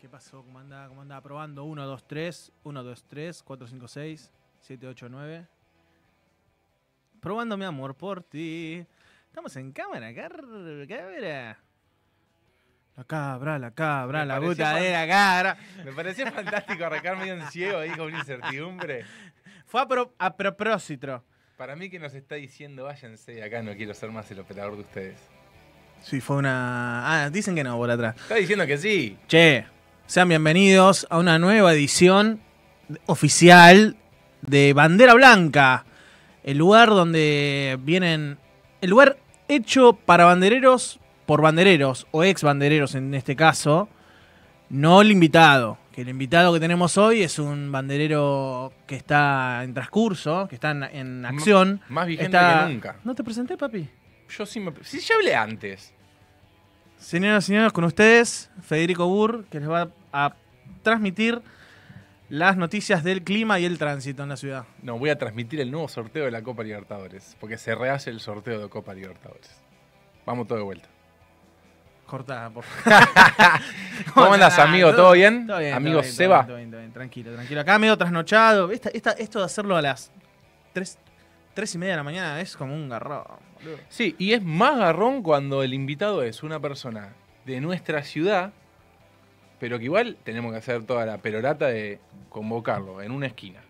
¿Qué pasó? ¿Cómo anda? ¿Cómo anda? Probando 1, 2, 3, 1, 2, 3, 4, 5, 6, 7, 8, 9. Probando mi amor por ti. Estamos en cámara, cámara. La cabra, la cabra, la butadera, cara. Me pareció fantástico arrancarme medio en ciego ahí con una incertidumbre. Fue a, propósito. Para mí que nos está diciendo, váyanse acá, no quiero ser más el operador de ustedes. Sí, fue una... Ah, dicen que no, por atrás. Está diciendo que sí. Che, sean bienvenidos a una nueva edición oficial de Bandera Blanca. El lugar donde vienen... El lugar hecho para bandereros por bandereros o ex bandereros en este caso, no el invitado. Que el invitado que tenemos hoy es un banderero que está en transcurso, que está en, acción. más vigente que nunca. ¿No te presenté, papi? Yo sí me. Sí, ya hablé antes. Señoras y señores, con ustedes, Federico Burr, que les va a transmitir las noticias del clima y el tránsito en la ciudad. No, voy a transmitir el nuevo sorteo de la Copa Libertadores, porque se rehace el sorteo de Copa Libertadores. Vamos todo de vuelta. ¿Cómo andas, amigo? ¿Todo bien? amigo Seba. tranquilo, tranquilo. Acá medio trasnochado. Esta, esto de hacerlo a las 3, y media de la mañana es como un garrón, Sí, y es más garrón cuando el invitado es una persona de nuestra ciudad, pero que igual tenemos que hacer toda la perorata de convocarlo en una esquina,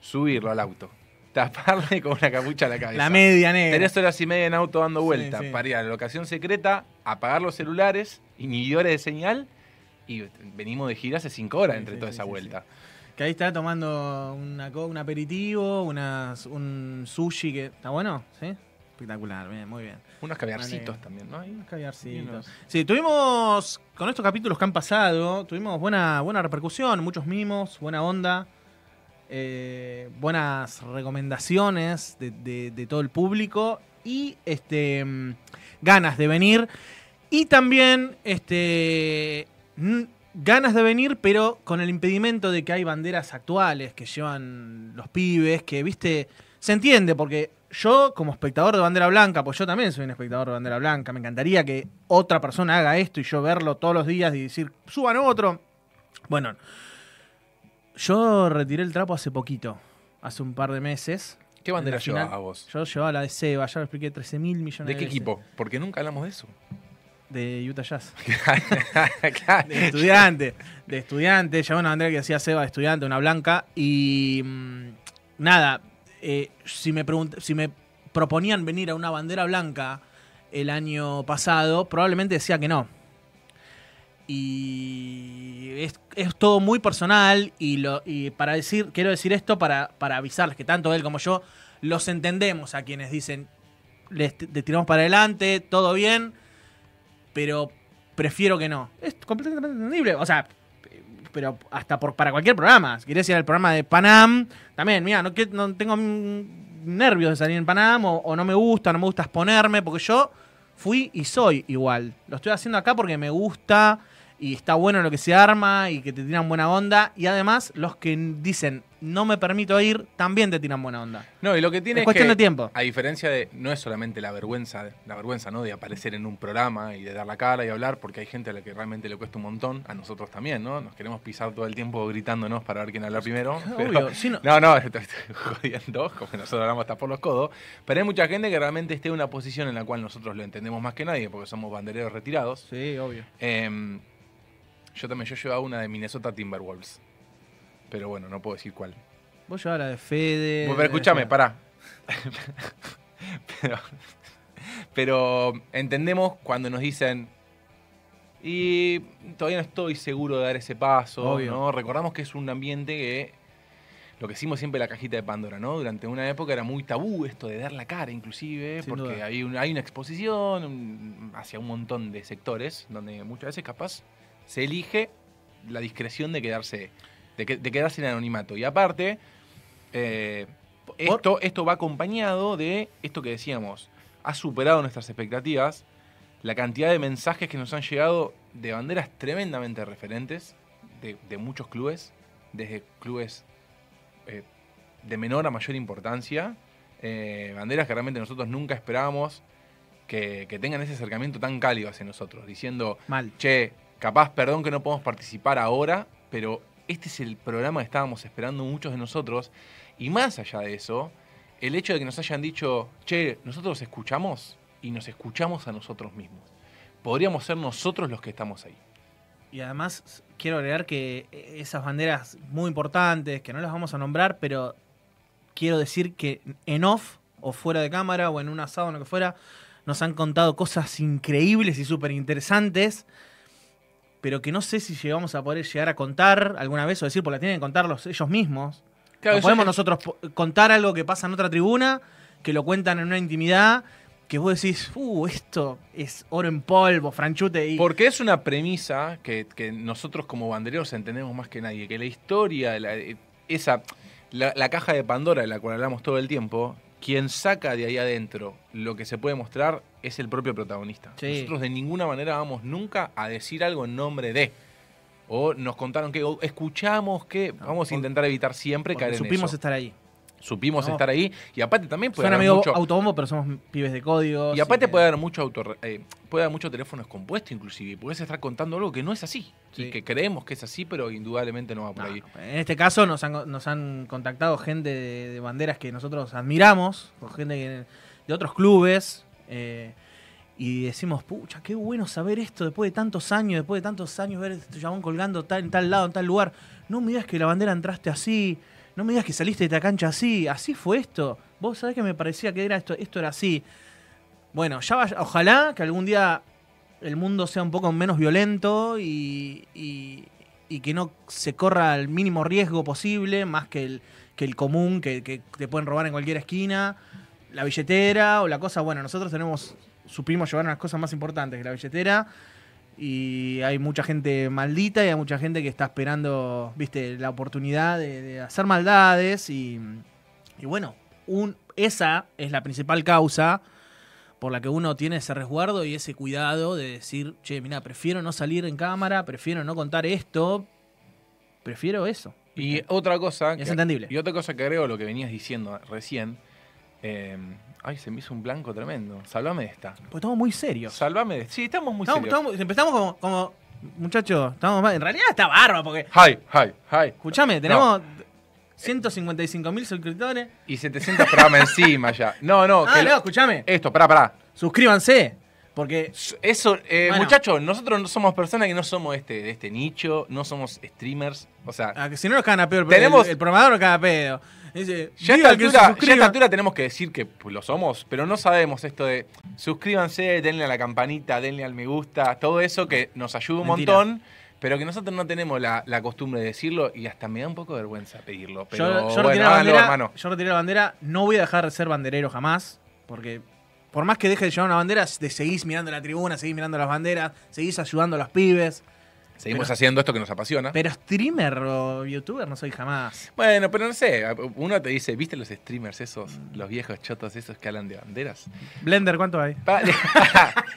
subirlo al auto, taparle con una capucha a la cabeza. La media negra. Tres horas y media en auto dando vuelta para ir a la locación secreta, apagar los celulares, inhibidores de señal y venimos de gira hace cinco horas entre toda esa vuelta. Que ahí está tomando un aperitivo, un sushi que. ¿Está bueno? ¿Sí? Espectacular, bien, muy bien. Unos caviarcitos también, ¿no? unos caviarcitos. Sí, tuvimos, con estos capítulos que han pasado, tuvimos buena, buena repercusión, muchos mimos, buena onda. Eh, buenas recomendaciones de, todo el público y este, mm, ganas de venir. Y también este, mm, ganas de venir, pero con el impedimento de que hay banderas actuales que llevan los pibes, que, viste, se entiende, porque yo como espectador de bandera blanca, pues yo también soy un espectador de bandera blanca, me encantaría que otra persona haga esto y yo verlo todos los días y decir, suban otro. Bueno, yo retiré el trapo hace poquito, hace un par de meses. ¿Qué bandera llevabas a vos? Yo llevaba la de Seba, ya lo expliqué 13 mil millones de ¿De qué equipo? Porque nunca hablamos de eso. De Utah Jazz. de estudiante. De estudiante. Llevaba una bandera que decía Seba de estudiante, una blanca. Y mm, nada, eh, si, me si me proponían venir a una bandera blanca el año pasado, probablemente decía que no y es, todo muy personal y, lo, y para decir, quiero decir esto para, avisarles que tanto él como yo los entendemos a quienes dicen, les, tiramos para adelante, todo bien, pero prefiero que no. Es completamente entendible, o sea, pero hasta por, para cualquier programa. Si querés ir al programa de Panam, también, mira, no, no tengo nervios de salir en Panam o, o no me gusta, no me gusta exponerme, porque yo fui y soy igual. Lo estoy haciendo acá porque me gusta y está bueno lo que se arma y que te tiran buena onda. Y además, los que dicen no me permito ir, también te tiran buena onda. No, y lo que tiene es, es cuestión de tiempo. A diferencia de, no es solamente la vergüenza, la vergüenza ¿no? de aparecer en un programa y de dar la cara y hablar, porque hay gente a la que realmente le cuesta un montón, a nosotros también, ¿no? Nos queremos pisar todo el tiempo gritándonos para ver quién habla primero. no... no, jodiendo, como nosotros hablamos hasta por los codos, pero hay mucha gente que realmente esté en una posición en la cual nosotros lo entendemos más que nadie, porque somos bandereros retirados. Sí, obvio. Em, yo también, yo llevaba una de Minnesota Timberwolves. Pero bueno, no puedo decir cuál. Vos llevabas la de Fede. Pero escúchame, pará. pero, entendemos cuando nos dicen. Y todavía no estoy seguro de dar ese paso. ¿no? Recordamos que es un ambiente que lo que hicimos siempre la cajita de Pandora, ¿no? Durante una época era muy tabú esto de dar la cara, inclusive, porque hay, una exposición hacia un montón de sectores donde muchas veces capaz se elige la discreción de quedarse, de, quedarse en anonimato. Y aparte, eh, esto, va acompañado de esto que decíamos, ha superado nuestras expectativas, la cantidad de mensajes que nos han llegado de banderas tremendamente referentes de, muchos clubes, desde clubes eh, de menor a mayor importancia, eh, banderas que realmente nosotros nunca esperábamos que, que, tengan ese acercamiento tan cálido hacia nosotros, diciendo, Mal. che, Capaz, perdón que no podemos participar ahora, pero este es el programa que estábamos esperando muchos de nosotros. Y más allá de eso, el hecho de que nos hayan dicho, che, nosotros escuchamos y nos escuchamos a nosotros mismos. Podríamos ser nosotros los que estamos ahí. Y además quiero agregar que eh, esas banderas muy importantes, que no las vamos a nombrar, pero quiero decir que en off o fuera de cámara o en un asado o lo que fuera, nos han contado cosas increíbles y súper interesantes pero que no sé si llegamos a poder llegar a contar alguna vez o decir, porque la tienen que contar ellos mismos. podemos nosotros contar algo que pasa en otra tribuna, que lo cuentan en una intimidad, que vos decís, uh, esto es oro en polvo, franchute. Y... Porque es una premisa que, nosotros como bandereros entendemos más que nadie, que la historia, eh, esa, la caja de Pandora de la cual hablamos todo el tiempo, quien saca de ahí adentro lo que se puede mostrar es el propio protagonista. Nosotros de ninguna manera vamos nunca a decir algo en nombre de. O nos contaron que o escuchamos que vamos a intentar evitar siempre caer en supimos estar ahí supimos estar ahí. Y aparte también puede Suena haber mucho... autobombo, pero somos pibes de código. Y aparte puede haber mucho auto... Eh, puede haber mucho teléfonos descompuesto inclusive. Y podés estar contando algo que no es así. que creemos que es así, pero indudablemente no va por ahí. En este caso nos han, nos han contactado gente de, banderas que nosotros admiramos, gente de otros clubes. Eh, y decimos, pucha, qué bueno saber esto después de tantos años, después de tantos años ver este jabón colgando tal, en tal lado, en tal lugar. No me digas que la bandera entraste así, no me digas que saliste de esta cancha así, así fue esto. Vos sabés que me parecía que era esto, esto era así. Bueno, ya ojalá que algún día el mundo sea un poco menos violento y, que no se corra el mínimo riesgo posible, más que el, que el común, que, te pueden robar en cualquier esquina, la billetera o la cosa. Bueno, nosotros tenemos supimos llevar unas cosas más importantes que la billetera y hay mucha gente maldita y hay mucha gente que está esperando, viste, la oportunidad de, hacer maldades y, bueno, esa es la principal causa por la que uno tiene ese resguardo y ese cuidado de decir, che, mira, prefiero no salir en cámara, prefiero no contar esto, prefiero eso. Y otra cosa... Es que, entendible. Y otra cosa que creo lo que venías diciendo recién, eh, Ay, se me hizo un blanco tremendo. Salvame de esta. Pues estamos muy serios. Salvame de esta. Sí, estamos muy serios. empezamos como, muchachos, estamos mal. En realidad está barba porque. Hi, hi, hi. Escúchame, tenemos. 155.000 155 mil suscriptores. Y 700 programas encima ya. No, no. Ah, escúchame. Esto, pará, pará. Suscríbanse. Porque. Eso, eh, muchachos, nosotros no somos personas que no somos este, de este nicho, no somos streamers. O sea. Ah, que si no nos caen a pedo, tenemos, el, el programador nos caga pedo ya, a esta altura, tenemos que decir que lo somos, pero no sabemos esto de suscríbanse, denle a la campanita, denle al me gusta, todo eso que nos ayuda un montón pero que nosotros no tenemos la, costumbre de decirlo y hasta me da un poco de vergüenza pedirlo. yo, retiré la bandera, no, yo retiré la bandera, no voy a dejar de ser banderero jamás, porque por más que deje de llevar una bandera, seguís mirando la tribuna, seguís mirando las banderas, seguís ayudando a los pibes. Seguimos haciendo esto que nos apasiona. Pero streamer o youtuber no soy jamás. Bueno, pero no sé. Uno te dice, ¿viste los streamers esos? Los viejos chotos esos que hablan de banderas. Blender, ¿cuánto hay?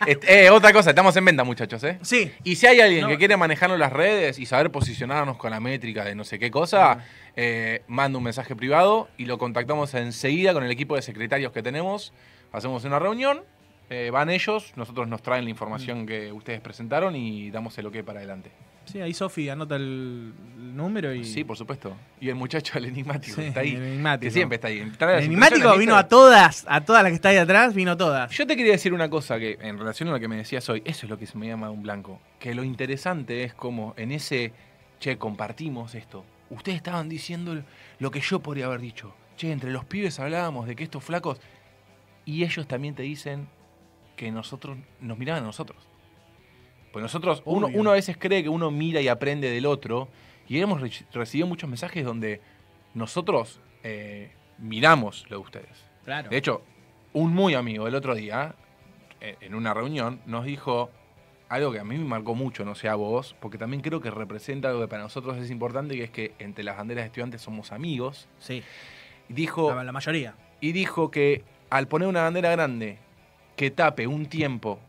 Eh, otra cosa, estamos en venta, muchachos, ¿eh? Sí. Y si hay alguien que quiere manejarnos las redes y saber posicionarnos con la métrica de no sé qué cosa, eh, manda un mensaje privado y lo contactamos enseguida con el equipo de secretarios que tenemos. Hacemos una reunión eh, van ellos, nosotros nos traen la información mm. que ustedes presentaron y damos el ok para adelante. Sí, ahí Sofi anota el número y. Sí, por supuesto. Y el muchacho, el enigmático, está ahí. El enigmático. Que siempre está ahí. el enigmático vino a todas, a todas las que está ahí atrás, vino todas. Yo te quería decir una cosa que, en relación a lo que me decías hoy, eso es lo que se me llama un blanco. Que lo interesante es como en ese che, compartimos esto. Ustedes estaban diciendo lo que yo podría haber dicho. Che, entre los pibes hablábamos de que estos flacos. Y ellos también te dicen, que nosotros nos miraban a nosotros. Pues nosotros, uno, uno, a veces cree que uno mira y aprende del otro, y hemos recibido muchos mensajes donde nosotros eh, miramos lo de ustedes. Claro. De hecho, un muy amigo el otro día, eh, en una reunión, nos dijo algo que a mí me marcó mucho, no sé a vos, porque también creo que representa algo que para nosotros es importante, que es que entre las banderas de estudiantes somos amigos. Sí. Dijo, la mayoría. Y dijo que al poner una bandera grande que tape un tiempo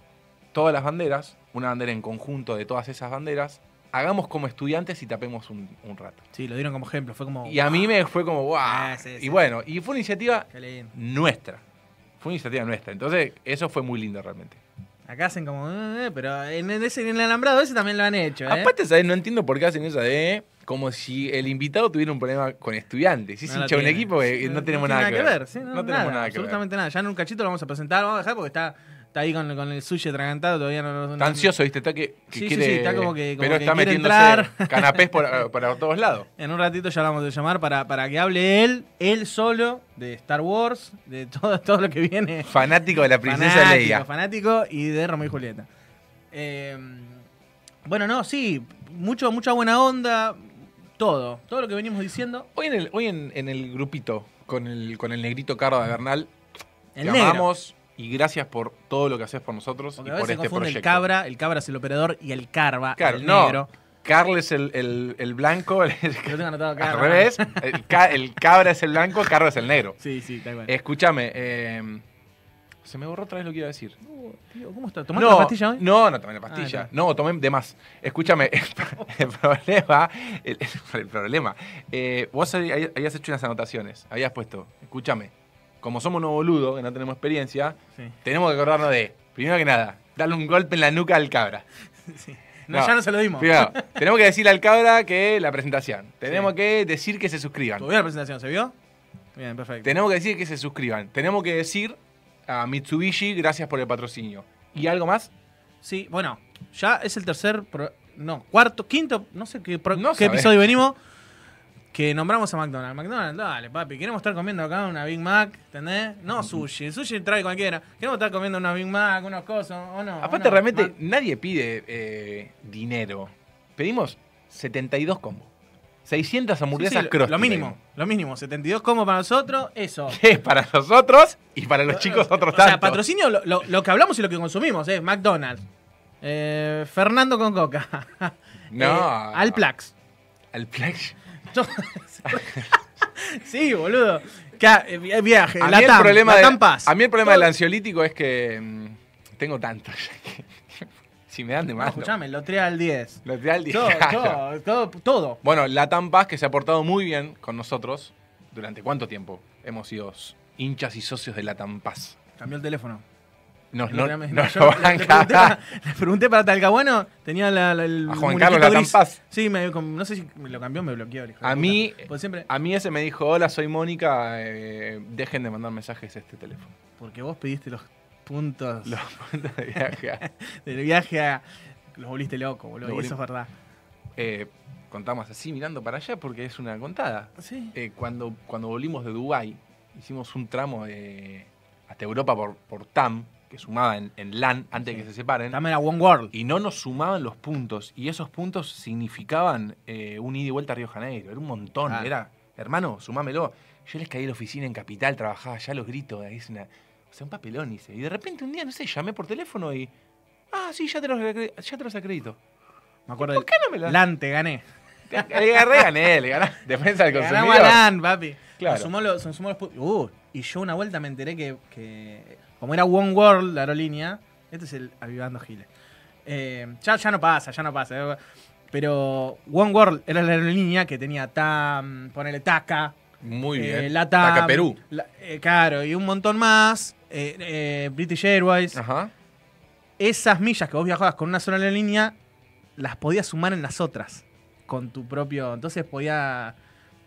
todas las banderas, una bandera en conjunto de todas esas banderas, hagamos como estudiantes y tapemos un, rato. Sí, lo dieron como ejemplo, fue como... Y a mí me fue como, wow. Y bueno, y fue una iniciativa nuestra. Fue una iniciativa nuestra. Entonces, eso fue muy lindo realmente. Acá hacen como, eh, eh", pero en, ese, en el alambrado ese también lo han hecho. ¿eh? Aparte, No entiendo por qué hacen eso de como si el invitado tuviera un problema con estudiantes. si se hincha un equipo eh, que no tenemos nada, que ver. no, tenemos nada, que ver. nada. Ya en un cachito lo vamos a presentar, vamos a dejar porque está, está ahí con, el sushi tragantado, todavía no... está ansioso, ¿viste? Está que, sí, quiere... Sí, está como que Pero está metiéndose canapés para todos lados. En un ratito ya lo vamos a llamar para, para que hable él, él solo, de Star Wars, de todo, todo lo que viene. Fanático de la princesa Leia. Fanático y de Romeo y Julieta. Eh, bueno, no, sí, mucho, mucha buena onda, todo, todo lo que venimos diciendo. Hoy en el, hoy en, el grupito con el, con el negrito Carva Bernal, el te amamos y gracias por todo lo que haces por nosotros y por este confunde El cabra, el cabra es el operador y el carva, el negro. Carl es el, el, blanco, el, tengo anotado al revés, el, cabra es el blanco, Carva es el negro. Sí, sí, está igual. Escúchame, eh, se me borró otra vez lo que iba a decir. No, ¿cómo está? ¿Tomaste la pastilla hoy? No, no tomé la pastilla. Ah, no. tomé de más. Escúchame, el, problema. El, problema. Eh, vos habías hecho unas anotaciones. Habías puesto, escúchame, como somos unos boludos que no tenemos experiencia, tenemos que acordarnos de, primero que nada, darle un golpe en la nuca al cabra. ya no se lo dimos. tenemos que decirle al cabra que la presentación. Tenemos que decir que se suscriban. vio la presentación? ¿Se vio? Bien, perfecto. Tenemos que decir que se suscriban. Tenemos que decir a Mitsubishi, gracias por el patrocinio. ¿Y algo más? Sí, bueno, ya es el tercer, no, cuarto, quinto, no sé qué, qué episodio venimos, que nombramos a McDonald's. McDonald's, dale, papi, queremos estar comiendo acá una Big Mac, ¿entendés? No mm. sushi, sushi trae cualquiera. Queremos estar comiendo una Big Mac, unos cosas, o no. Aparte, realmente nadie pide eh, dinero. Pedimos 72 combos. 600 hamburguesas sí, Lo mínimo, lo mínimo. 72 como para nosotros, eso. es para nosotros y para los chicos otros tantos. O sea, patrocinio, lo, que hablamos y lo que consumimos, ¿eh? McDonald's. Eh, Fernando con Coca. No. Plax eh, Alplax. Alplax. sí, boludo. Eh, viaje, la, problema de, A mí el problema del ansiolítico es que mm, tengo tantos. Si me dan de más. escuchame, lo al 10. Lo tiré al 10. Todo, todo, todo, Bueno, la Tampaz que se ha portado muy bien con nosotros. ¿Durante cuánto tiempo hemos sido hinchas y socios de la Tampaz? Cambió el teléfono. no, no, no, no le, pregunté para, Talca. Bueno, tenía la, el. A Juan Carlos la Tampaz. Sí, me, no sé si me lo cambió, me bloqueó. a, mí, a mí ese me dijo: Hola, soy Mónica, eh, dejen de mandar mensajes a este teléfono. Porque vos pediste los puntos. Los puntos de viaje. Del viaje a. Los volviste loco, boludo. y eso es verdad. Eh, contamos así mirando para allá porque es una contada. Sí. Eh, cuando, cuando volvimos de Dubái, hicimos un tramo hasta Europa por, por TAM, que sumaba en, en LAN antes de que se separen. TAM era One World. Y no nos sumaban los puntos. Y esos puntos significaban eh, un ida y vuelta a Río Janeiro. Era un montón. Ah. Era, hermano, sumámelo. Yo les caí a la oficina en Capital, trabajaba ya los gritos. Es una, o sea, un papelón hice. Y de repente un día, no sé, llamé por teléfono y. Ah, sí, ya te los, ya te los acredito. Me acuerdo. ¿Por qué no me Lan, Lante, gané. Le eh, eh, agarré, gané, le gané. Defensa del consumidor. Ganamos a papi. Claro. sumó los, uh, y yo una vuelta me enteré que, como era One World la aerolínea, este es el Avivando Giles. Eh, ya, no pasa, ya no pasa. Pero One World era la aerolínea que tenía tan ponele TACA. Muy bien. La TACA Perú. claro, y un montón más. Eh, eh, British Airways. Esas millas que vos viajabas con una sola línea, las podías sumar en las otras. Con tu propio. Entonces podía.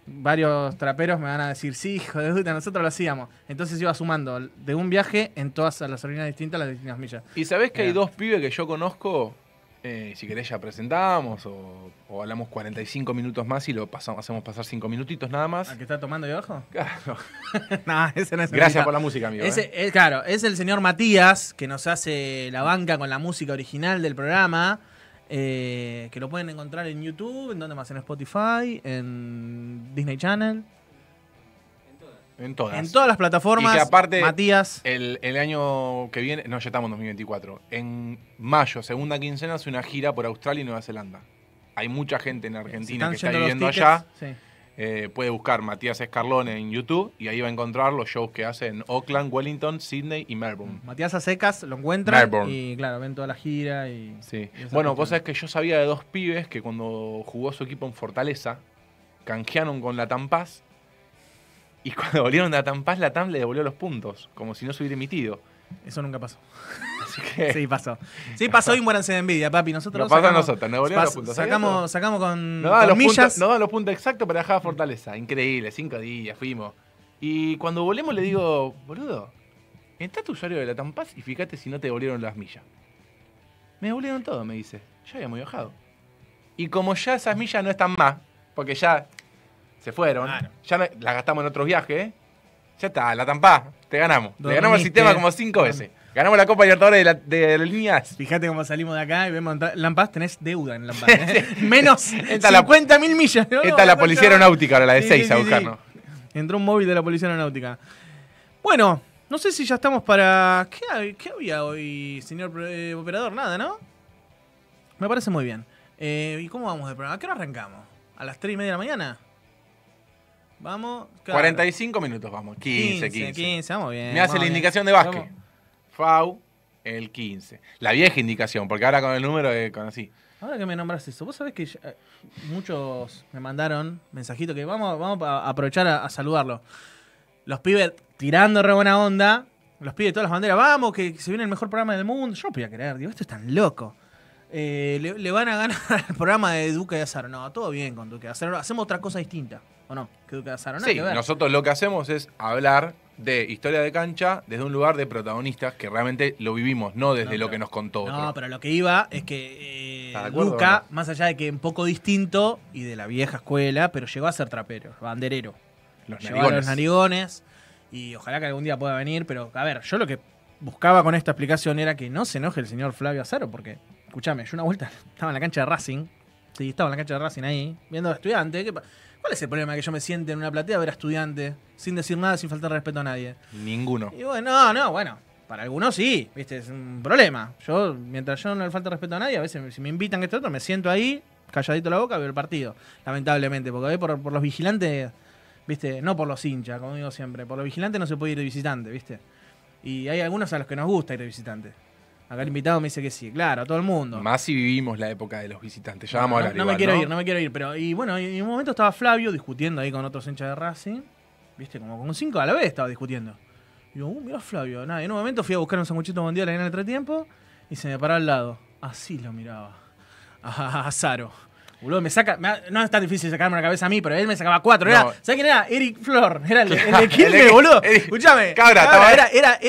Varios traperos me van a decir, sí, hijo de puta, nosotros lo hacíamos. Entonces iba sumando de un viaje en todas las líneas distintas las distintas millas. Y sabés que hay dos pibes que yo conozco eh, si querés ya presentamos o, hablamos 45 minutos más y lo pasamos, hacemos pasar 5 minutitos nada más. ¿Al que está tomando de abajo? Claro. no, ese no es Gracias por la música, amigo. Eh. claro, es el señor Matías que nos hace la banca con la música original del programa. Eh, que lo pueden encontrar en YouTube, en donde más, en Spotify, en Disney Channel. En todas. En todas las plataformas. aparte, Matías. El, año que viene, no, ya estamos en 2024. En mayo, segunda quincena, hace una gira por Australia y Nueva Zelanda. Hay mucha gente en Argentina que está viviendo allá. Eh, puede buscar Matías Escarlone en YouTube y ahí va a encontrar los shows que hace en Auckland, Wellington, Sydney y Melbourne. Matías Acecas lo encuentra Melbourne. y claro, ven toda la gira y. bueno, cosa es que yo sabía de dos pibes que cuando jugó su equipo en Fortaleza, canjearon con la Tampaz y cuando volvieron la Tampaz, la TAM le devolvió los puntos, como si no se hubiera emitido. Eso nunca pasó. Sí, pasó. Sí, pasó y muéranse de envidia, papi. Nosotros. lo nosotros, Sacamos, sacamos con. Nos daban los, puntos, no, los puntos exactos para dejar Fortaleza. Increíble, cinco días, fuimos. Y cuando volvemos le digo, boludo, está tu usuario de la Tampaz y fíjate si no te devolvieron las millas. Me devolvieron todo, me dice. Ya había muy bajado. Y como ya esas millas no están más, porque ya se fueron. Ya las gastamos en otros viajes. Ya está, la tampá, te ganamos. Te ganamos el sistema como cinco veces. Ganamos la Copa Libertadores de, la, de, las líneas. Fíjate cómo salimos de acá y vemos Lampaz, tenés deuda en Lampaz. ¿eh? Menos Esta mil millas. está Esta la policía aeronáutica, ahora la de 6 a buscarnos. Entró un móvil de la policía aeronáutica. Bueno, no sé si ya estamos para. ¿Qué, había hoy, señor eh, operador? Nada, ¿no? Me parece muy bien. Eh, ¿Y cómo vamos de programa? ¿A qué hora arrancamos? ¿A las 3 y media de la mañana? Vamos. 45 minutos, vamos. 15, 15. 15, 15 vamos bien. Me hace la indicación de Vázquez. Fau, el 15. La vieja indicación, porque ahora con el número, es con así. Ahora que me nombras eso, vos sabés que eh, muchos me mandaron mensajitos que vamos, vamos a aprovechar a, saludarlo. Los pibes tirando re buena onda, los pibes todas las banderas, vamos, que se viene el mejor programa del mundo. Yo no podía creer, digo, esto es tan loco. Eh, le, le, van a ganar el programa de Duque de Azar. No, todo bien con Duque de Azar. Hacemos otra cosa distinta no? Sí, nosotros lo que hacemos es hablar de historia de cancha desde un lugar de protagonistas que realmente lo vivimos, no desde lo que nos contó. No, pero lo que iba es que eh, más allá de que un poco distinto y de la vieja escuela, pero llegó a ser trapero, banderero. Los narigones. los narigones y ojalá que algún día pueda venir, pero a ver, yo lo que buscaba con esta explicación era que no se enoje el señor Flavio Azaro, porque, escúchame, yo una vuelta estaba en la cancha de Racing, sí, estaba en la cancha de Racing ahí, viendo a estudiantes, que ¿Cuál es el problema que yo me siente en una platea a ver a estudiante sin decir nada, sin faltar respeto a nadie? Ninguno. Y bueno, no, no, bueno. Para algunos sí, ¿viste? Es un problema. Yo, mientras yo no le falte respeto a nadie, a veces si me invitan a este otro, me siento ahí, calladito la boca, veo el partido. Lamentablemente, porque a por, por los vigilantes, ¿viste? No por los hinchas, como digo siempre. Por los vigilantes no se puede ir de visitante, ¿viste? Y hay algunos a los que nos gusta ir de visitante. Acá el invitado me dice que sí, claro, a todo el mundo. Más si vivimos la época de los visitantes. Ya vamos a hablar. No, me quiero ir, no me quiero ir. Pero, y bueno, en un momento estaba Flavio discutiendo ahí con otros hinchas de Racing. Viste, como con cinco a la vez estaba discutiendo. Y yo, uh, mirá Flavio. Nada, en un momento fui a buscar un sanguchito mundial día la línea del tiempo y se me paró al lado. Así lo miraba. A, Zaro. Boludo, me saca. no es tan difícil sacarme la cabeza a mí, pero él me sacaba cuatro. ¿Sabes quién era? Eric Flor. Era el, de Kilde, boludo. Escúchame. Cabra, estaba... era,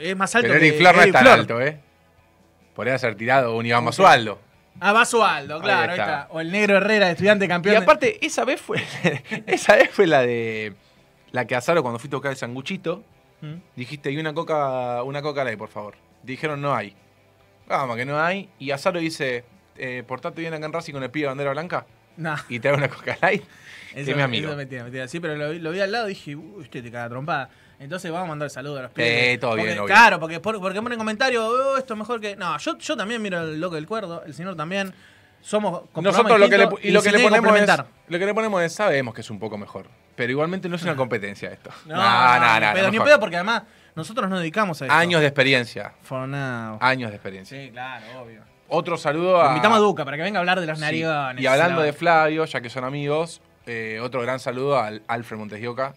es más alto Pero que Eric no es tan alto, ¿eh? Podría ser tirado un Iván Basualdo. Ah, Basualdo, claro, está. O el negro Herrera, estudiante campeón. Y aparte, esa vez fue, esa vez fue la de la que asaron cuando fui a tocar el sanguchito. ¿Mm? Dijiste, y una coca, una coca light, por favor. Dijeron, no hay. Vamos, que no hay. Y Azaro dice, eh, portate bien acá en Racing con el pibe de bandera blanca. Y te da una coca light. es amigo. Sí, pero lo, vi, al lado y dije, uy, usted te caga trompada. Entonces vamos a mandar saludos a los pibes. Eh, todo porque, bien, Claro, porque, porque ponen comentarios, oh, esto es mejor que. No, yo, yo también miro el loco del cuerdo, el señor también. Somos Nosotros lo que le, y lo que le ponemos es, lo que le ponemos es sabemos que es un poco mejor, pero igualmente no es una ah. competencia esto. No, no, no, no, pero ni pedo porque además nosotros nos dedicamos a esto. Años de experiencia. For Años de experiencia. Sí, claro, obvio. Otro saludo a. Invitamos a Duca para que venga a hablar de las sí. Y hablando de Flavio, ya que son amigos, eh, otro gran saludo al Alfred Montesioca,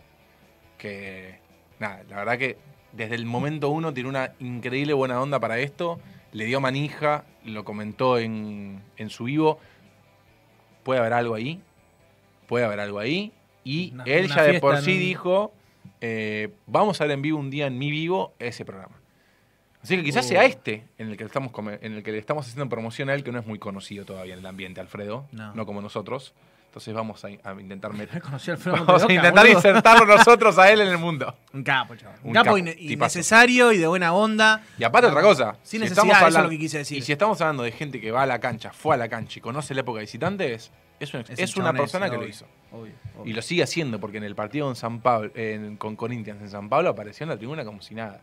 que nada, la verdad que desde el momento uno tiene una increíble buena onda para esto. Le dio manija, lo comentó en, su vivo. Puede haber algo ahí. Puede haber algo ahí. Y él ya de por sí dijo, eh, vamos a ver en vivo un día en mi vivo ese programa. Así que quizás sea uh. este en el que estamos en el que le estamos haciendo promoción a él que no es muy conocido todavía en el ambiente, Alfredo, no como nosotros. Entonces vamos a, intentar meter. vamos a intentar nosotros a él en el mundo. Un capo, chaval. Un, capo, innecesario y y de buena onda. Y aparte otra cosa. si necesidad, lo que quise decir. Y si estamos hablando de gente que va a la cancha, fue a la cancha y conoce la época de visitantes, es, es, una persona que lo hizo. Y lo sigue haciendo porque en el partido en San Pablo, con Corinthians en San Pablo apareció en la tribuna como si nada.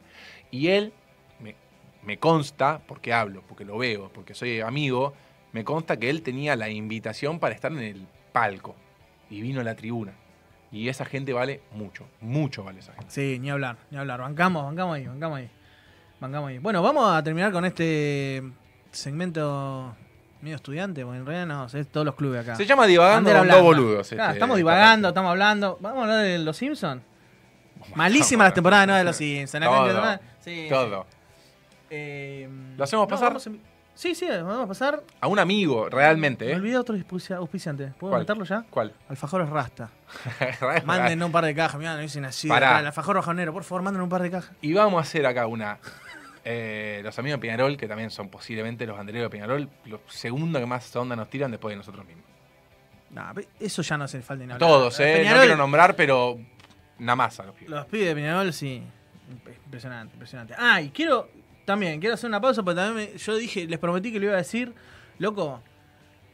Y él, me consta, porque hablo, porque lo veo, porque soy amigo, me consta que él tenía la invitación para estar en el palco y vino a la tribuna. Y esa gente vale mucho, mucho vale esa gente. Sí, ni hablar, ni hablar. Bancamos, bancamos ahí, bancamos ahí. Bancamos ahí. Bueno, vamos a terminar con este segmento medio estudiante, porque en realidad no, es todos los clubes acá. Se llama Divagando con dos boludos. Este, estamos divagando, estamos hablando. Vamos a hablar de los Simpsons. Malísima la temporada de los Simpsons. Todo. Sí. Todo. ¿Lo hacemos eh, pasar? Sí, sí, vamos a pasar. A un amigo, realmente. ¿eh? Me olvidé otro auspiciante. ¿Puedo comentarlo ya? ¿Cuál? Alfajores Rasta. manden un par de cajas, mira, no dicen así. Para el alfajor bajonero, por favor, manden un par de cajas. Y vamos a hacer acá una. Eh, los amigos de Peñarol, que también son posiblemente los bandereros de Pinarol, los segundo que más onda nos tiran después de nosotros mismos. eso ya no hace falta ni nada. Todos, ¿eh? no quiero nombrar, pero. más a los pibes. Los pibes de Peñarol, sí. Impresionante, impresionante. Ah, y quiero también quiero hacer una pausa pero también yo dije, les prometí que lo iba a decir, loco,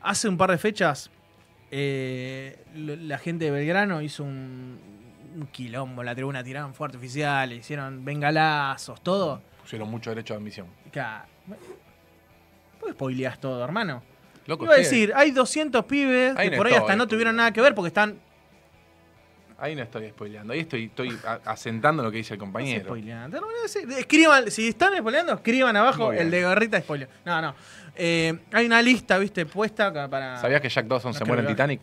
hace un par de fechas eh, la gente de Belgrano hizo un, quilombo, la tribuna tiraron fuerte oficial, hicieron bengalazos, todo. Pusieron mucho derecho de admisión. Claro. Pues spoileás todo, hermano. Loco, Iba a decir, eh. hay 200 pibes que por ahí hasta no tuvieron nada que ver porque están Ahí no estoy spoileando, ahí estoy, estoy asentando lo que dice el compañero. No Escriban, si están spoileando, escriban abajo el de gorrita spoiler, No, no. Eh, hay una lista, viste, puesta para. ¿Sabías que Jack Dawson se muere en Titanic?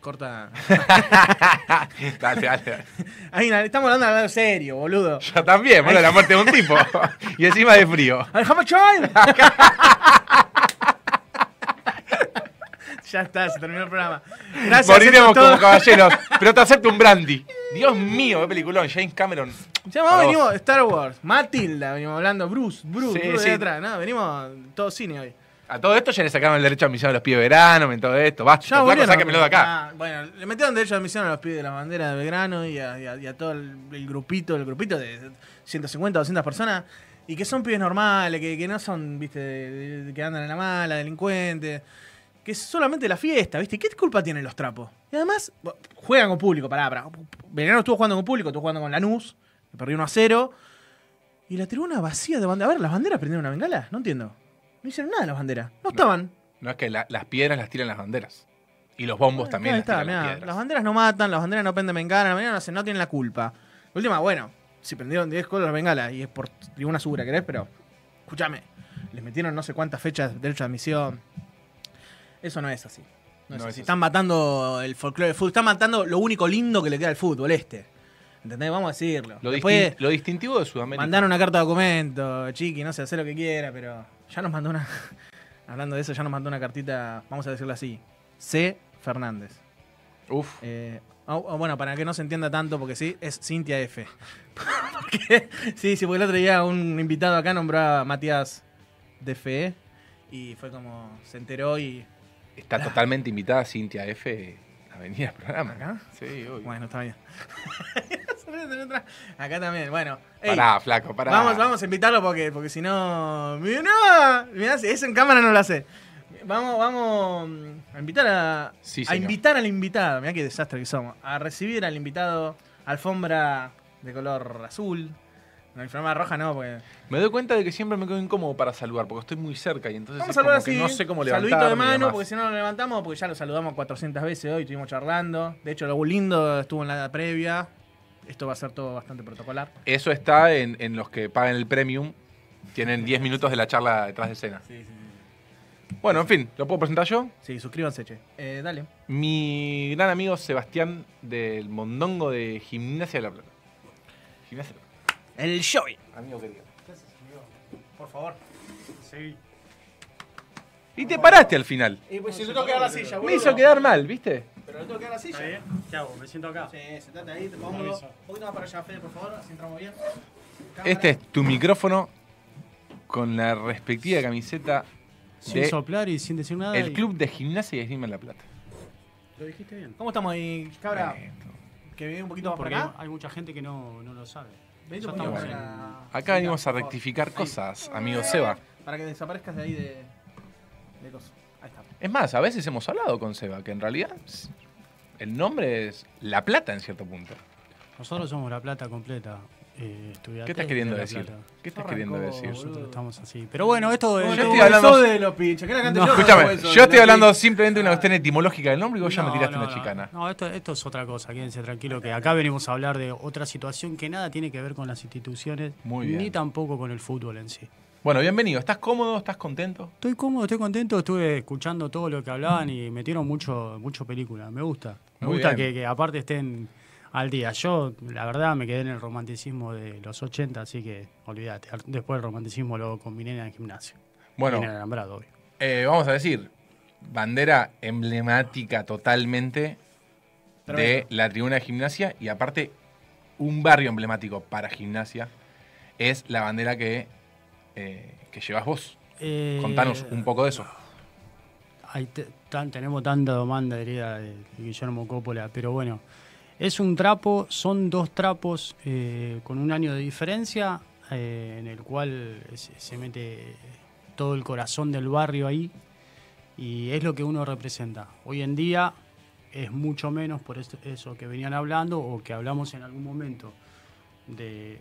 Corta. dale, dale, estamos hablando de serio, boludo. Yo también, Bueno, la muerte de un tipo. y encima de frío. ¡Al ya está, se terminó el programa. Gracias. Moriremos como caballeros. Pero te acepto un brandy. Dios mío, qué peliculón. James Cameron. Ya vamos, venimos Star Wars, Matilda, venimos hablando, Bruce, Bruce, Bruce de atrás. No, venimos todo cine hoy. A todo esto ya le sacaron el derecho a admisión a los pibes de verano, en todo esto. Basta, ya volvieron, de acá. Ah, bueno, le metieron derecho a admisión a los pibes de la bandera de Belgrano y a, todo el, grupito, el grupito de 150, 200 personas. Y que son pibes normales, que, que no son, viste, que andan en la mala, delincuentes que es solamente la fiesta, ¿viste? ¿Qué culpa tienen los trapos? Y además, juegan con público, pará, pará. Veneno estuvo jugando con público, estuvo jugando con Lanús, me perdió 1 a 0. Y la tribuna vacía de banderas. A ver, ¿las banderas prendieron una bengala? No entiendo. No hicieron nada las banderas. No, estaban. No es que las piedras las tiran las banderas. Y los bombos también. Las, tiran las, banderas no matan, las banderas no prenden bengala, las no, tienen la culpa. última, bueno, si prendieron 10 colas las bengalas y es por tribuna segura, ¿querés? Pero, escúchame, les metieron no sé cuántas fechas de derecho de eso no es así. No, están matando el folclore del fútbol. Están matando lo único lindo que le queda al fútbol, este. ¿Entendés? Vamos a decirlo. Lo, distintivo de Sudamérica. Mandaron una carta de documento, chiqui, no sé, hace lo que quiera, pero ya nos mandó una. Hablando de eso, ya nos mandó una cartita, vamos a decirlo así. C. Fernández. Uf. Eh, oh, oh, bueno, para que no se entienda tanto, porque sí, es Cintia F. sí, sí, porque el otro día un invitado acá nombró a Matías de Fe y fue como. Se enteró y Está totalmente invitada Cintia F a venir al programa. ¿Acá? Sí, hoy. Bueno, está bien. Acá también, bueno. pará, flaco, pará. Vamos, vamos a invitarlo porque, porque si no. mira eso en cámara no lo hace. Vamos, vamos a invitar a. a invitar al invitado. Mirá qué desastre que somos. A recibir al invitado alfombra de color azul. La inflamada roja no, porque. Me doy cuenta de que siempre me quedo incómodo para saludar, porque estoy muy cerca y entonces. No sé cómo Saludito de mano, porque si no lo levantamos, porque ya lo saludamos 400 veces hoy, estuvimos charlando. De hecho, lo lindo estuvo en la edad previa. Esto va a ser todo bastante protocolar. Eso está en, los que pagan el premium. Tienen 10 minutos de la charla detrás de escena. Sí, sí, Bueno, en fin, ¿lo puedo presentar yo? Sí, suscríbanse, che. Eh, dale. Mi gran amigo Sebastián del Mondongo de Gimnasia de la Plata. Gimnasia de la el show. Amigo querido. Por favor. Sí. Y te paraste al final. Y pues si no, tengo la silla, Me hizo quedar mal, ¿viste? Pero no tengo que la silla. ¿Está ¿Qué hago? Me siento acá. Sí, sentate ahí, te pongo un poquito para allá, Fede, por favor, así entramos bien. Este es tu micrófono con la respectiva camiseta. Sin soplar y sin decir nada. El Club de Gimnasia y Esgrima en La Plata. Lo dijiste bien. ¿Cómo estamos ahí, cabra? Que viene un poquito más para acá. Hay mucha gente que no, no lo sabe. Acá venimos a rectificar cosas, amigo Seba. Para que desaparezcas de ahí de, de cosas. Es más, a veces hemos hablado con Seba, que en realidad el nombre es La Plata en cierto punto. Nosotros somos La Plata completa. Eh, ¿Qué estás queriendo decir? ¿Qué estás queriendo decir? estamos así. Pero bueno, esto de. yo estoy hablando de los pinches Escúchame, yo estoy hablando simplemente de una cuestión etimológica del nombre y vos ya me tiraste una chicana. No, esto, esto es otra cosa. Quédense tranquilo que acá venimos a hablar de otra situación que nada tiene que ver con las instituciones ni tampoco con el fútbol en sí. Bueno, bienvenido. ¿Estás cómodo? ¿Estás contento? Estoy cómodo, estoy contento. Estuve escuchando todo lo que hablaban y metieron mucho, mucho película. Me gusta. Me gusta que aparte estén al día. Yo, la verdad, me quedé en el romanticismo de los 80, así que olvídate. Después el romanticismo lo combiné en el gimnasio. Bueno, eh, vamos a decir, bandera emblemática totalmente de la tribuna de gimnasia y aparte un barrio emblemático para gimnasia es la bandera que, eh, que llevas vos. Eh, Contanos un poco de eso. tenemos tanta demanda diría de Guillermo Coppola, pero bueno, es un trapo, son dos trapos eh, con un año de diferencia, eh, en el cual se, mete todo el corazón del barrio ahí y es lo que uno representa. Hoy en día es mucho menos por eso que venían hablando o que hablamos en algún momento. De,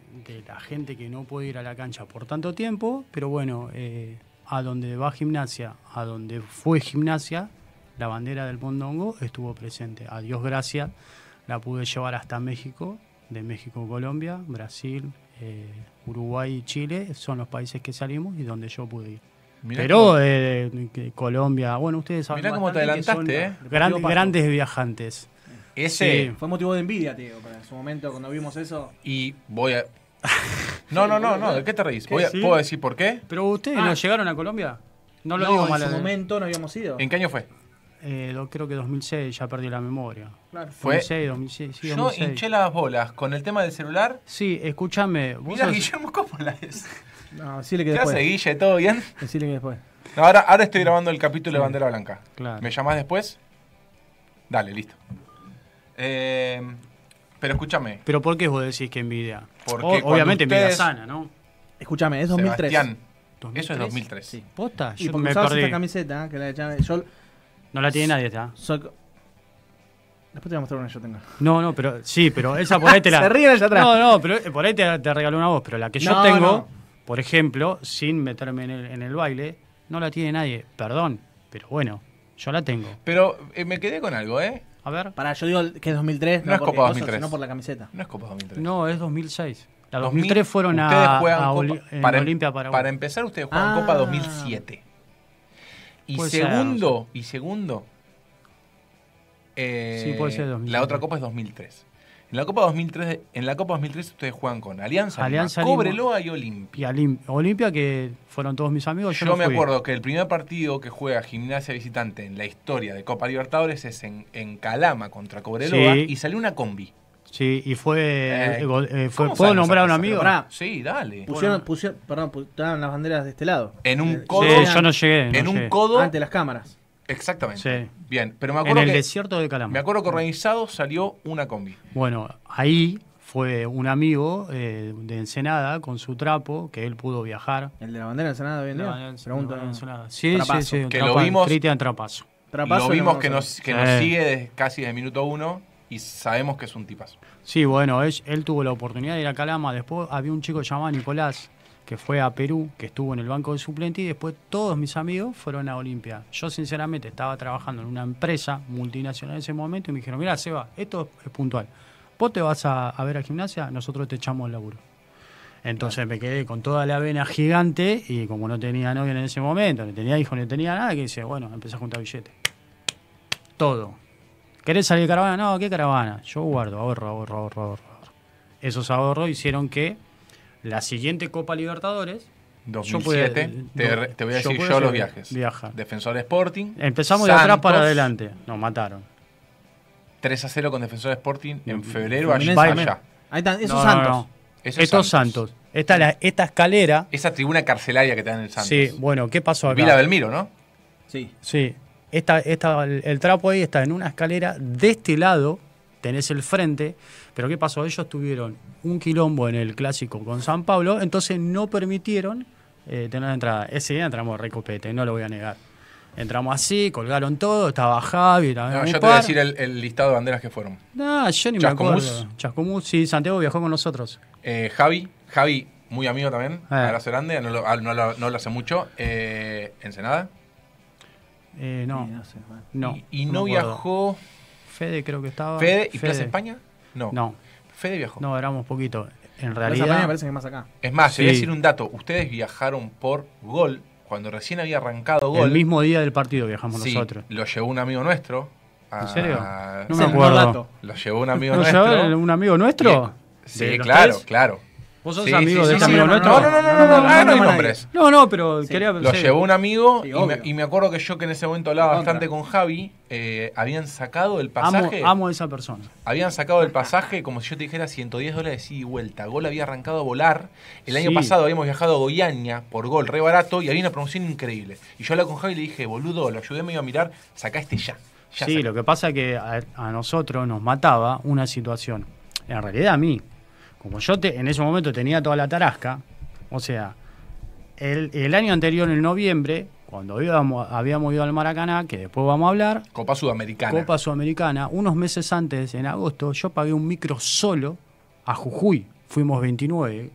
la gente que no puede ir a la cancha por tanto tiempo, pero bueno, eh, a donde va gimnasia, a donde fue gimnasia, la bandera del Mondongo estuvo presente. A Dios gracias la pude llevar hasta México, de México Colombia, Brasil, eh, Uruguay y Chile son los países que salimos y donde yo pude ir. Pero eh, Colombia, bueno, ustedes saben Mirá cómo te adelantaste, eh. grandes, viajantes. Ese fue motivo de envidia, tío, en su momento cuando vimos eso. Y voy a No, no, no, no, ¿de qué te reís? ¿Puedo decir por qué? Pero ustedes no ah. llegaron a Colombia? No lo digo mal. En su eh. momento no habíamos ido. ¿En qué año fue? Eh, creo que 2006, ya perdió la memoria. Claro. Fue 2006, sí, 2006. Yo hinché las bolas con el tema del celular. Sí, escúchame. Mira, Guillermo, ¿cómo la es? No, sí le quedé después. hace, Guille? ¿Todo bien? Decirle que después. ahora, estoy grabando el capítulo de Bandera Blanca. ¿Me llamás después? Dale, listo. Eh, pero escúchame. ¿Pero por qué vos decís que envidia? Porque obviamente envidia sana, ¿no? Escúchame, es 2003. Sebastián, Eso es 2003. Sí. Posta, y me esta camiseta ¿eh? que la de no la tiene nadie esta. Después te voy a mostrar una que yo tenga. No, no, pero sí, pero esa por ahí te la. Se ríen allá atrás. No, no, pero eh, por ahí te, regaló una voz. Pero la que yo tengo, por ejemplo, sin meterme en el, en el baile, no la tiene nadie. Perdón, pero bueno, yo la tengo. Pero eh, me quedé con algo, ¿eh? A ver. Para, yo digo que es 2003. No, es Copa 2003. Sino por la camiseta. No es Copa 2003. No, es 2006. La 2003 fueron a, a em- para, Para empezar, ustedes juegan Copa 2007. Ah. Y segundo, y eh, segundo, la otra copa es 2003. En la Copa 2003, en la Copa 2003 ustedes juegan con Alianza, Alianza Cobreloa y Olimpia. Olimpia que fueron todos mis amigos. Yo, me acuerdo que el primer partido que juega Gimnasia visitante en la historia de Copa Libertadores es en, Calama contra Cobreloa y salió una combi. Sí, y fue. Eh, eh, eh, fue ¿Puedo nombrar a un amigo? sí, dale. Pusieron, pusieron, perdón, pusieron las banderas de este lado. En un codo. Sí, yo no llegué. En un codo. Ante las cámaras. Exactamente. Sí. Bien, pero me acuerdo. En el desierto de Calama. Me acuerdo que organizado salió una combi. Bueno, ahí fue un amigo de Ensenada con su trapo que él pudo viajar. ¿El de la bandera de Ensenada bien. en Pregunta. De Ensenada. Sí, sí, sí, Que lo vimos. Cristian Trapazo. Lo vimos que nos, sigue casi de minuto uno y sabemos que es un tipazo. Sí, bueno, él, él tuvo la oportunidad de ir a Calama, después había un chico llamado Nicolás que fue a Perú, que estuvo en el banco de suplente y después todos mis amigos fueron a Olimpia. Yo sinceramente estaba trabajando en una empresa multinacional en ese momento y me dijeron, mira Seba, esto es puntual. Vos te vas a, ver a gimnasia, nosotros te echamos el laburo. Entonces me quedé con toda la vena gigante y como no tenía novia en ese momento, no tenía hijo, no tenía nada, que dice, bueno, empecé a juntar billetes. Todo, ¿Querés salir de caravana? No, ¿qué caravana? Yo guardo, ahorro, ahorro, ahorro, ahorro. Esos ahorros hicieron que la siguiente Copa Libertadores. 2007, te, voy a decir yo, los viajes. Viaja. Defensor Sporting. Empezamos de atrás para adelante. Nos mataron. 3 a 0 con Defensor Sporting en mm, febrero allá. Ahí están, esos Santos. Esos Estos Santos. Esta, la, esta escalera. Esa tribuna carcelaria que te dan en el Santos. Sí, bueno, ¿qué pasó acá? Vila Belmiro, ¿no? Sí. Sí el, trapo ahí está en una escalera, de este lado tenés el frente, pero ¿qué pasó? Ellos tuvieron un quilombo en el clásico con San Pablo, entonces no permitieron eh, tener entrada. Ese día entramos recopete, no lo voy a negar. Entramos así, colgaron todo, estaba Javi. yo te voy a decir el, listado de banderas que fueron. No, yo ni me acuerdo. Chascomús, sí, Santiago viajó con nosotros. Eh, Javi, Javi, muy amigo también, eh. a la grande, ah, no lo, no lo, hace mucho. Ensenada. Eh, no. no, Y, no, viajó. Fede creo que estaba. Fede y Fede. Plaza España? No. No. Fede viajó. No, éramos poquito. En realidad. España parece que es más acá. Es más, voy a decir un dato. Ustedes viajaron por Gol cuando recién había arrancado Gol. El mismo día del partido viajamos nosotros. Lo llevó un amigo nuestro. ¿En serio? Ah, no me acuerdo. Lo llevó un amigo nuestro. un amigo nuestro? Sí, claro, claro. Vos sos de este nuestro. No, no, no, no, ah, no, no, hay nombres. No, no, pero quería. Lo llevó un amigo y me, acuerdo que yo, que en ese momento hablaba bastante con Javi, eh, habían sacado el pasaje. Amo, a esa persona. Habían sacado el pasaje como si yo te dijera 110 dólares y vuelta. Gol había arrancado a volar. El año pasado habíamos viajado a Goiania por gol, re barato, y había una promoción increíble. Y yo la con Javi y le dije, boludo, lo ayudé medio a mirar, sacá este ya. sí, lo que pasa es que a nosotros nos mataba una situación. En realidad a mí, como yo te, en ese momento tenía toda la tarasca, o sea, el, año anterior, en noviembre, cuando habíamos ido al Maracaná, que después vamos a hablar. Copa Sudamericana. Copa Sudamericana. Unos meses antes, en agosto, yo pagué un micro solo a Jujuy. Fuimos 29,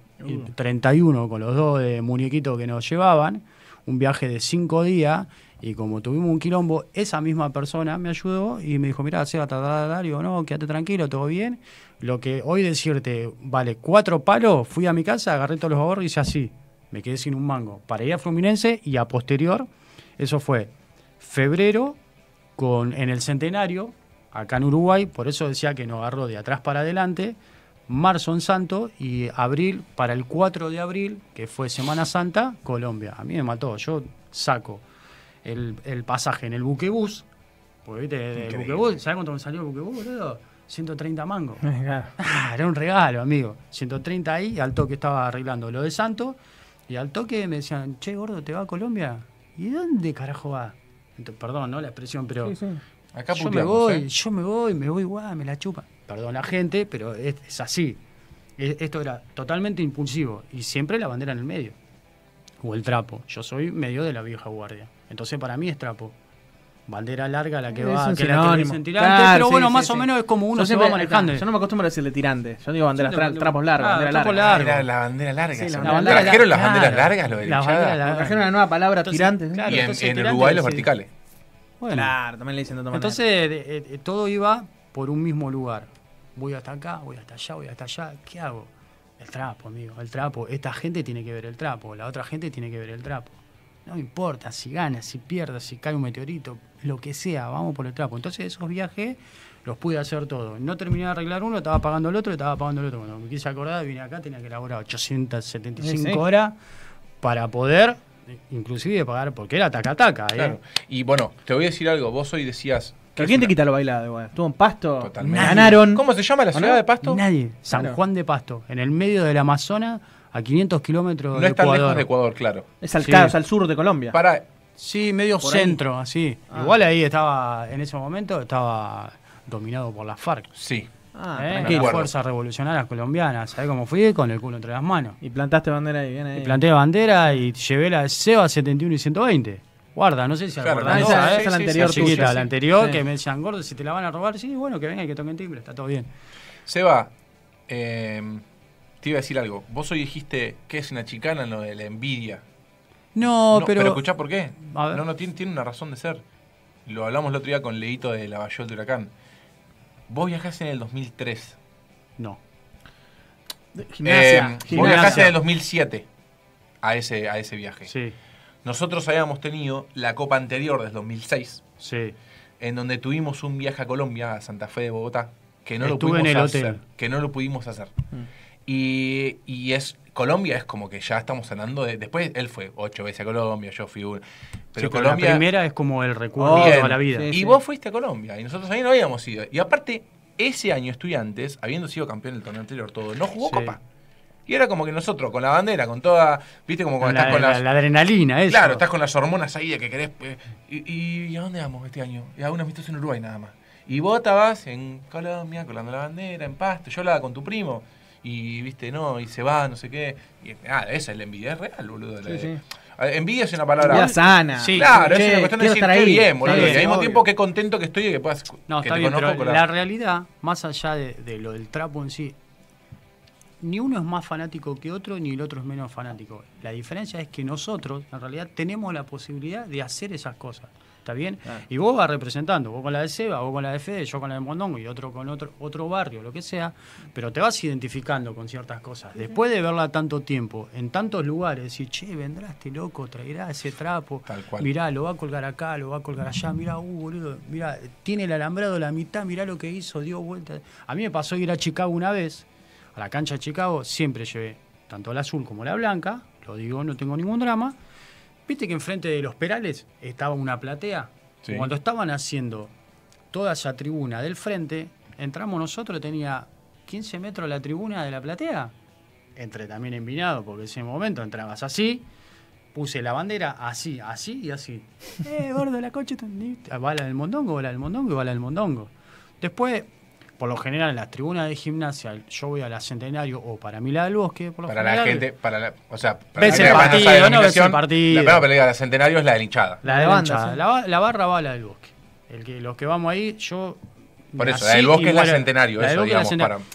31 uh. con los dos de muñequitos que nos llevaban. Un viaje de cinco días y como tuvimos un quilombo, esa misma persona me ayudó y me dijo, mirá, se va a tardar, digo, no, quédate tranquilo, todo bien. Lo que hoy decirte, vale, cuatro palos, fui a mi casa, agarré todos los ahorros y hice así. Me quedé sin un mango. Para ir a Fluminense y a posterior, eso fue febrero con, en el centenario, acá en Uruguay, por eso decía que nos agarró de atrás para adelante, marzo en Santo y abril, para el 4 de abril, que fue Semana Santa, Colombia. A mí me mató, yo saco el, pasaje en el buquebús. Porque viste, buquebús, ¿sabes cuánto me salió el buquebús, boludo? 130 mangos. Ah, era un regalo, amigo. 130 ahí, al toque estaba arreglando lo de Santo. Y al toque me decían, che, gordo, ¿te va a Colombia? ¿Y dónde carajo va? perdón, ¿no? La expresión, pero. yo me voy, ¿eh? yo me voy, me voy, guau, me la chupa. Perdón la gente, pero es, así. E-, esto era totalmente impulsivo y siempre la bandera en el medio. O el trapo. Yo soy medio de la vieja guardia. Entonces para mí es trapo. Bandera larga la que va, que tirante, pero bueno, más o menos es como uno se va manejando. Yo no me acostumbro a decirle tirante, yo digo banderas, trapos largos, la, bandera larga. trajeron las banderas largas lo la Trajeron una nueva palabra, tirante. y en, Uruguay los verticales. Bueno, claro, también le dicen Entonces eh, eh, todo iba por un mismo lugar. Voy hasta acá, voy hasta allá, voy hasta allá. ¿Qué hago? El trapo, amigo, el trapo. Esta gente tiene que ver el trapo, la otra gente tiene que ver el trapo. No importa si gana, si pierde, si cae un meteorito, lo que sea, vamos por el trapo. Entonces esos viajes los pude hacer todos. No terminé de arreglar uno, estaba pagando el otro, estaba pagando el otro. Cuando me quise acordar, vine acá, tenía que elaborar 875 horas para poder, inclusive pagar, porque era taca-taca. ¿eh? Y bueno, te voy a decir algo, vos hoy decías... ¿Quién te quita lo bailado? ¿Tuvo Estuvo en Pasto, ganaron... ¿Cómo se llama la ciudad de Pasto? Nadie, San Juan de Pasto, en el medio del Amazonas a 500 kilómetros de Ecuador. No es lejos de Ecuador, claro. Es al, sur de Colombia. Para, sí, medio centro, así. Ah. Igual ahí estaba, en ese momento, estaba dominado por las FARC. Sí. Ah, ¿eh? fuerzas revolucionarias colombianas, ¿sabes cómo fui? Con el culo entre las manos. Y plantaste bandera y viene ahí. Y planté bandera y llevé la Seba 71 y 120. Guarda, no sé si claro, guarda, ah, esa, eh. es la anterior chiquita, la anterior que me decían, gordo, si te la van a robar, sí, bueno, que venga y que toquen timbre, está todo bien. Seba, eh, te iba a decir algo. Vos hoy dijiste que es una chicana lo de la envidia. No, pero. Pero escuchá por qué. No, no tiene, tiene una razón de ser. Lo hablamos el otro día con Leito de Lavallol de Huracán. Vos viajás en el 2003. No. Eh, gimnasia. Vos viajás en el 2007 a ese, a ese viaje. Sí. Nosotros habíamos tenido la Copa anterior desde 2006. Sí. En donde tuvimos un viaje a Colombia, a Santa Fe de Bogotá, que no lo pudimos hacer. Que no lo pudimos hacer. Mm. Y, es Colombia es como que ya estamos hablando de. Después él fue ocho veces a Colombia, yo fui uno. Pero, La primera es como el recuerdo de la vida. y vos fuiste a Colombia y nosotros ahí no habíamos ido. Y aparte, ese año Estudiantes, habiendo sido campeón del torneo anterior todo, no jugó Copa. Y era como que nosotros, con la bandera, con toda. ¿Viste? Como estás con la, adrenalina, eso. Claro, estás con las hormonas ahí de que querés. Pues, y, y, a dónde vamos este año? Y a una en Uruguay nada más. Y vos estabas en Colombia, colando la bandera, en pasto. Yo la con tu primo y viste, no, y se va, no sé qué. Y, ah, esa es la envidia, real, boludo. Ah, envidia es una palabra. Envidia sana. Claro, es una cuestión de decir bien, boludo. y al mismo tiempo, qué contento que estoy y que puedas. No, está bien, la... realidad, más allá de, de lo del trapo en sí, ni uno es más fanático que otro, ni el otro es menos fanático. La diferencia es que nosotros, en realidad, tenemos la posibilidad de hacer esas cosas bien? Y vos vas representando, vos con la de Seba, vos con la de Fede, yo con la de Mondongo y otro con otro, otro barrio, lo que sea, pero te vas identificando con ciertas cosas. Después de verla tanto tiempo, en tantos lugares, decir, che, vendrá este loco, traerá ese trapo, Tal mirá, lo va a colgar acá, lo va a colgar allá, mirá, uh, boludo, tiene el alambrado la mitad, mirá lo que hizo, dio vuelta. A mí me pasó ir a Chicago una vez, a la cancha de Chicago, siempre llevé tanto la azul como la blanca, lo digo, no tengo ningún drama, Viste que enfrente de los Perales estaba una platea. Cuando estaban haciendo toda esa tribuna del frente, entramos nosotros, tenía 15 metros la tribuna de la platea. entre también envinado, porque en ese momento entrabas así, puse la bandera así, así y así. ¡Eh, gordo, la coche! Bala del mondongo, bala del mondongo, bala del mondongo. Después por lo general en las tribunas de gimnasia yo voy a la Centenario o para mí la del Bosque por lo para la gente para la, o sea para la el partido no, no la pelea Centenario es la del hinchada la de banda la, barra va a la del Bosque el que los que vamos ahí yo por eso, la del bosque es la centenario, eso, digamos,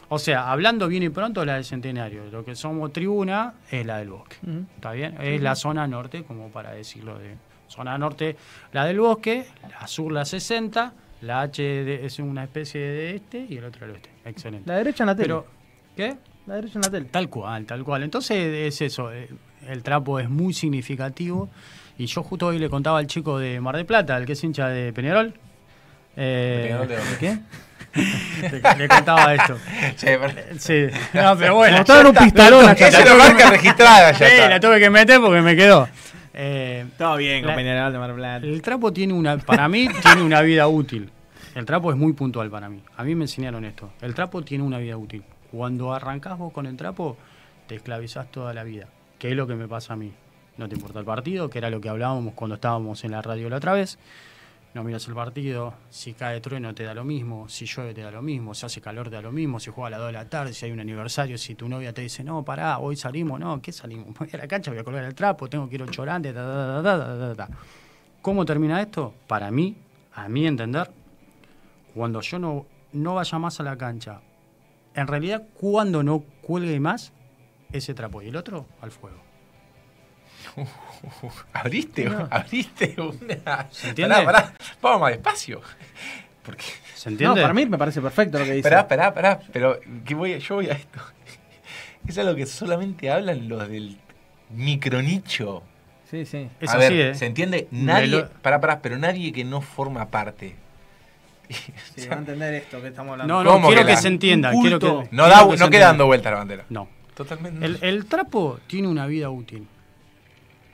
O sea, hablando bien y pronto, la del centenario. Lo que somos tribuna es la del bosque. ¿Está bien? Es la zona norte, como para decirlo de. Zona norte, la del bosque, la sur, la 60, la H es una especie de este y el otro el este. Excelente. La derecha en la tele. ¿Qué? La derecha en la tele. Tal cual, tal cual. Entonces es eso, eh, el trapo es muy significativo. Y yo justo hoy le contaba al chico de Mar de Plata, el que es hincha de Peñarol. Eh, de ¿Qué? le, contaba esto. Sí, pero, eh, sí. No, pero bueno. en un pistolón. Esa marca registrada ya. Sí, la tuve que meter porque me quedó. Eh, Todo bien, de El trapo tiene una, para mí, tiene una vida útil. El trapo es muy puntual para mí. A mí me enseñaron esto. El trapo tiene una vida útil. Cuando arrancas vos con el trapo, te esclavizás toda la vida. qué es lo que me pasa a mí. No te importa el partido, que era lo que hablábamos cuando estábamos en la radio la otra vez no miras el partido, si cae trueno te da lo mismo, si llueve te da lo mismo, si hace calor te da lo mismo, si juega a las 2 de la tarde, si hay un aniversario, si tu novia te dice, no, pará, hoy salimos, no, ¿qué salimos? Voy a la cancha, voy a colgar el trapo, tengo que ir al chorante, da, da, da, da, da, da. ¿Cómo termina esto? Para mí, a mi entender, cuando yo no, no vaya más a la cancha, en realidad cuando no cuelgue más ese trapo y el otro al fuego. abriste, abriste una. ¿Se entiende? Pará, pará. Vamos más despacio. Porque... ¿Se entiende? No, para mí me parece perfecto lo que dice. Pará, pará, pará. Pero que voy yo voy a esto. Es lo que solamente hablan los del micronicho. Sí, sí. Eso a ver, sí, ¿eh? ¿se entiende? Nadie. Pará, pará, pero nadie que no forma parte. Se va a entender esto que estamos hablando. No, no, quiero que, se entienda. Quiero que, no da, no queda dando vuelta la bandera. No. Totalmente. El, el trapo tiene una vida útil.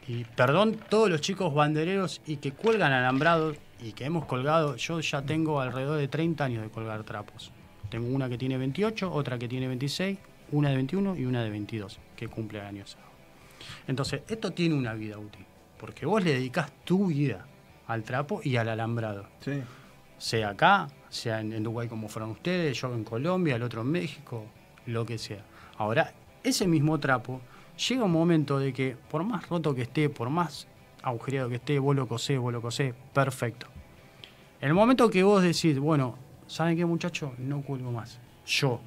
Y perdón, todos los chicos bandereros y que cuelgan alambrados y que hemos colgado, yo ya tengo alrededor de 30 años de colgar trapos. Tengo una que tiene 28, otra que tiene 26, una de 21 y una de 22, que cumple años. Entonces, esto tiene una vida útil, porque vos le dedicas tu vida al trapo y al alambrado. Sí. Sea acá, sea en, en Uruguay como fueron ustedes, yo en Colombia, el otro en México, lo que sea. Ahora, ese mismo trapo llega un momento de que por más roto que esté, por más agujereado que esté, vos lo cosés, vos lo cosés, perfecto. En el momento que vos decís, bueno, ¿saben qué muchacho? No cuelgo más. Yo.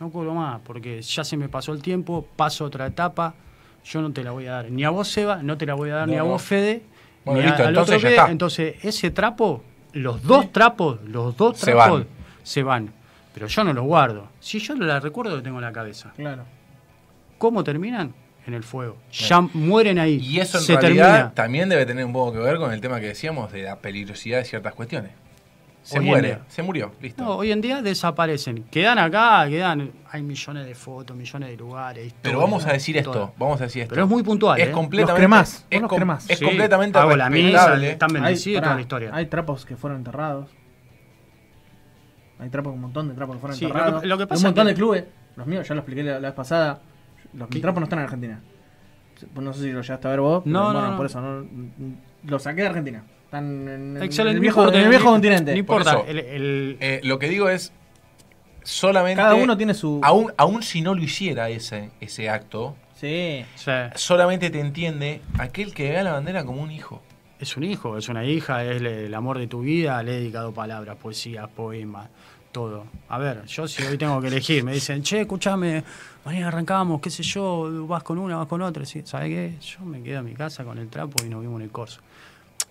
No cuelgo más porque ya se me pasó el tiempo, paso otra etapa, yo no te la voy a dar. Ni a vos, Seba, no te la voy a dar, ni a vos, Fede. Bueno, a, entonces, entonces, ese trapo, los dos trapos, los dos trapos se van. Pero yo no los guardo. Si yo la recuerdo, lo tengo en la cabeza. Claro. ¿Cómo terminan? En el fuego. Ya mueren ahí. Y eso en realidad también debe tener un poco que ver con el tema que decíamos de la peligrosidad de ciertas cuestiones. Se muere, se murió, listo. hoy en día desaparecen. Quedan acá, quedan. Hay millones de fotos, millones de lugares. Pero vamos a decir esto, vamos a decir esto. Pero es muy puntual. Es ¿eh? completamente. Los es, completamente es completamente. Hago la misa, están bendecidos toda la historia. Hay trapos que fueron enterrados. Hay trapos, un montón de trapos que fueron enterrados. un montón de clubes. Los míos, ya lo expliqué la vez pasada los mitrapos no están en Argentina. Pues no sé si lo llegaste a ver vos. No, no, por eso no. Lo saqué de Argentina. Están en, en el, viejo, continente. No importa. Eh, lo que digo es. Solamente. Cada uno tiene su. Aún, si no lo hiciera ese, ese acto. Sí. Solamente te entiende aquel que vea la bandera como un hijo. Es un hijo, es una hija, es el amor de tu vida, le he dedicado palabras, poesía, poemas a ver, yo si hoy tengo que elegir, me dicen, che, escúchame, mañana arrancamos, qué sé yo, vas con una, vas con otra. ¿sí? ¿Sabes qué? Yo me quedo en mi casa con el trapo y nos vimos en el corso.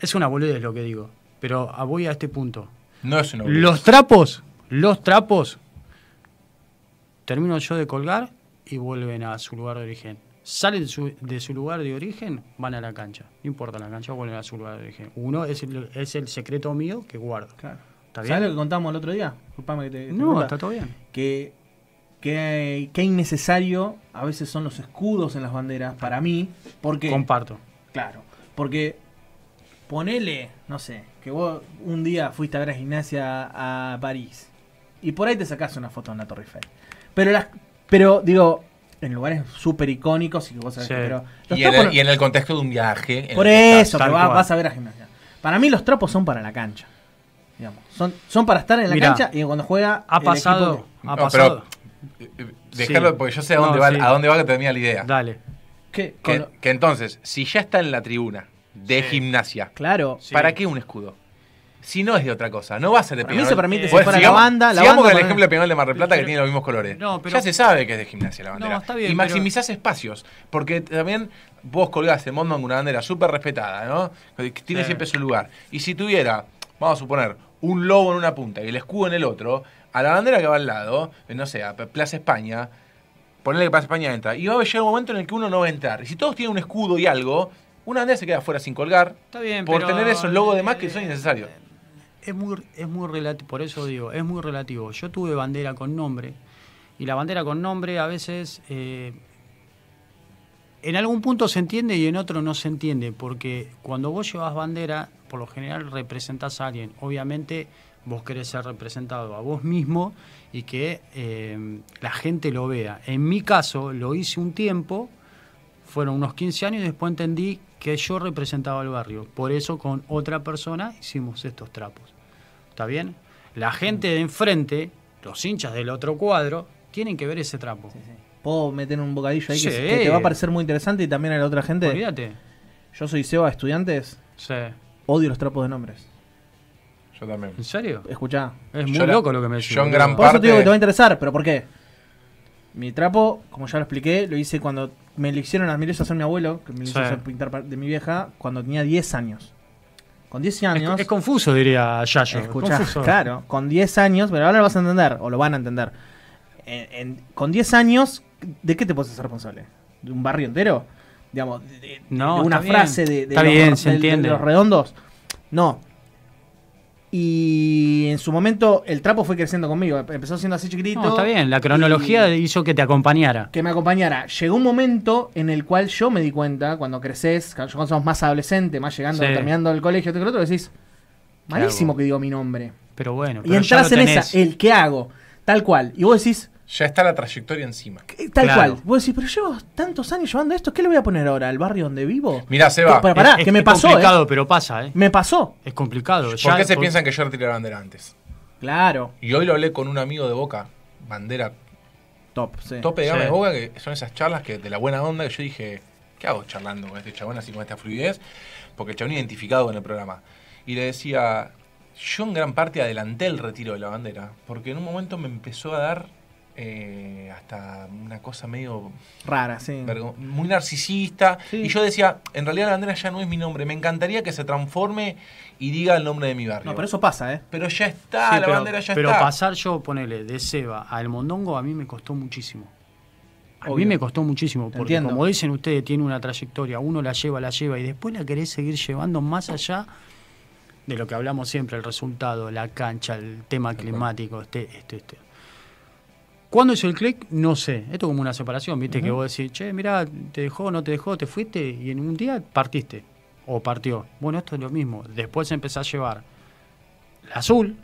Es una boludez lo que digo, pero voy a este punto. No es una boludez. Los trapos, los trapos, termino yo de colgar y vuelven a su lugar de origen. Salen de su lugar de origen, van a la cancha. No importa la cancha, vuelven a su lugar de origen. Uno es el, es el secreto mío que guardo. ¿Sabes lo que contábamos el otro día? no, está todo bien. Que, que, que innecesario a veces son los escudos en las banderas para mí, porque. Comparto. Claro, porque ponele, no sé, que vos un día fuiste a ver a gimnasia a París y por ahí te sacás una foto en la Torre Eiffel. Pero las pero digo, en lugares súper icónicos y que vos sabés pero y, en el contexto de un viaje. Por eso, vas, vas, a ver a gimnasia. Para mí los trapos son para la cancha. Son, son para estar en la cancha y cuando juega. Ha pasado. Pero, eh, dejarlo, porque yo sé a dónde, va, a dónde va que termina la idea. Dale. Que, que, entonces, si ya está en la tribuna de gimnasia, claro. ¿para qué un escudo? Si no es de otra cosa, no va a ser de penal. A mí se permite eh, fuera pues, la banda. La sigamos con el ejemplo de Peñarol de Mar del Plata que tiene los mismos colores. ya se sabe que es de gimnasia la bandera. y maximizás espacios. Porque también vos colgás en una bandera súper respetada, ¿no? tiene siempre su lugar. Y si tuviera, vamos a suponer, un lobo en una punta y el escudo en el otro, a la bandera que va al lado, eh, no sé, a Plaza España, ponerle que Plaza España entra, y va a llegar un momento en el que uno no va a entrar. Y si todos tienen un escudo y algo, una bandera se queda afuera sin colgar por tener esos logos de más que son eh, innecesarios. Eh, es muy, es muy relativo, por eso digo, es muy relativo. Yo tuve bandera con nombre, y la bandera con nombre a veces en algún punto se entiende y en otro no se entiende, porque cuando vos llevas bandera por lo general representas a alguien. Obviamente vos querés ser representado a vos mismo y que eh, la gente lo vea. En mi caso lo hice un tiempo, fueron unos 15 años y después entendí que yo representaba al barrio. Por eso con otra persona hicimos estos trapos. ¿Está bien? La gente de enfrente, los hinchas del otro cuadro, tienen que ver ese trapo. Puedo meter un bocadillo ahí que, te va a parecer muy interesante y también a la otra gente. Olvídate. Yo soy Seba Estudiantes. Sí. Odio los trapos de nombres. Yo también. ¿En serio? Escucha, Es muy loco lo que me decís. Yo en gran Por eso te digo que te va a interesar, pero ¿por qué? Mi trapo, como ya lo expliqué, lo hice cuando me lo hicieron, a mi mi abuelo, que me hizo hacer pintar de mi vieja, cuando tenía 10 años. Con 10 años. Es, confuso, diría Yayo. Escucha, claro. Con 10 años, pero ahora lo vas a entender, o lo van a entender. con 10 años, ¿de qué te puedes hacer responsable? ¿De un barrio entero? digamos, una frase de, los, redondos. No. Y en su momento el trapo fue creciendo conmigo. Empezó siendo así chiquitito. No, está bien, la cronología hizo que te acompañara. Que me acompañara. Llegó un momento en el cual yo me di cuenta, cuando creces, cuando somos más adolescentes, más llegando, terminando el colegio, te otro, decís, malísimo que digo mi nombre. Pero bueno, y entras en esa, el qué hago, tal cual. Y vos decís, ya está la trayectoria encima. Eh, tal cual cual. Vos decís, pero llevo tantos años llevando esto, ¿qué le voy a poner ahora al barrio donde vivo? Mirá, Seba. Pero, pará, es, que me pasó. Es complicado, eh. pero pasa, ¿eh? Me pasó. Es complicado. ¿Por qué se piensan que yo retiré la bandera antes? Claro. Y hoy lo hablé con un amigo de Boca, bandera top, sí. Top de Boca, que son esas charlas que de la buena onda que yo dije, ¿qué hago charlando con este chabón así con esta fluidez? Porque el chabón identificado en el programa. Y le decía, yo en gran parte adelanté el retiro de la bandera, porque en un momento me empezó a dar eh, hasta una cosa medio rara, sí. Muy narcisista. Y yo decía, en realidad la bandera ya no es mi nombre. Me encantaría que se transforme y diga el nombre de mi barrio. No, pero eso pasa, ¿eh? Pero ya está, la bandera ya está. Pero pasar yo, ponele, de Seba al Mondongo a mí me costó muchísimo. A mí me costó muchísimo, porque como dicen ustedes, tiene una trayectoria, uno la lleva, la lleva, y después la querés seguir llevando más allá de lo que hablamos siempre, el resultado, la cancha, el tema climático, este, este, este. ¿Cuándo hizo el clic? No sé. Esto es como una separación, ¿viste? Que vos decís, che, mirá, te dejó, no te dejó, te fuiste y en un día partiste o partió. Bueno, esto es lo mismo. Después empezó a llevar la azul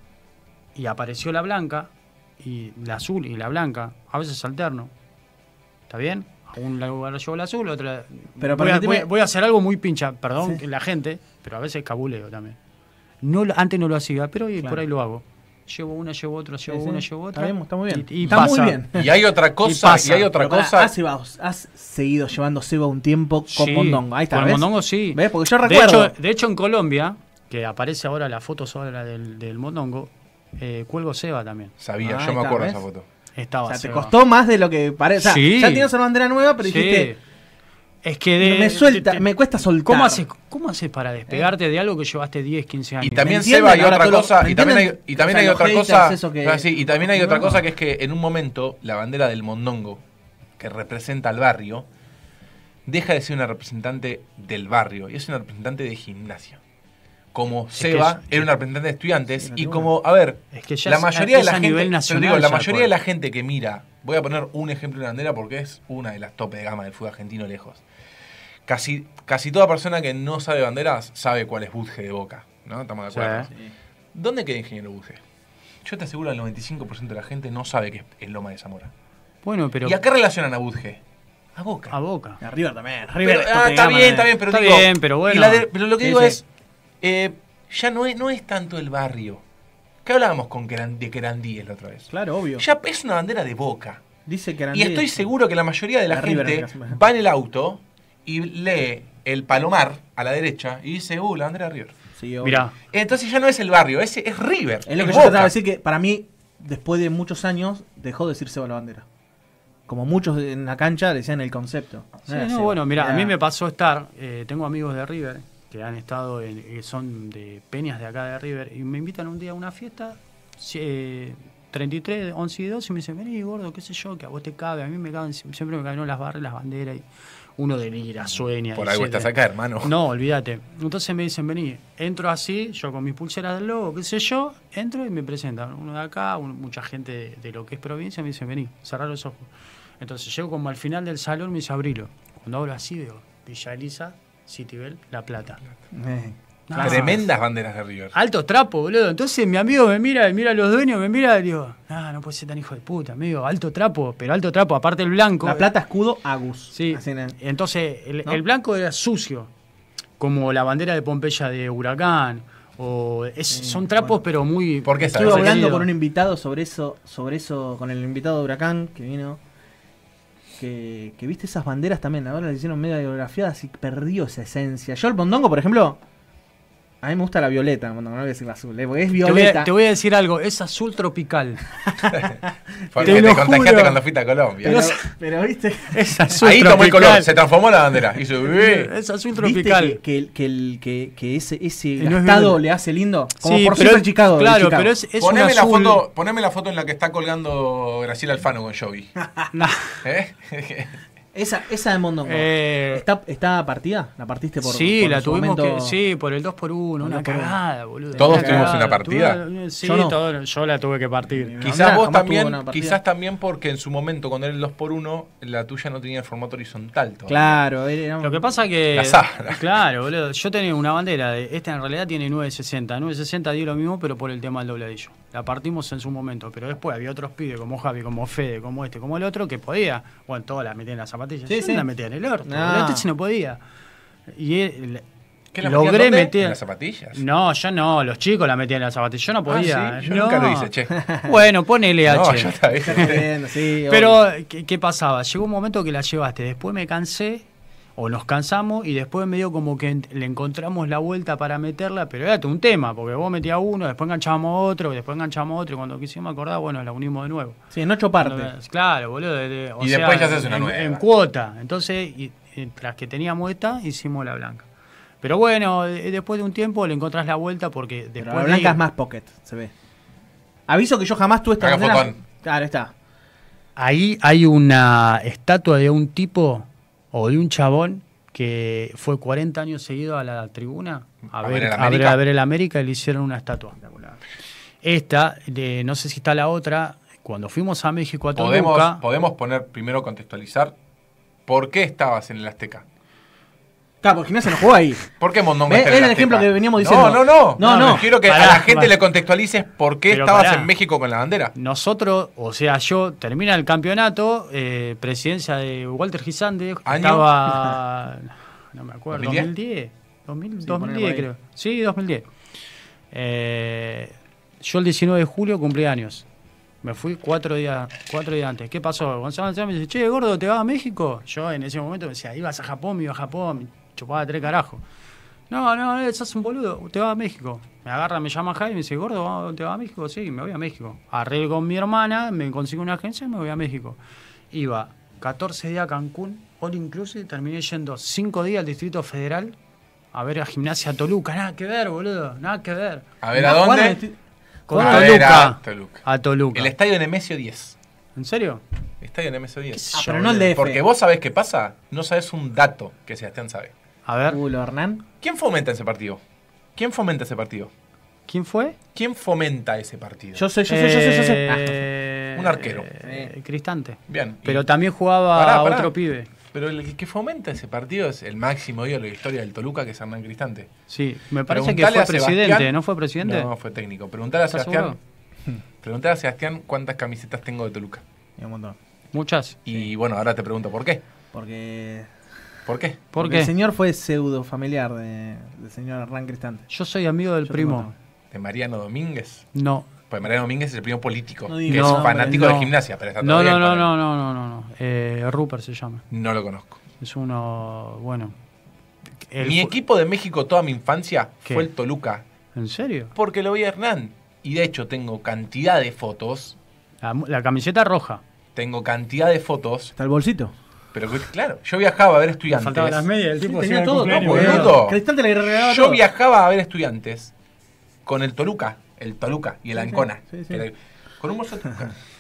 y apareció la blanca y la azul y la blanca. A veces alterno. ¿Está bien? A un lugar llevo la azul, otra. Pero voy, a, hacer algo muy pincha, perdón, la gente, pero a veces cabuleo también. No, antes no lo hacía, pero por ahí lo hago llevo una, llevo otra, llevo una, llevo otra. Está, está muy bien. Y, está muy bien. Y hay otra cosa, y, hay otra cosa. Has, has, seguido llevando Seba un tiempo con Mondongo. Ahí está, con ¿ves? Mondongo sí. ¿Ves? Porque yo recuerdo. De hecho, en Colombia, que aparece ahora la foto sobre del, del Mondongo, eh, cuelgo Seba también. Sabía, ah, yo me acuerdo de esa foto. Estaba o sea, te costó más de lo que parece. O sea, ya tienes una bandera nueva, pero dijiste, es que me suelta, me cuesta soltar. ¿Cómo haces cómo hace para despegarte ¿Eh? de algo que llevaste 10, 15 años? Y también hay otra cosa, y también hay, también otra cosa, ah, y también hay otra cosa que es que en un momento la bandera del mondongo que representa al barrio deja de ser una representante del barrio y es una representante de gimnasia. Como Seba era una representante de estudiantes y como, a ver, la mayoría de la gente, la mayoría de la gente que mira, voy a poner un ejemplo de bandera porque es una de las tope de gama del fútbol argentino lejos casi, toda persona que no sabe banderas sabe cuál es Budge de Boca, ¿no? Estamos de acuerdo. ¿Dónde queda Ingeniero Budge? Yo te aseguro que el 95% de la gente no sabe qué es Loma de Zamora. Bueno, pero... ¿Y a qué relacionan a Budge? A Boca. A Boca. A River también. River ah, está bien, está bien, pero está pero bueno. pero lo que digo es, eh, ya no es, no es tanto el barrio. ¿Qué hablábamos con de Querandíes la otra vez? Claro, obvio. Ya es una bandera de Boca. Dice Y estoy seguro que la mayoría de la, gente va en el auto y lee el Palomar a la derecha y dice, uh, la bandera de River. Entonces ya no es el barrio, ese es River. Es lo que yo de decir que para mí, después de muchos años, dejó de decirse la bandera. Como muchos en la cancha decían el concepto. bueno, mira, a mí me pasó estar, eh, tengo amigos de River que han estado, que son de peñas de acá de River, y me invitan un día a una fiesta, 33, 11 eh, y 2, y me dicen, vení gordo, qué sé yo, que a vos te cabe, a mí me caben, siempre me caben las barras, las banderas. Y, uno de delira, sueña. Por algo estás acá, hermano. No, olvídate. Entonces me dicen, vení, entro así, yo con mis pulseras del lobo, qué sé yo, entro y me presentan. Uno de acá, mucha gente de, lo que es provincia, me dicen, vení, cerrar los ojos. Entonces llego como al final del salón, me dice, abrilo. Cuando hablo así, veo Villa Elisa, Citibel, La Plata. Eh. Tremendas banderas de River. Alto trapo, boludo. Entonces mi amigo me mira, Y mira a los dueños, me mira y digo, ah, no puede ser tan hijo de puta, amigo. Alto trapo, pero alto trapo, aparte el blanco. La plata escudo Agus. Sí. Entonces, el, blanco era sucio, como la bandera de Pompeya de Huracán. O son trapos pero muy porque estuve hablando con un invitado sobre eso sobre eso con el invitado de huracán que vino que, viste esas banderas también ahora las hicieron medio geografiadas y perdió esa esencia yo el bondongo, por ejemplo a mí me gusta la violeta, cuando no voy a decir la azul, eh, es violeta. Te voy, a, decir algo, es azul tropical. porque te, te contagiaste cuando fuiste a Colombia. Pero, viste. Es azul Ahí tropical. tomó el color, se transformó la bandera. Eh". es azul tropical. ¿Viste que, ese, ese gastado le hace lindo. Como sí, por pero, es, Chicago. Claro, pero es, es poneme azul. La foto, poneme la foto en la que está colgando Graciela Alfano con Jovi. ¿Eh? Esa, esa de Mondongo. Eh, ¿Está, partida? ¿La partiste por Sí, por la tuvimos Sí, por el 2 x 1 Una, cagada, boludo. ¿Todos tuvimos una partida? sí, yo, la tuve que partir. Quizás también, porque en su momento, cuando era el 2 x 1 la tuya no tenía el formato horizontal. Todavía. Claro, Lo que pasa que. La claro, boludo. Yo tenía una bandera. De, esta en realidad tiene 960. 960 dio lo mismo, pero por el tema del dobladillo la partimos en su momento, pero después había otros pibes como Javi, como Fede, como este, como el otro, que podía. Bueno, todos la metían en las zapatillas, sí, la metían en el orto, no. Ah. sí no podía. Y ¿Qué logré meter. ¿En las zapatillas? No, yo no, los chicos la metían en las zapatillas, yo no ah, podía. ¿eh? nunca lo hice, che. Bueno, ponele a no, Pero, ¿qué, ¿qué pasaba? Llegó un momento que la llevaste, después me cansé o nos cansamos y después medio como que le encontramos la vuelta para meterla, pero era un tema, porque vos metías uno, después enganchábamos otro, después enganchábamos otro, y cuando quisimos acordar, bueno, la unimos de nuevo. Sí, en ocho partes. claro, boludo. y después ya haces una en, nueva. En cuota. Entonces, y, que teníamos esta, hicimos la blanca. Pero bueno, eh, después de un tiempo le encontrás la vuelta porque después. la blanca es más pocket, se ve. Aviso que yo jamás tuve esta. Claro, está. Ahí hay una estatua de un tipo o de un chabón que fue 40 años seguido a la tribuna a, ver, el a, ver, el América y le hicieron una estatua. Esta, de, no sé si está la otra, cuando fuimos a México a Toluca... Podemos, podemos poner primero contextualizar por qué estabas en el Azteca. Claro, porque se no jugó ahí. ¿Por qué Mondongo está en el ejemplo que veníamos diciendo. No, no, no. no, no. Quiero que a la gente le contextualices por qué estabas en México con la bandera. Nosotros, o sea, yo termina el campeonato, eh, presidencia de Walter Gisande, estaba. No me acuerdo, ¿2010? 2010. 2010 creo. Sí, 2010. Eh, yo el 19 de julio cumplí años. Me fui cuatro días, días antes. ¿Qué pasó? Gonzalo González me dice, che, gordo, ¿te vas a México? Yo en ese momento me decía, ibas a Japón, me iba a Japón tres carajos. No, no, estás eh, un boludo, te vas a México. Me agarra, me llama Jaime y me dice, gordo, ¿te vas a México? Sí, me voy a México. Arreglo con mi hermana, me consigo una agencia y me voy a México. Iba 14 días a Cancún, all inclusive, terminé yendo 5 días al Distrito Federal a ver a Gimnasia Toluca. Nada que ver, boludo, nada que ver. A ver, ¿a dónde? a Toluca. a Toluca. El estadio Nemesio 10. ¿En serio? Estadio Nemesio 10. pero no Porque vos sabés qué pasa, no sabés un dato que Sebastián sabe. A ver. Hernán. ¿Quién fomenta ese partido? ¿Quién fomenta ese partido? ¿Quién fue? ¿Quién fomenta ese partido? Yo sé, yo sé, yo sé, yo eh, ah, un arquero. Cristante. Bien. Pero también jugaba otro pibe. Pero el que fomenta ese partido es el máximo ídolo de la historia del Toluca, que es Hernán Cristante. Sí, me parece que fue presidente, ¿no fue presidente? No, fue técnico. Preguntale a Sebastián. Preguntale a Sebastián cuántas camisetas tengo de Toluca. un montón. Muchas. Y bueno, ahora te pregunto por qué. Porque ¿Por qué? Porque, el señor fue pseudo familiar del de señor Hernán Cristante. Yo soy amigo del primo. ¿De Mariano Domínguez? No. Pues Mariano Domínguez es el primo político, que es fanático de gimnasia, pero no, no, no, no, no, no, no, eh, Rupert se llama. No lo conozco. Es uno, bueno. mi equipo de México toda mi infancia fue el Toluca. ¿En serio? Porque lo vi a Hernán. Y de hecho tengo cantidad de fotos. la camiseta roja tengo cantidad de fotos. Está el bolsito. Pero claro, yo viajaba a ver estudiantes. las medias, el todo, todo, Yo viajaba a ver estudiantes con el Toluca, el Toluca y el Ancona. con un bolso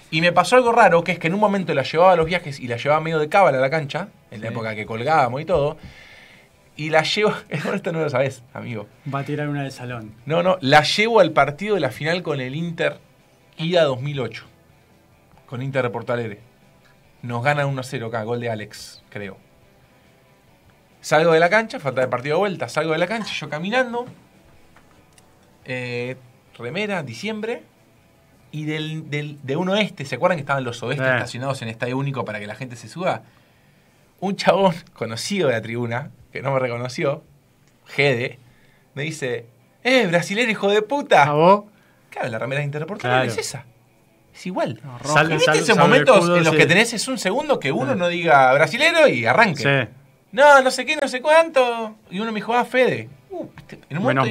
Y me pasó algo raro, que es que en un momento la llevaba a los viajes y la llevaba medio de cábala a la cancha, en la época que colgábamos y todo. Y la llevo. Esto no lo sabes, amigo. Va a tirar una del salón. No, no, la llevo al partido de la final con el Inter, ida 2008. Con Inter de nos ganan 1-0 acá, gol de Alex, creo. Salgo de la cancha, falta de partido de vuelta, salgo de la cancha, yo caminando. Eh, remera, diciembre. Y de un oeste, ¿se acuerdan que estaban los oeste eh. estacionados en estadio único para que la gente se suba? Un chabón conocido de la tribuna, que no me reconoció, Gede, me dice, ¡eh, brasilero hijo de puta! Claro, la remera interportal es esa es igual. No, esos momentos en los que tenés es un segundo que uno no diga brasilero y arranque? No, no sé qué, no sé cuánto. Y uno me dijo, ah, Fede. Uh, este, en un Menos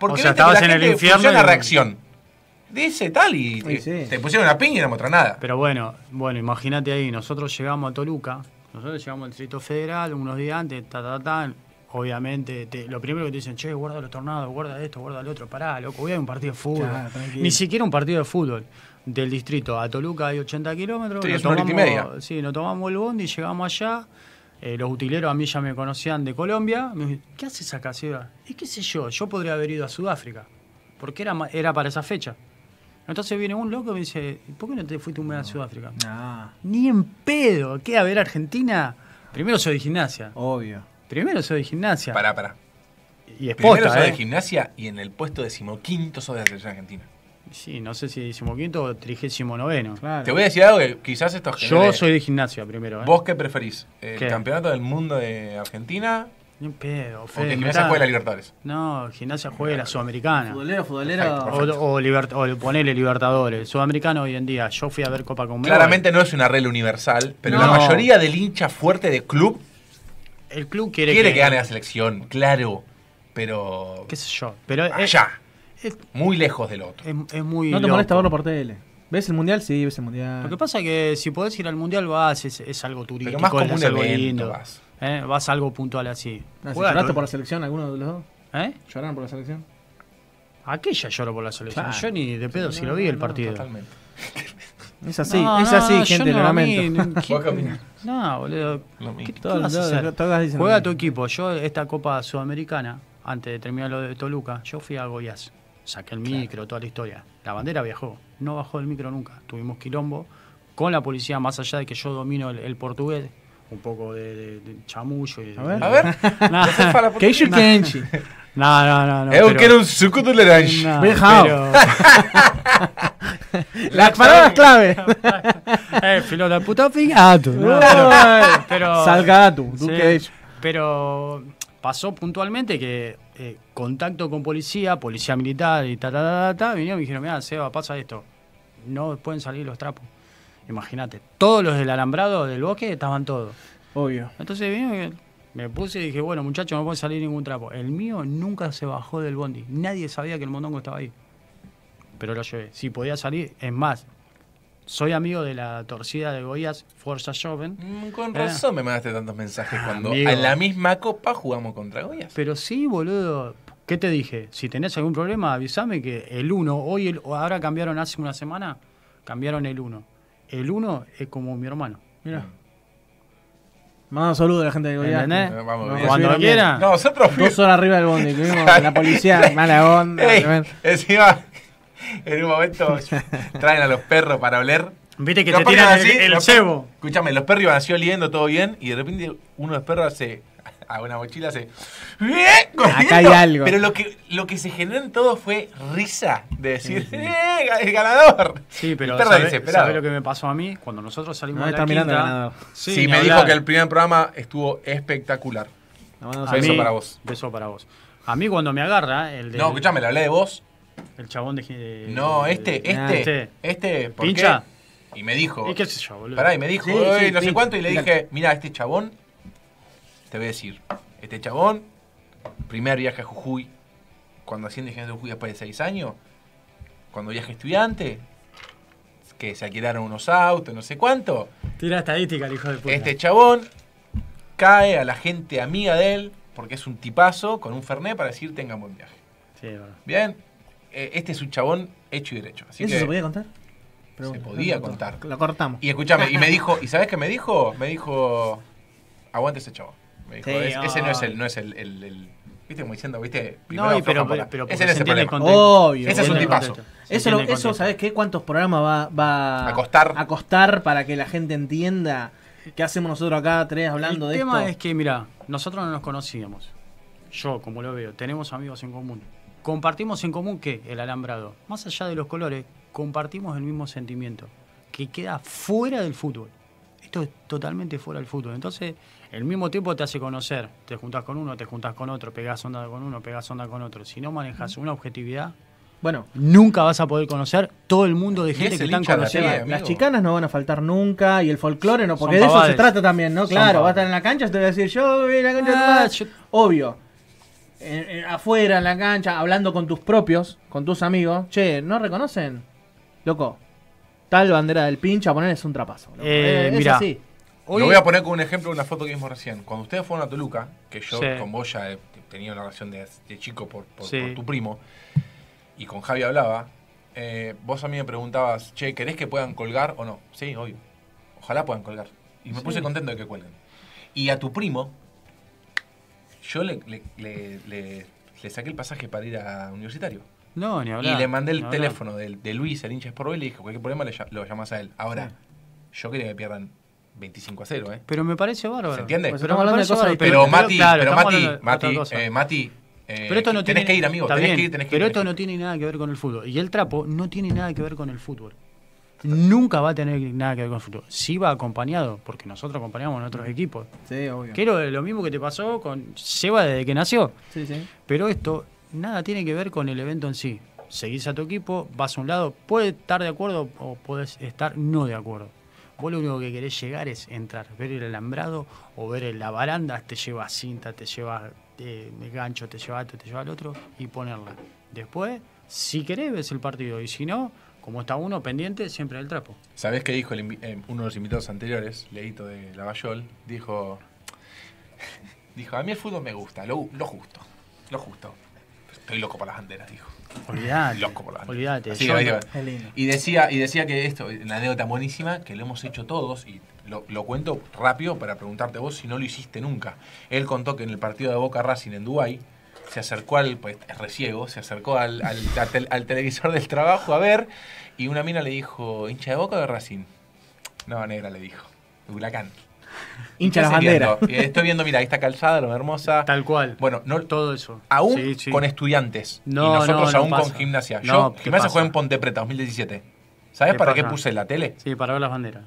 o sea, estabas la en el infierno. reacción. Dice tal y te, pusieron una piña y no mostra nada. Pero bueno, bueno, imagínate ahí, nosotros llegamos a Toluca, nosotros llegamos al Distrito Federal unos días antes, ta, Obviamente, lo primero que te dicen, che, guarda los tornados, guarda esto, guarda el otro, pará, loco, voy a un partido de fútbol. Ni siquiera un partido de fútbol del distrito a Toluca hay 80 kilómetros. Sí, Sí, nos tomamos el bondi, llegamos allá. Eh, los utileros a mí ya me conocían de Colombia. Me dijeron, ¿qué haces acá, Ciudad? Y qué sé yo, yo podría haber ido a Sudáfrica, porque era, era para esa fecha. Entonces viene un loco y me dice, ¿por qué no te fuiste un mes a Sudáfrica? Ni en pedo, ¿qué? A ver, Argentina. Primero soy de gimnasia. Obvio. Primero soy de gimnasia. Pará, pará. Y después Primero soy de ¿eh? gimnasia y en el puesto decimoquinto soy de la argentina. Sí, no sé si 15 o 39. Claro. Te voy a decir algo que quizás estos Yo soy de gimnasia primero. ¿eh? ¿Vos qué preferís? ¿El campeonato del mundo de Argentina? Ni un pedo, ¿O Porque gimnasia juega la Libertadores. No, gimnasia juega la Sudamericana. Futbolero, futbolera. o, o, ponele Libertadores. Sudamericano hoy en día. Yo fui a ver Copa Conmebol. Claramente no es una regla universal, pero la mayoría del hincha fuerte de club. El club quiere, quiere que, gane la selección, claro. Pero. ¿Qué sé yo? Pero. Allá muy lejos del otro. no te molesta verlo por tele. ¿Ves el mundial? Sí, ves el mundial. Lo que pasa es que si podés ir al mundial vas, es, algo turístico. Pero más como un evento lindo. vas. Eh, vas algo puntual así. Ah, ¿Lloraste por la selección alguno de los dos? ¿Eh? ¿Lloraron por la selección? Aquella lloró por la selección. Yo ni de pedo si lo vi el partido. totalmente. Es así, es así, gente, lo no, boludo. ¿Qué, ¿qué Juega a tu equipo. Yo, esta Copa Sudamericana, antes de terminar lo de Toluca, yo fui a Goiás saqué el micro, toda la historia. La bandera viajó, no bajó del micro nunca. Tuvimos quilombo con la policía, más allá de que yo domino el, portugués, un poco de, chamullo. Y, a ver, a ver. qué ¿Qué que yo No, no, no. no Eu pero, un suco de laranja. No, Las palabras clave. eh, filo de puta fíjate! Ah, pero, pero, tú sí, Pero pasó puntualmente que eh, contacto con policía, policía militar y ta tal, tal, vinieron y me dijeron, mira, Seba, pasa esto. No pueden salir los trapos. Imagínate, todos los del alambrado del bosque estaban todos. Obvio. Entonces vino me puse y dije, bueno, muchachos, no puede salir ningún trapo. El mío nunca se bajó del bondi. Nadie sabía que el mondongo estaba ahí. Pero lo llevé. Si podía salir, es más, soy amigo de la torcida de Goyas, Fuerza Joven. Mm, con eh. razón me mandaste tantos mensajes ah, cuando en la misma copa jugamos contra Goyas. Pero sí, boludo. ¿Qué te dije? Si tenés algún problema, avísame que el 1, hoy el, ahora cambiaron hace una semana, cambiaron el 1. El 1 es como mi hermano. Mira. Mm. un saludo a la gente de Goyas. ¿Entendés? Eh, vamos, cuando quiera. No, nosotros Dos horas arriba del bondi, tuvimos la policía, mala onda. Ey, encima, en un momento traen a los perros para oler. Viste que te tiran así, el, Escúchame, los perros iban así oliendo todo bien y de repente uno de los perros hace a una mochila hace. Acá hay algo. Pero lo que, lo que se generó en todo fue risa de decir, ¡eh! ¡El ganador! Sí, pero ¿sabes lo que me pasó a mí? Cuando nosotros salimos de la quinta, Sí, me dijo que el primer programa estuvo espectacular. beso para vos. Beso para vos. A mí cuando me agarra el de... No, escúchame, le hablé de vos el chabón de. no, este, este, este, ¿Pincha? Y me dijo. qué es boludo? Pará, y me dijo, no sé cuánto, y le dije, mira, este chabón, te voy a decir, este chabón, primer viaje a Jujuy, cuando asciende de Jujuy después de seis años, cuando viaje estudiante, que se alquilaron unos autos, no sé cuánto. Tira estadística, el hijo de puta. Este chabón cae a la gente amiga de él, porque es un tipazo, con un fernet para decir un buen viaje. Sí, bueno. Bien, eh, este es un chabón hecho y derecho. ¿Eso se podía contar? se podía contar. Lo cortamos. Y escúchame, y me dijo, ¿y sabes qué me dijo? Me dijo, aguante ese chabón. ese no es el, no es el, ¿Viste? Como diciendo, ¿viste? Primero no, pero, pero, ese es el problema. Obvio. Ese es un tipazo. Eso, lo, eso ¿sabes qué? ¿Cuántos programas va, va a, costar. a costar para que la gente entienda qué hacemos nosotros acá tres hablando de esto? El tema es que, mira, nosotros no nos conocíamos. Yo, como lo veo, tenemos amigos en común compartimos en común que el alambrado, más allá de los colores, compartimos el mismo sentimiento, que queda fuera del fútbol. Esto es totalmente fuera del fútbol. Entonces, el mismo tiempo te hace conocer, te juntás con uno, te juntás con otro, pegás onda con uno, pegás onda con otro. Si no manejas una objetividad, bueno, nunca vas a poder conocer todo el mundo de gente que están conociendo. Las chicanas no van a faltar nunca y el folclore no, porque de eso se trata también, ¿no? claro, va a estar en la cancha, te voy a decir yo, voy a la cancha. Obvio afuera, en la cancha, hablando con tus propios, con tus amigos, che, ¿no reconocen? Loco, tal bandera del pincha, poner es un trapazo. Eh, eh, mira. Lo voy a poner con un ejemplo de una foto que vimos recién. Cuando ustedes fueron a Toluca, que yo con vos ya he tenido una relación de, chico por, tu primo, y con Javi hablaba, eh, vos a mí me preguntabas, che, ¿querés que puedan colgar o no? Sí, obvio. Ojalá puedan colgar. Y me puse contento de que cuelguen. Y a tu primo, yo le, saqué el pasaje para ir a universitario. No, ni hablar. Y le mandé el teléfono de, de, Luis, el hincha de y le dije, cualquier problema lo llamas a él. Ahora, yo quería que pierdan 25 a 0, ¿eh? Pero me parece bárbaro. ¿Se entiende? Pues pero, Mati, pero Mati, Mati, tenés que ir, amigo. pero esto no tiene nada que ver con el fútbol. Y el trapo no tiene nada que ver con el fútbol nunca va a tener nada que ver con futuro. Si va acompañado, porque nosotros acompañamos a otros equipos. Sí, obvio. Quiero lo mismo que te pasó con Seba desde que nació. Sí, sí. Pero esto nada tiene que ver con el evento en sí. Seguís a tu equipo, vas a un lado, puedes estar de acuerdo o puedes estar no de acuerdo. Vos lo único que querés llegar es entrar, ver el alambrado o ver la baranda, te lleva cinta, te lleva el eh, gancho, te lleva esto, te lleva el otro y ponerla. Después, si querés, ves el partido y si no, como está uno pendiente, siempre el trapo. ¿Sabés qué dijo eh, uno de los invitados anteriores, Leito de Lavallol? Dijo, dijo, a mí el fútbol me gusta, lo, justo, lo justo. Estoy loco por las banderas, dijo. Olvídate. Loco por las banderas. y, decía, y decía que esto, una anécdota buenísima, que lo hemos hecho todos, y lo, lo, cuento rápido para preguntarte vos si no lo hiciste nunca. Él contó que en el partido de Boca Racing en Dubái, se acercó al, pues es reciego, se acercó al, televisor del trabajo a ver y una mina le dijo, hincha de boca de racín? No, negra le dijo, Huracán. Hincha de banderas. Eh, estoy viendo, mira, está calzada, lo hermosa. Tal cual. Bueno, no, todo eso. Aún con estudiantes. No, y nosotros aún con gimnasia. Yo, gimnasia fue en Ponte Preta, 2017. ¿Sabes para qué puse la tele? Sí, para ver las banderas.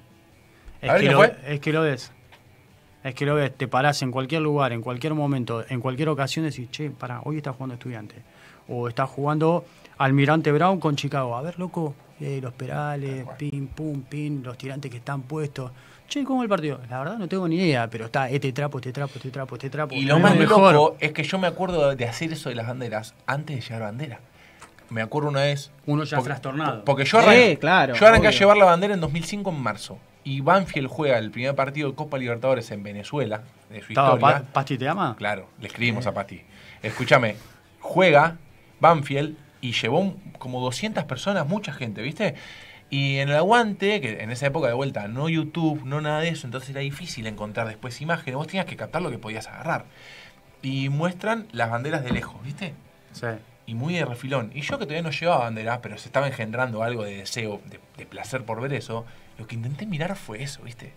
Es, ver, que, lo, es que lo ves es que lo ves, te parás en cualquier lugar, en cualquier momento, en cualquier ocasión, decís, che, pará, hoy está jugando estudiante. O está jugando Almirante Brown con Chicago. A ver, loco, eh, los perales, pin, pum, pin, los tirantes que están puestos. Che, ¿cómo el partido? La verdad no tengo ni idea, pero está este trapo, este trapo, este trapo, este trapo. Y lo más mejor. es que yo me acuerdo de hacer eso de las banderas antes de llevar bandera. Me acuerdo una vez. Uno ya trastornado. Porque yo arranqué, claro, yo arranqué a llevar la bandera en 2005 en marzo y Banfield juega el primer partido de Copa Libertadores en Venezuela, de su historia. te ama? Claro, le escribimos a Pati Escúchame, juega Banfield y llevó como 200 personas, mucha gente, ¿viste? Y en el aguante, que en esa época de vuelta, no YouTube, no nada de eso, entonces era difícil encontrar después imágenes, vos tenías que captar lo que podías agarrar. Y muestran las banderas de lejos, ¿viste? Sí. Y muy de refilón. Y yo que todavía no llevaba banderas, pero se estaba engendrando algo de deseo, de, de placer por ver eso lo que intenté mirar fue eso, ¿viste?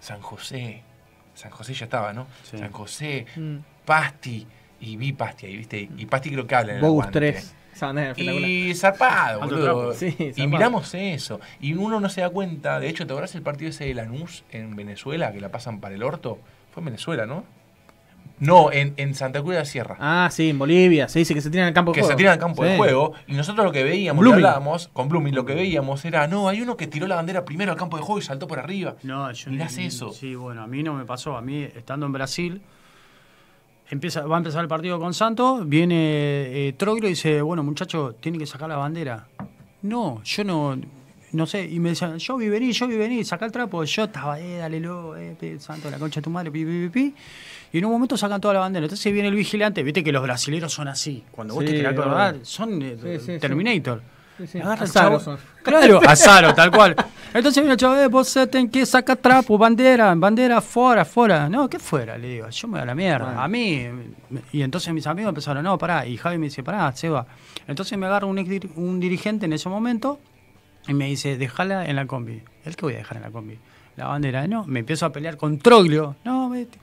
San José, San José ya estaba, ¿no? San José, mm. Pasti, y vi Pasti ahí, ¿viste? Y Pasti creo que habla en Bogus 3. Y zarpado, boludo. Y miramos eso. Y uno no se da cuenta. De hecho, ¿te acordás el partido ese de Lanús en Venezuela que la pasan para el orto? Fue en Venezuela, ¿no? No, en, en, Santa Cruz de la Sierra. Ah, sí, en Bolivia. Se dice que se tiran al campo de juego. Que se tiran al campo de juego. Y nosotros lo que veíamos, lo hablábamos con Blooming, lo que veíamos era, no, hay uno que tiró la bandera primero al campo de juego y saltó por arriba. No, yo Mirás no, eso. Sí, bueno, a mí no me pasó. A mí, estando en Brasil, empieza, va a empezar el partido con Santos, viene eh, y dice, bueno, muchacho, tiene que sacar la bandera. No, yo no, no sé, y me decían, yo vi venir, yo vi vení, saca el trapo, yo estaba, eh, dale lo, eh, santo la concha de tu madre, pi, pi, Y en un momento sacan toda la bandera. Entonces viene el vigilante, viste que los brasileros son así. Cuando vos te querés acordar, son eh, Terminator. Agarra a claro, Azaro, tal cual. Entonces viene el chavo, eh, vos ten, que sacar trapo, bandera, bandera, fuera, fuera. No, ¿qué fuera? Le digo, yo me voy a la mierda. A mí. Y entonces mis amigos empezaron, no, pará. Y Javi me dice, pará, Seba. Entonces me agarra un, un dirigente en ese momento y me dice, déjala en la combi. ¿El qué voy a dejar en la combi? La bandera, no, me empiezo a pelear con Troglio. No, vete.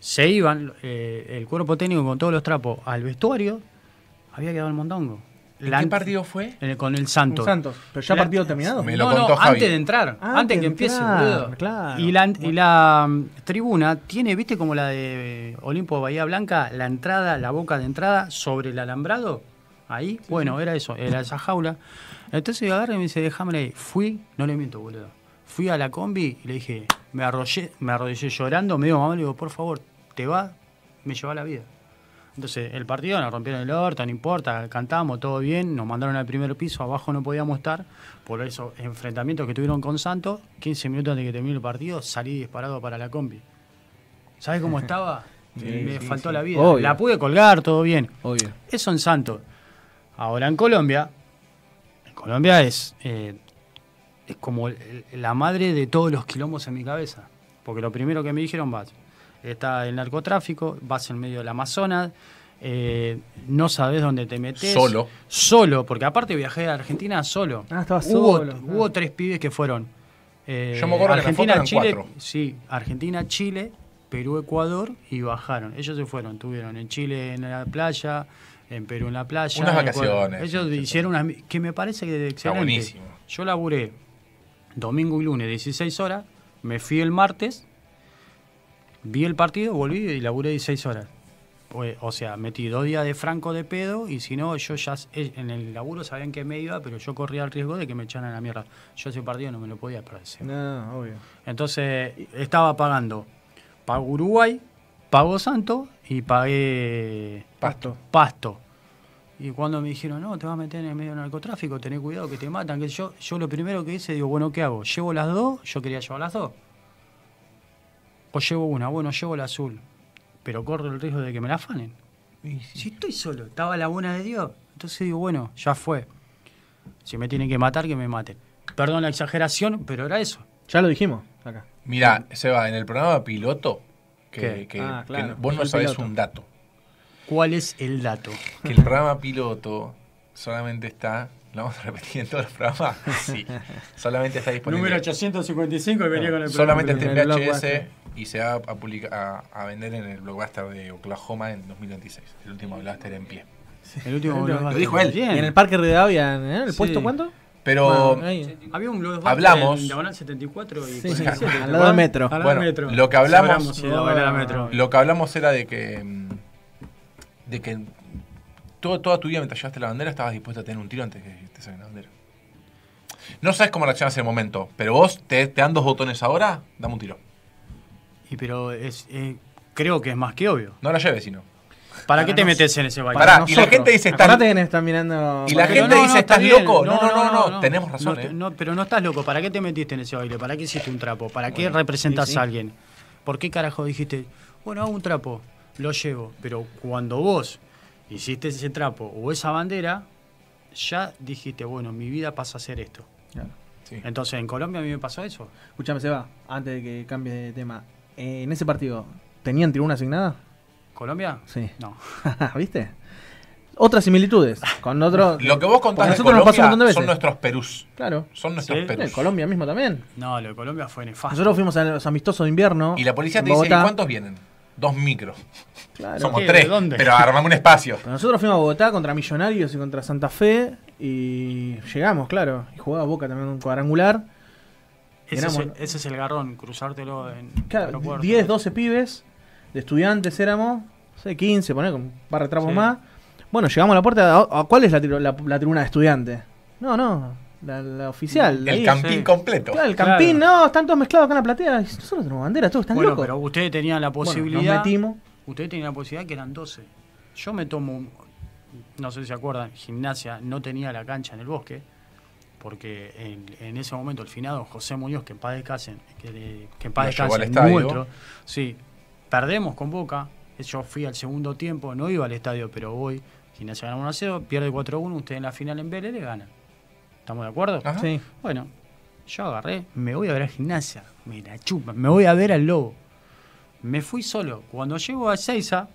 Se iban eh, el cuerpo técnico con todos los trapos al vestuario. Había quedado el mondongo. ¿En qué partido fue? El, eh, con el Santos. Pero ya partido terminado. Me lo no, contó antes de entrar. Ah, antes, que empiece, Claro. Y la, mm, tribuna tiene, viste, como la de Olimpo eh, Olimpo Bahía Blanca, la entrada, la boca de entrada sobre el alambrado. Ahí, bueno, era eso, era esa jaula. Entonces agarré y me dice, déjame ahí. Fui, no le miento, boludo. Fui a la combi y le dije, me arrollé, me arrodillé llorando, me digo, mamá, le digo, por favor, te va, me lleva la vida. Entonces, el partido nos rompieron el orto, no importa, cantamos, todo bien, nos mandaron al primer piso, abajo no podíamos estar, por esos enfrentamientos que tuvieron con Santos, 15 minutos antes de que terminó el partido, salí disparado para la combi. ¿Sabes cómo estaba? me faltó la vida. La pude colgar, todo bien. Eso en Santos. Ahora en Colombia, Colombia es, eh, es como la madre de todos los quilombos en mi cabeza. Porque lo primero que me dijeron, vas, está el narcotráfico, vas en medio del Amazonas, eh, no sabes dónde te metes. Solo. Solo, porque aparte viajé a Argentina solo. Ah, estaba solo. Hubo, tres pibes que fueron. Eh, Yo me acuerdo Argentina, Chile, Sí, Argentina, Chile, Perú, Ecuador y bajaron. Ellos se fueron, estuvieron en Chile en la playa, en Perú, en la playa. Unas vacaciones. Ellos hicieron una... que me parece que excelente. Está buenísimo. Yo laburé domingo y lunes, 16 horas. Me fui el martes, vi el partido, volví y laburé 16 horas. O sea, metí dos días de franco de pedo y si no, yo ya eh, en el laburo sabían que me iba, pero yo corría el riesgo de que me echaran a la mierda. Yo ese partido no me lo podía perder. No, obvio. Entonces, estaba pagando. para Uruguay, Pago Santo y pagué Pasto. Pasto. Y cuando me dijeron, no, te vas a meter en el medio del narcotráfico, tenés cuidado que te matan, que yo, yo lo primero que hice, digo, bueno, ¿qué hago? ¿Llevo las dos? Yo quería llevar las dos. O llevo una, bueno, llevo la azul, pero corro el riesgo de que me la fanen. Sí, Si estoy solo, estaba la buena de Dios. Entonces digo, bueno, ya fue. Si me tienen que matar, que me maten. Perdón la exageración, pero era eso. Ya lo dijimos acá. Mira, Seba, en el programa piloto que, ah, vos no sabés un dato. ¿Cuál es el dato? Que el programa piloto solamente está lo vamos a repetir en todos los programas. Sí. Solamente está disponible. Número 855 y venía con el Solamente está en VHS y se va a, a, vender en el blockbuster de Oklahoma en 2026. El último blockbuster en pie. El último Lo dijo él. ¿Y en el Parque Redavia? ¿eh? ¿El puesto cuánto? Pero había un hablamos, metro. lo que hablamos, metro. lo que hablamos era de que mm, de que toda tu vida mientras llevaste la bandera estabas dispuesto a tener un tiro antes que te saquen la bandera. No sabes cómo reaccionas en el momento, pero vos te, dan dos botones ahora, dame un tiro. Y pero eh, creo que es más que obvio. No la lleves, sino. ¿Para, qué te metes en ese baile? y la gente dice, estás... Y la gente dice, estás loco. No, no, no, no, tenemos razón. Eh. No, pero no estás loco. ¿Para qué te metiste en ese baile? ¿Para qué hiciste un trapo? ¿Para qué representas a alguien? ¿Por qué carajo dijiste, bueno, hago un trapo, lo llevo? Pero cuando vos hiciste ese trapo o esa bandera, ya dijiste, bueno, mi vida pasa a ser esto. Entonces, en Colombia a mí me pasó eso. Escúchame, Seba, antes de que cambie de tema. en ese partido, ¿tenían tribuna asignada? ¿Colombia? Sí. No. ¿Viste? Otras similitudes. Con otros. Lo que vos contás de son nuestros Perús. Claro. Son nuestros Perú. Perús. Colombia mismo también. No, lo de Colombia fue nefasto. Nosotros fuimos a los amistosos de invierno. Y la policía te dice: cuántos vienen? Dos micros. Claro. Somos tres. Pero armamos un espacio. nosotros fuimos a Bogotá contra Millonarios y contra Santa Fe. Y llegamos, claro. Y jugaba Boca también un cuadrangular. Ese, es el, garrón, cruzártelo en 10, 12 pibes de estudiantes éramos, sé, 15, poner con un par de trapos más. Bueno, llegamos a la puerta, ¿cuál es la, tribuna de estudiantes? No, no, la, oficial. El campín completo. el campín, no, están todos mezclados acá en la platea. Nosotros tenemos banderas, todos están bueno, locos. pero ustedes tenían la posibilidad... Bueno, nos metimos. Ustedes tenían la posibilidad que eran 12. Yo me tomo, no sé si se acuerdan, gimnasia no tenía la cancha en el bosque porque en, ese momento el finado José Muñoz, que en paz descanse, que, que en paz descanse, sí, Perdemos con Boca. Yo fui al segundo tiempo, no iba al estadio, pero voy. Gimnasia gana 1 0, pierde 4 1. Usted en la final en Vélez le ¿Estamos de acuerdo? Sí. Bueno, yo agarré, me voy a ver a Gimnasia. mira chupa, me voy a ver al Lobo. Me fui solo. Cuando llego a Seiza,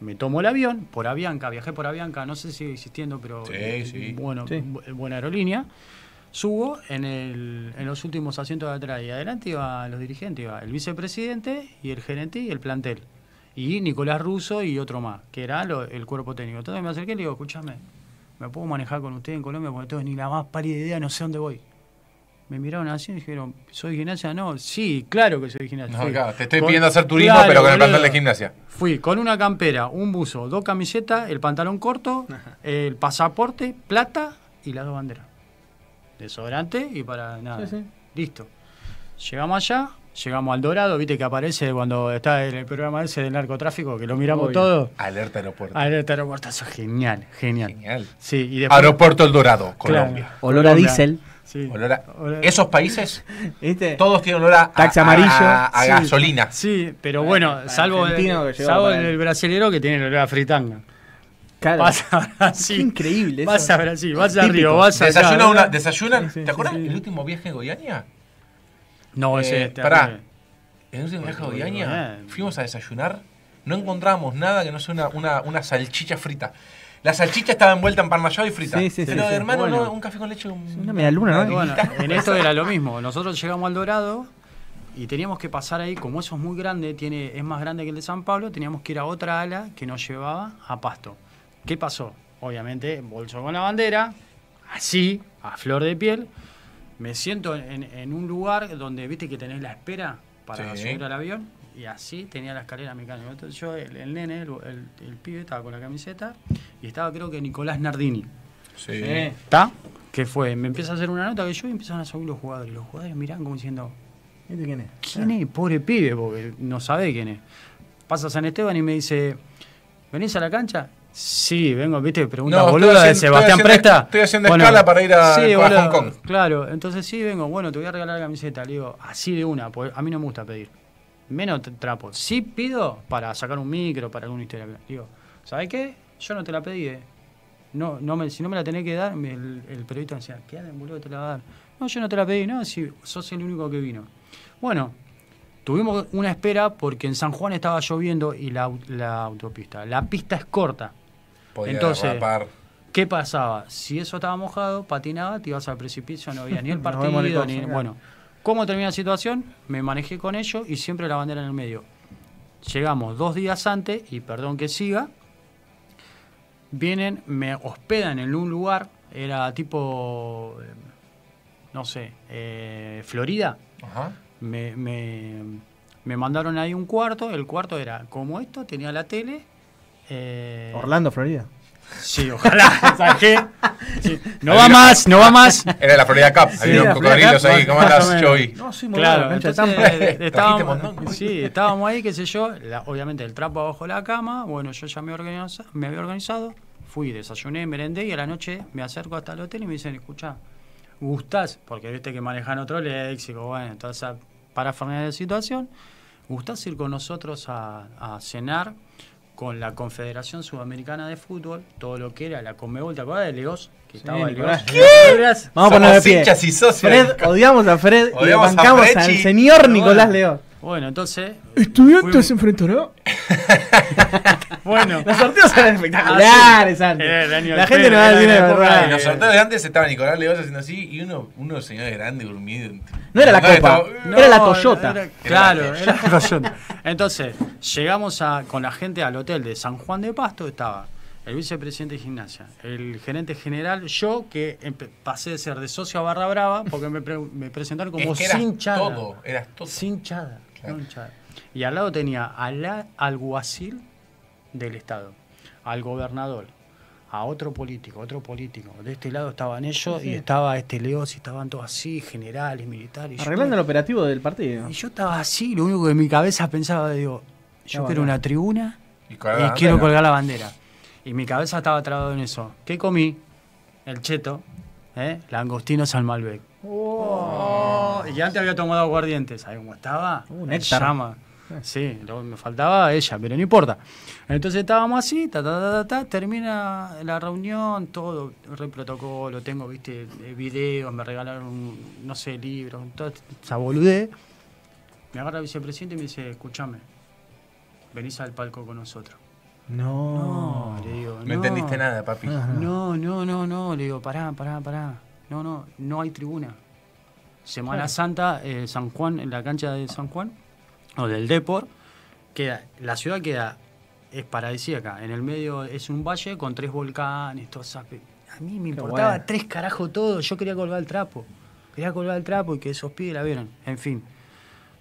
me tomo el avión por Avianca, viajé por Avianca, no sé si sigue existiendo, pero eh, bueno, buena aerolínea subo en, el, en los últimos asientos de atrás y adelante iba los dirigentes, iba el vicepresidente y el gerente y el plantel. Y Nicolás Russo y otro más, que era el cuerpo técnico. Entonces me acerqué y le digo, escúchame, ¿me puedo manejar con usted en Colombia? Porque tengo ni la más pálida idea, no sé dónde voy. Me miraron así y dijeron, ¿soy gimnasia? No, sí, claro que soy gimnasia. No, te estoy pidiendo hacer turismo, pero con el plantel de gimnasia. Fui con una campera, un buzo, dos camisetas, el pantalón corto, el pasaporte, plata y las dos banderas desodorante y para nada. Listo. Llegamos allá, llegamos al Dorado, viste que aparece cuando está en el programa ese del narcotráfico, que lo miramos todo. Alerta aeropuerto. Alerta aeropuerto, eso es genial, genial. Sí, y Aeropuerto El Dorado, Colombia. Olor a diésel. Esos países, ¿Viste? todos tienen olor a, amarillo. a, gasolina. Sí, pero bueno, salvo, el, salvo brasilero que tiene olor a fritanga. Claro. Vas a increíble. Vas a Brasil, vas vas a. desayunan. ¿Te acuerdas del último viaje a Goyaña? No, ese. Eh, pará. El último viaje a Goiania eh, fuimos a desayunar. No encontramos nada que no sea una, una, salchicha frita. La salchicha estaba envuelta en pan y frita. Sí, sí, pero hermano, un café con leche. Un... Una luna, ¿no? en esto era lo mismo. Nosotros llegamos al Dorado y teníamos que pasar ahí, como eso es muy grande, tiene, es más grande que el de San Pablo, teníamos que ir a otra ala que nos llevaba a Pasto. ¿Qué pasó? Obviamente, bolso con la bandera, así, a flor de piel. Me siento en, un lugar donde viste que tenés la espera para subir al avión y así tenía la escalera mecánica. Entonces yo, el, nene, el, pibe, estaba con la camiseta y estaba creo que Nicolás Nardini. Sí. ¿Está? ¿Qué fue? Me empieza a hacer una nota que yo y empiezan a subir los jugadores. Los jugadores miran como diciendo, ¿Este quién es? ¿Quién es? Pobre pibe, porque no sabe quién es. Pasa San Esteban y me dice, ¿venís a la cancha? Sí, vengo, viste, pregunta boluda de Sebastián Presta. Estoy haciendo escala para ir a, Hong Kong. Claro, entonces sí, vengo, bueno, te voy a regalar la camiseta. Le digo, así de una, porque a mí no me gusta pedir. Menos trapo. Sí pido para sacar un micro, para alguna historia. Digo, ¿sabes qué? Yo no te la pedí, eh. No, no me, si no me la tenés que dar, el, periodista me decía, ¿qué boludo te la va a dar? No, yo no te la pedí, no, si sos el único que vino. Bueno, tuvimos una espera porque en San Juan estaba lloviendo y la, la autopista. La pista es corta. Entonces, ¿qué pasaba? Si eso estaba mojado, patinaba, te ibas al precipicio, no había ni el partido, ni, Bueno, ¿cómo termina la situación? Me manejé con ello y siempre la bandera en el medio. Llegamos dos días antes, y perdón que siga, vienen, me hospedan en un lugar, era tipo, eh, no sé, eh, Florida. Me, me mandaron ahí un cuarto, el cuarto era como esto, tenía la tele, eh, Orlando, Florida. Sí, ojalá. ¿sabes No va más, no va más. Era la Florida Cup, había unos cocodrilos ahí. ¿Cómo andas, Joey? No, sí, claro, eh, estábamos, ahí, qué sé yo. obviamente, el trapo abajo de la cama. Bueno, yo ya me, me había organizado. Fui, desayuné, merendé y a la noche me acerco hasta el hotel y me dicen, escucha, ¿gustás? Porque viste que manejan otro léxico, bueno, toda esa frenar de situación. ¿Gustás ir con nosotros a cenar? con la Confederación Sudamericana de Fútbol, todo lo que era la Conmebol, ¿te acuerdas de Leos? Que estaba Leos. ¿Qué? Vamos a poner pie. Y Fred, odiamos a Fred y bancamos al señor Nicolás Leos. Bueno, entonces. ¿Estudiantes se ¿no? bueno. Los sorteos eran espectaculares ah, antes. la gente no va a decir los sorteos de antes estaban Nicolás León haciendo así y uno, uno señor grande durmiendo. No era la copa, era la Toyota. claro, era la Toyota. Entonces, llegamos a, con la gente al hotel de San Juan de Pasto, estaba el vicepresidente de gimnasia, el gerente general, yo que pasé de ser de socio a barra brava porque me, presentaron como es todo, eras todo. Sinchada. Y al lado tenía al alguacil del Estado, al gobernador, a otro político, otro político. De este lado estaban ellos y estaba este Leo y estaban todos así, generales, militares. Arreglando el operativo del partido. Y yo estaba así, lo único que en mi cabeza pensaba, digo, yo quiero una tribuna y, quiero colgar la bandera. Y mi cabeza estaba trabado en eso. ¿Qué comí? El cheto, ¿eh? langostino San Malbec. Oh. Y antes había tomado guardientes ¿sabes cómo estaba? Una uh, llama. Eh. Sí, luego me faltaba ella, pero no importa. Entonces estábamos así, ta, ta, ta, ta, termina la reunión, todo, re protocolo, tengo, viste, eh, videos, me regalaron, no sé, libros, todo, bolude. Me agarra el vicepresidente y me dice, escúchame, venís al palco con nosotros. No, no le digo, no, no entendiste nada, papi. No, no, no, no, le digo, pará, pará, pará no, no, no hay tribuna. Semana Santa, eh, San Juan, en la cancha de San Juan, o del Deport, queda, la ciudad queda, es paradisíaca. En el medio es un valle con tres volcanes, todo A mí me importaba tres carajos todo, yo quería colgar el trapo. Quería colgar el trapo y que esos pibes la vieran. En fin,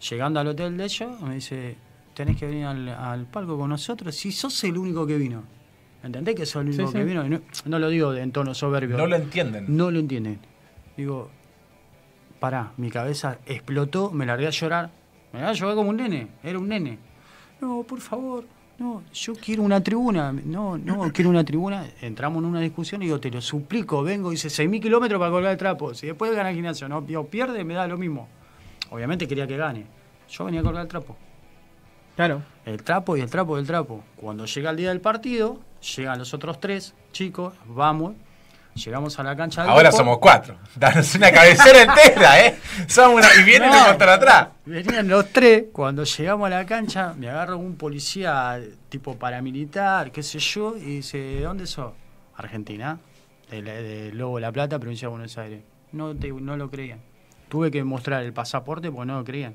llegando al hotel de ellos, me dice, tenés que venir al, al palco con nosotros si sos el único que vino. ¿Entendés que eso es que vino? No, lo digo en tono soberbio. No lo entienden. No lo entienden. Digo, pará, mi cabeza explotó, me largué a llorar. Me largué a llorar como un nene, era un nene. No, por favor, no, yo quiero una tribuna. No, no, quiero una tribuna. Entramos en una discusión y digo, te lo suplico, vengo, hice 6.000 kilómetros para colgar el trapo. Si después gana el gimnasio, no, pierde, me da lo mismo. Obviamente quería que gane. Yo venía a colgar el trapo. Claro. El trapo y el trapo del trapo. Cuando llega el día del partido, llegan los otros tres chicos, vamos, llegamos a la cancha. Ahora somos cuatro. Danos una cabecera entera, ¿eh? y vienen contra atrás. Venían los tres. Cuando llegamos a la cancha, me agarra un policía tipo paramilitar, qué sé yo, y dice: ¿De dónde sos? Argentina, de, de La Plata, provincia de Buenos Aires. No, te, no lo creían. Tuve que mostrar el pasaporte porque no lo creían.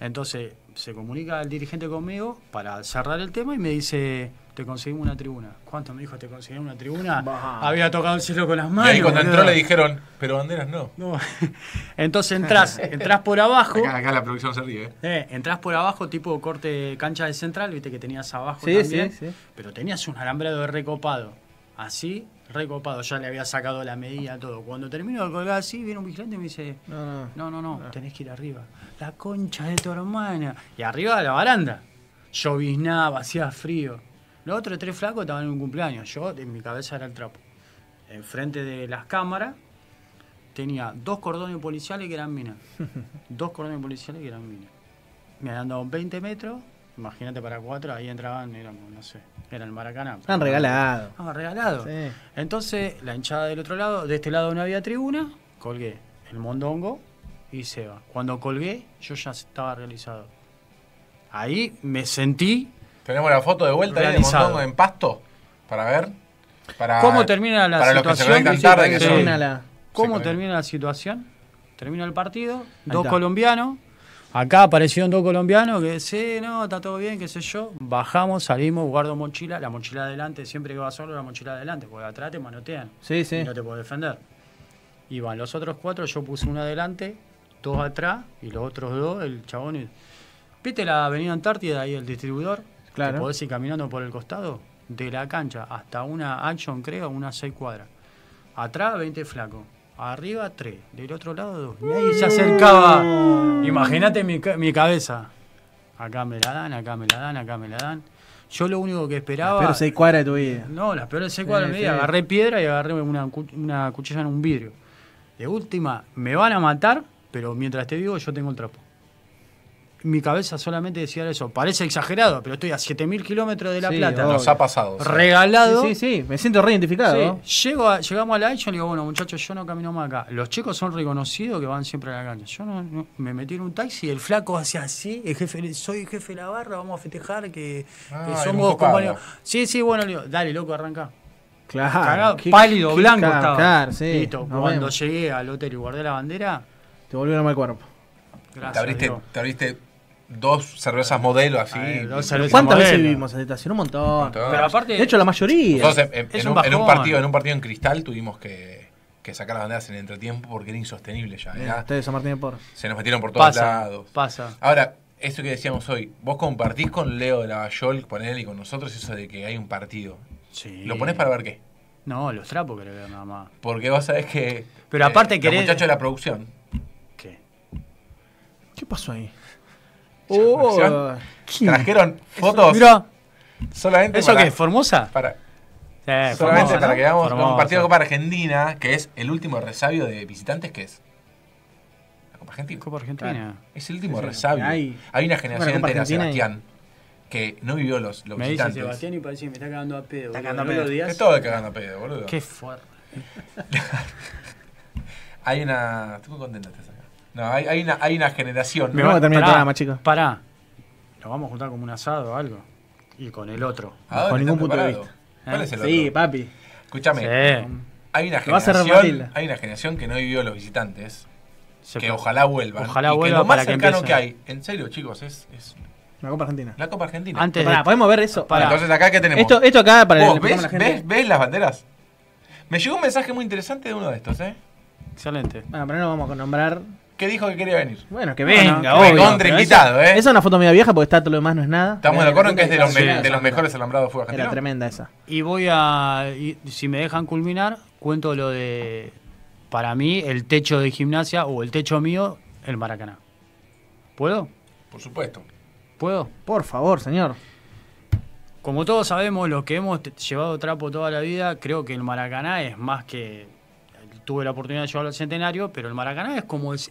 Entonces se comunica el dirigente conmigo para cerrar el tema y me dice, te conseguimos una tribuna. ¿Cuánto me dijo te conseguimos una tribuna? Había tocado el cielo con las manos. Y cuando entró le dijeron, pero banderas no. no. Entonces entras, entras por abajo. Acá, la producción se ríe. Eh, eh entras por abajo, tipo corte cancha de central, viste que tenías abajo también. Sí, sí. Pero tenías un alambrado de recopado así, recopado, ya le había sacado la medida, todo. Cuando termino de colgar así, viene un vigilante y me dice, no, no, no, no, ah. tenés que ir arriba. La concha de tu hermana. Y arriba de la baranda. Lloviznaba, hacía frío. Los otros tres flacos estaban en un cumpleaños. Yo, en mi cabeza era el trapo. Enfrente de las cámaras tenía dos cordones policiales que eran minas. dos cordones policiales que eran minas. Me han dado 20 metros Imagínate para cuatro, ahí entraban, eran, no sé, era el Maracaná. Han regalado. Ah, regalado. Entonces, la hinchada del otro lado, de este lado no había tribuna, colgué el mondongo y se va. Cuando colgué, yo ya estaba realizado. Ahí me sentí. ¿Tenemos la foto de vuelta realizado. mondongo en pasto? Para ver. ¿Cómo termina la situación? la... ¿Cómo termina la situación? Termina el partido, dos colombianos Acá apareció un dos colombianos que sí, no, está todo bien, qué sé yo. Bajamos, salimos, guardo mochila, la mochila adelante, siempre que vas solo la mochila adelante, porque atrás te manotean. Sí, sí. no te puedo defender. Y van los otros cuatro, yo puse uno adelante, dos atrás y los otros dos, el chabón. Y... ¿Viste la avenida Antártida ahí, el distribuidor? Claro. Te podés ir caminando por el costado, de la cancha hasta una action, creo, una seis cuadras. Atrás, 20 flacos. Arriba tres, del otro lado dos. ahí se acercaba. Mm. Imagínate mi, cabeza. Acá me la dan, acá me la dan, acá me la dan. Yo lo único que esperaba. Pero seis cuadras de tu vida. No, las peores seis cuadras de mi vida. Agarré piedra y agarré una, cuchilla en un vidrio. De última, me van a matar, pero mientras te vivo yo tengo el trapo mi cabeza solamente decía eso. Parece exagerado, pero estoy a 7000 kilómetros de La sí, Plata. Nos ha pasado. Regalado. Sí, sí, me siento reidentificado. Llego llegamos al la action y digo, bueno, muchachos, yo no camino más acá. Los chicos son reconocidos que van siempre a la cancha. Yo no, me metí en un taxi, y el flaco hacía así, el jefe, soy jefe de la barra, vamos a festejar que, ah, que somos compañeros. Sí, sí, bueno, dale, loco, arranca. Claro. pálido, blanco estaba. Claro, sí, Listo, cuando llegué al hotel y guardé la bandera. Te volvieron mal cuerpo. Gracias, te abriste dos cervezas modelo así. ¿Cuántas veces vivimos en estación? Un montón. Pero aparte, de hecho, la mayoría. en, un, partido, en un partido en cristal tuvimos que, sacar las banderas en el entretiempo porque era insostenible ya. ustedes Martín de Por. Se nos metieron por todos lados. Ahora, eso que decíamos hoy, vos compartís con Leo de la Bayol, con él y con nosotros, eso de que hay un partido. Sí. ¿Lo pones para ver qué? No, los trapos que le veo nada más. Porque vos sabés que. Pero eh, aparte querés. Los muchachos de la producción. ¿Qué? ¿Qué pasó ahí? Oh. Trajeron fotos. ¿Eso qué? ¿Formosa? Para, Solamente para que veamos un partido de Copa Argentina, que es el último resabio de visitantes, que es la Copa Argentina. Copa Argentina. Es el último resabio. Hay, una generación entera, Sebastián que no vivió los, los me visitantes. Dice Sebastián y parece que me está cagando a pedo. Está cagando a pedo. Es todo cagando a pedo, boludo. Qué fuerte. Hay una. Estoy muy contento. No, hay, una, hay una generación. Me voy a terminar el programa, chicos. Pará. Nos vamos a juntar como un asado o algo. Y con el otro. con ningún punto de vista. ¿Cuál es el otro? Sí, papi. Escúchame. Hay una generación. Hay una generación que no vivió los visitantes. que ojalá vuelvan. Ojalá vuelvan vuelva que lo más cercano que, hay. En serio, chicos, es, es la Copa Argentina. La Copa Argentina. Antes Pará, podemos ver eso. Entonces acá qué tenemos. Esto, esto acá para el, ves, Ves, las banderas? Me llegó un mensaje muy interesante de uno de estos, ¿eh? Excelente. Bueno, pero no vamos a nombrar ¿Qué dijo que quería venir. Bueno, que venga, obvio. ¿eh? Esa es una foto media vieja porque está todo lo demás, no es nada. Estamos de acuerdo en que es de los, mejores alambrados de fuego argentino. Era tremenda esa. Y voy a, si me dejan culminar, cuento lo de, para mí, el techo de gimnasia o el techo mío, el Maracaná. ¿Puedo? Por supuesto. ¿Puedo? Por favor, señor. Como todos sabemos, los que hemos llevado trapo toda la vida, creo que el Maracaná es más que tuve la oportunidad de llevarlo al centenario, pero el Maracaná es como es,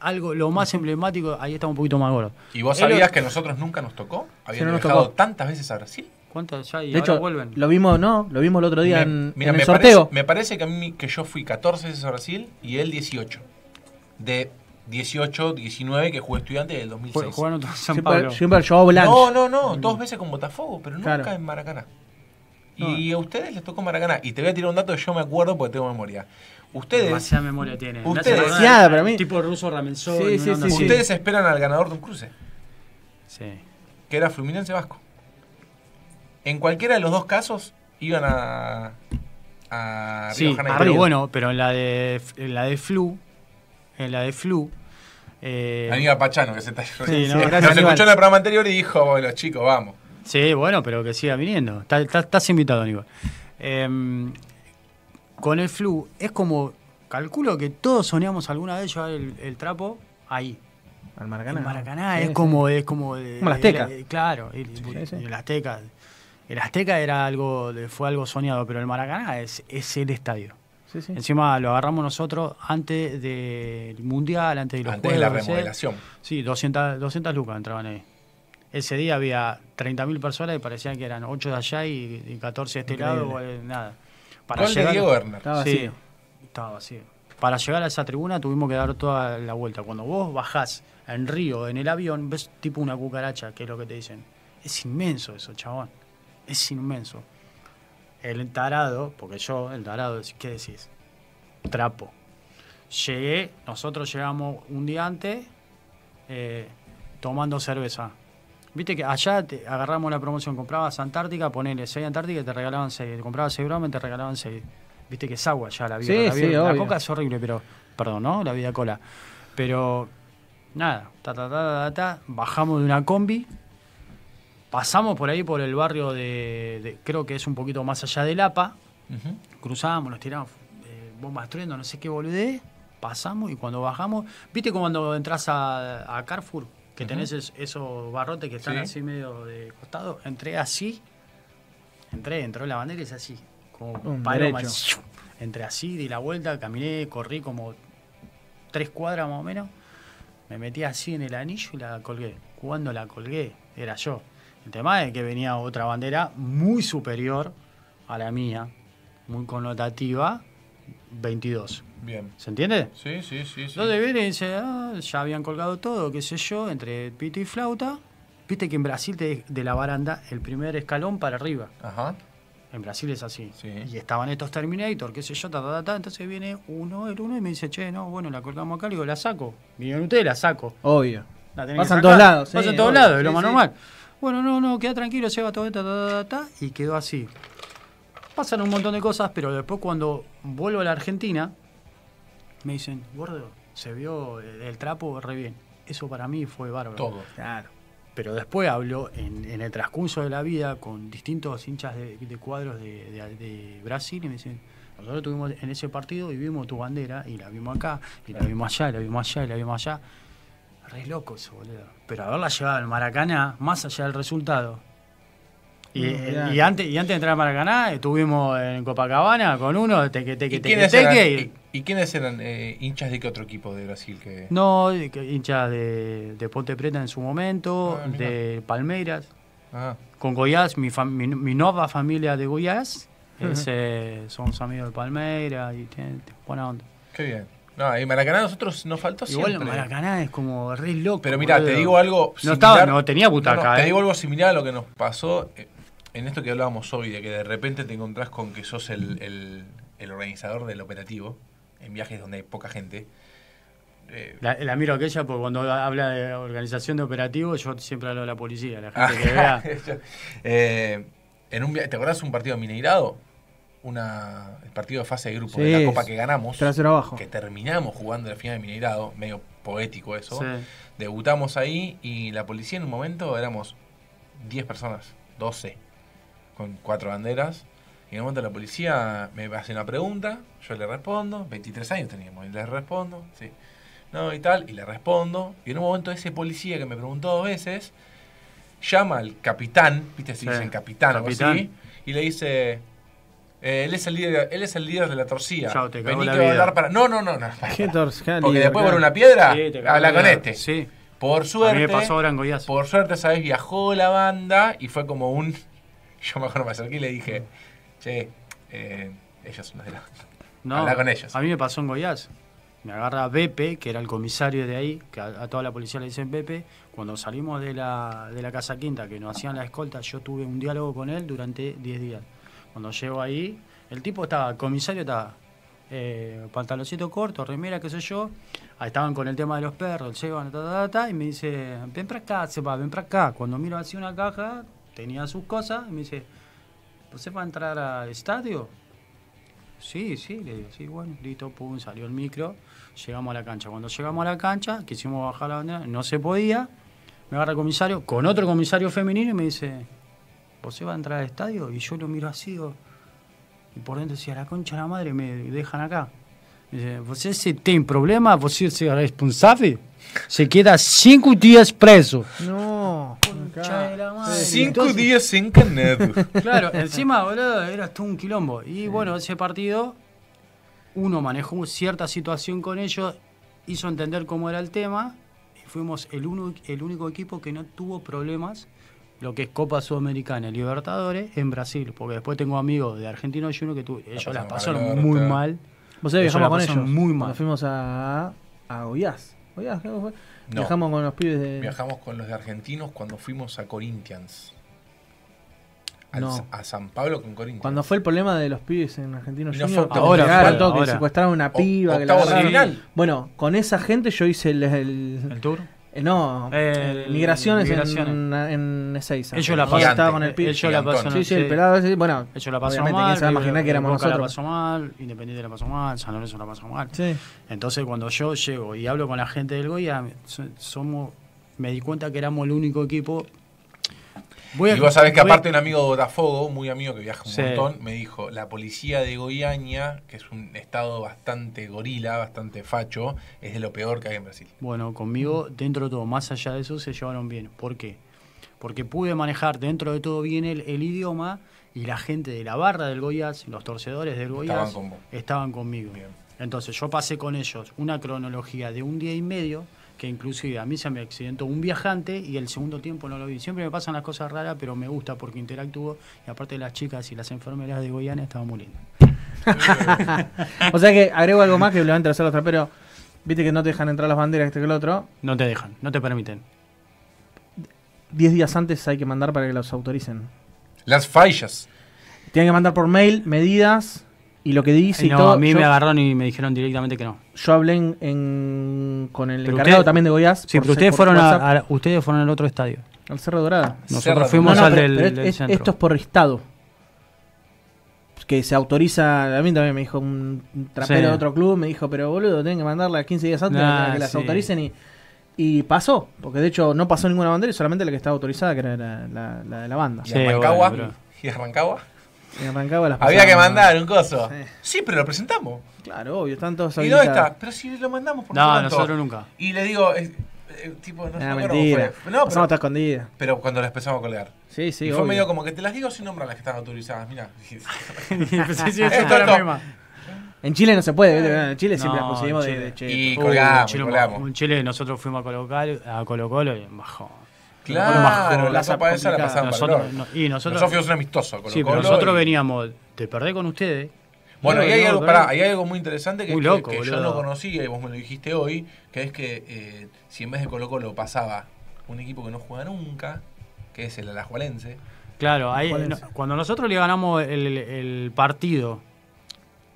algo lo más emblemático, ahí está un poquito más gordo. ¿Y vos sabías que a nosotros nunca nos tocó? Habían no tantas veces a Brasil. ¿Cuántas ya? Y de hecho, vuelven. Lo vimos, no, lo vimos el otro día en, el sorteo. me parece que, a mí, que yo fui 14 veces a Brasil y él 18. De 18, 19 que jugué estudiante del 2006. Jugaron siempre, Siempre No, no, no, mm. dos veces con Botafogo, pero nunca en Maracaná. Y a ustedes les tocó Maracaná. Y te voy a tirar un dato que yo me acuerdo porque tengo memoria. Ustedes. Demasiada memoria tienen. Ustedes. Demasiada para mí. Tipo ruso Ramenzón. Sí, sí, sí, Ustedes esperan al ganador de un cruce. Sí. Que era Fluminense Vasco. En cualquiera de los dos casos iban a. a sí, bueno, pero en la de, la de Flu. En la de Flu. Eh, Amiga Pachano, que se está. Sí, no, Nos escuchó en el programa anterior y dijo: bueno, chicos, vamos. Sí, bueno, pero que siga viniendo. Estás, invitado, Aníbal. Eh, con el flu es como, calculo que todos soñamos alguna vez llevar el, trapo ahí. Al Maracaná. El Maracaná es, Como, es como... De, Azteca. claro, el, Azteca. El Azteca era algo, fue algo soñado, pero el Maracaná es, es el estadio. Encima lo agarramos nosotros antes del Mundial, antes de la remodelación. Sí, 200, 200 lucas entraban ahí. Ese día había 30.000 personas y parecían que eran 8 de allá y, 14 de este lado, nada. Para llegar, Estaba Estaba Para llegar a esa tribuna tuvimos que dar toda la vuelta. Cuando vos bajás en Río, en el avión, ves tipo una cucaracha, que es lo que te dicen. Es inmenso eso, chabón. Es inmenso. El tarado, porque yo, el tarado, ¿qué decís? Trapo. Llegué, nosotros llegamos un día antes eh, tomando cerveza Viste que allá te agarramos la promoción, comprabas Antártica, ponele 6 Antártica y te regalaban 6. Comprabas 6 y te regalaban 6. Viste que es agua ya la vida. la, coca es horrible, pero. Perdón, ¿no? La vida cola. Pero. Nada, ta, ta, ta, ta, bajamos de una combi. Pasamos por ahí por el barrio de. creo que es un poquito más allá de Lapa. cruzábamos, nos tiramos eh, bombas truendo, no sé qué boludez. Pasamos y cuando bajamos. ¿Viste cuando entras a Carrefour? que tenés esos barrotes que están así medio de costado, entré así, entré, entró la bandera y es así, como un paloma, entré así, di la vuelta, caminé, corrí como tres cuadras más o menos, me metí así en el anillo y la colgué. Cuando la colgué, era yo. El tema es que venía otra bandera muy superior a la mía, muy connotativa, 22. Bien. ¿Se entiende? Sí, sí, sí. sí. Entonces viene y dice, ah, ya habían colgado todo, qué sé yo, entre pito y flauta. Viste que en Brasil te de la baranda el primer escalón para arriba. Ajá. En Brasil es así. Y estaban estos Terminator, qué sé yo, ta, ta, ta, Entonces viene uno, el uno, y me dice, che, no, bueno, la cortamos acá. Le digo, la saco. Vinieron ustedes, la saco. Obvio. La Pasan todos lados. sí. Pasan todos lados, es lo más normal. Bueno, no, no, queda tranquilo, se va todo, ta, ta, ta, ta, y quedó así. Pasan un montón de cosas, pero después cuando vuelvo a la Argentina, me dicen, gordo, se vio el trapo re bien. Eso para mí fue bárbaro. Todo. Claro. Pero después hablo en, el transcurso de la vida con distintos hinchas de, cuadros de, Brasil y me dicen, nosotros tuvimos en ese partido y vimos tu bandera y la vimos acá, y la vimos allá, y la vimos allá, y la vimos allá. Re loco eso, boludo. Pero haberla llevado al Maracaná, más allá del resultado, eh, y, antes, y antes de entrar a Maracaná, estuvimos en Copacabana con uno, teque, teque, ¿Y teque, y, quiénes eran eh, hinchas de qué otro equipo de Brasil? que No, hinchas de, de Ponte Preta en su momento, ah, de Palmeiras. Ah. Con Goiás, mi, mi, nueva familia de Goiás, eh, somos amigos de Palmeiras y tienen buena onda. Qué bien. No, y Maracaná nosotros nos faltó Igual Maracaná es como re loco. Pero mira, te digo algo No, estaba, no tenía butaca. te digo algo similar a lo que nos pasó en esto que hablábamos hoy, de que de repente te encontrás con que sos el, organizador del operativo, en viajes donde hay poca gente. Eh, la, miro aquella porque cuando habla de organización de operativos, yo siempre hablo de la policía, la gente que ah, vea. Eh, en un, ¿Te acordás un partido mineirado? Una, el partido de fase de grupo de la Copa que ganamos, abajo. que terminamos jugando la final de Mineirado, medio poético eso. Debutamos ahí y la policía en un momento éramos 10 personas, 12 con cuatro banderas. Y en un momento la policía me hace una pregunta, yo le respondo, 23 años teníamos, y le respondo, sí, no, y tal, y le respondo. Y en un momento ese policía que me preguntó dos veces, llama al capitán, viste si dice dicen capitán, o así, y le dice, eh, él, es el líder, él es el líder de la torcida. Vení la que a hablar para. No, no, no, no. Porque después por una piedra, habla con este. Sí. Por suerte. A pasó Por suerte, ¿sabes? Viajó la banda y fue como un yo mejor me acerqué y le dije, che, eh, ellos no de No, Habla con ellos. A mí me pasó en Goiás. Me agarra Bepe, que era el comisario de ahí, que a, toda la policía le dicen Bepe. Cuando salimos de la, Casa Quinta, que nos hacían la escolta, yo tuve un diálogo con él durante 10 días. Cuando llego ahí, el tipo estaba, el comisario estaba, eh, pantaloncito corto, remera, qué sé yo. Ah, estaban con el tema de los perros, el llevan, y me dice, ven para acá, sepa, ven para acá. Cuando miro así una caja, tenía sus cosas, y me dice, se va a entrar al estadio? Sí, sí, le digo, sí, bueno, listo, pum, salió el micro, llegamos a la cancha. Cuando llegamos a la cancha, quisimos bajar la bandera, no se podía, me agarra el comisario, con otro comisario femenino, y me dice, se va a entrar al estadio? Y yo lo miro así, y por dentro decía, la concha de la madre, me dejan acá. Me dice, ¿usted si tiene problema, usted es responsable? Se queda cinco días preso. No. Cinco días sin Claro, encima, boludo, era todo un quilombo. Y bueno, ese partido, uno manejó cierta situación con ellos, hizo entender cómo era el tema. Y fuimos el, uno, el único equipo que no tuvo problemas lo que es Copa Sudamericana y Libertadores en Brasil, porque después tengo amigos de Argentino uno que tú, ellos las pasaron muy mal. Vos sabés, viajamos con ellos. Muy mal. Nos fuimos a, a Goiás. ¿qué fue? Viajamos con los pibes de. Viajamos con los de argentinos cuando fuimos a Corinthians. A San Pablo con Corinthians. Cuando fue el problema de los pibes en Argentinos no ahora, ahora, que secuestraron una piba. que la bueno, con esa gente yo hice el, ¿El tour. Eh, no, eh, migraciones, migraciones, en, en Ezeiza. Ellos la pasaron. estaba con el eh, pibe. Ellos la pasaron. Sí, sí, el pelado. Sí, bueno, ellos la pasaron se va a imaginar que éramos Boca nosotros. la pasó mal, Independiente la pasó mal, San Lorenzo la pasó mal. Sí. Entonces, cuando yo llego y hablo con la gente del Goya, somos, me di cuenta que éramos el único equipo y vos sabés que aparte un amigo de Botafogo, muy amigo que viaja un montón, me dijo, la policía de Goiânia, que es un estado bastante gorila, bastante facho, es de lo peor que hay en Brasil. Bueno, conmigo, dentro de todo, más allá de eso, se llevaron bien. ¿Por qué? Porque pude manejar dentro de todo bien el, idioma y la gente de la barra del Goiás, los torcedores del Goiás, estaban, conmigo. Entonces yo pasé con ellos una cronología de un día y medio que inclusive a mí se me accidentó un viajante y el segundo tiempo no lo vi. Siempre me pasan las cosas raras, pero me gusta porque interactúo y aparte las chicas y las enfermeras de Goiana estaban muy lindas. o sea que agrego algo más que obviamente hacer los traperos. Viste que no te dejan entrar las banderas, este que el otro. No te dejan, no te permiten. Diez días antes hay que mandar para que los autoricen. Las fallas. Tienen que mandar por mail medidas y lo que dice si todo, a mí me agarraron y me dijeron directamente que no. Yo hablé en, con el encargado también de Goiás. Sí, pero ustedes, fueron ustedes fueron al otro estadio. Al Cerro Dorada. Nosotros fuimos al del, Esto es por estado. Que se autoriza, a mí también me dijo un trapero de otro club, me dijo, pero boludo, tienen que mandarla 15 días antes para ah, que las autoricen y, pasó, porque de hecho no pasó ninguna bandera solamente la que estaba autorizada, que era la, de la banda. Sí, las Había que mandar un coso. Sí. pero lo presentamos. Claro, obvio, están todos ¿Y dónde está? Pero si lo mandamos por No, nosotros nunca. Y le digo, eh, eh, tipo, no, ah, no, mentira. no, pero, no, está escondida. Pero cuando las empezamos a colgar. Sí, sí, y fue medio como que te las digo sin nombrar las que están autorizadas. mira sí, sí, En Chile no se puede, en Chile siempre conseguimos de, Chile. Y colgamos, En Chile nosotros fuimos a Colo Colo, a Colo, y bajó. Claro, la sopa esa la pasaban nosotros, para y nosotros, fuimos un sí, nosotros veníamos, te perdé con ustedes. Bueno, y hay, algo, muy interesante que, yo no conocía y vos me lo dijiste hoy, que es que eh, si en vez de Colo Colo pasaba un equipo que no juega nunca, que es el Alajualense. Claro, ahí, cuando nosotros le ganamos el, el partido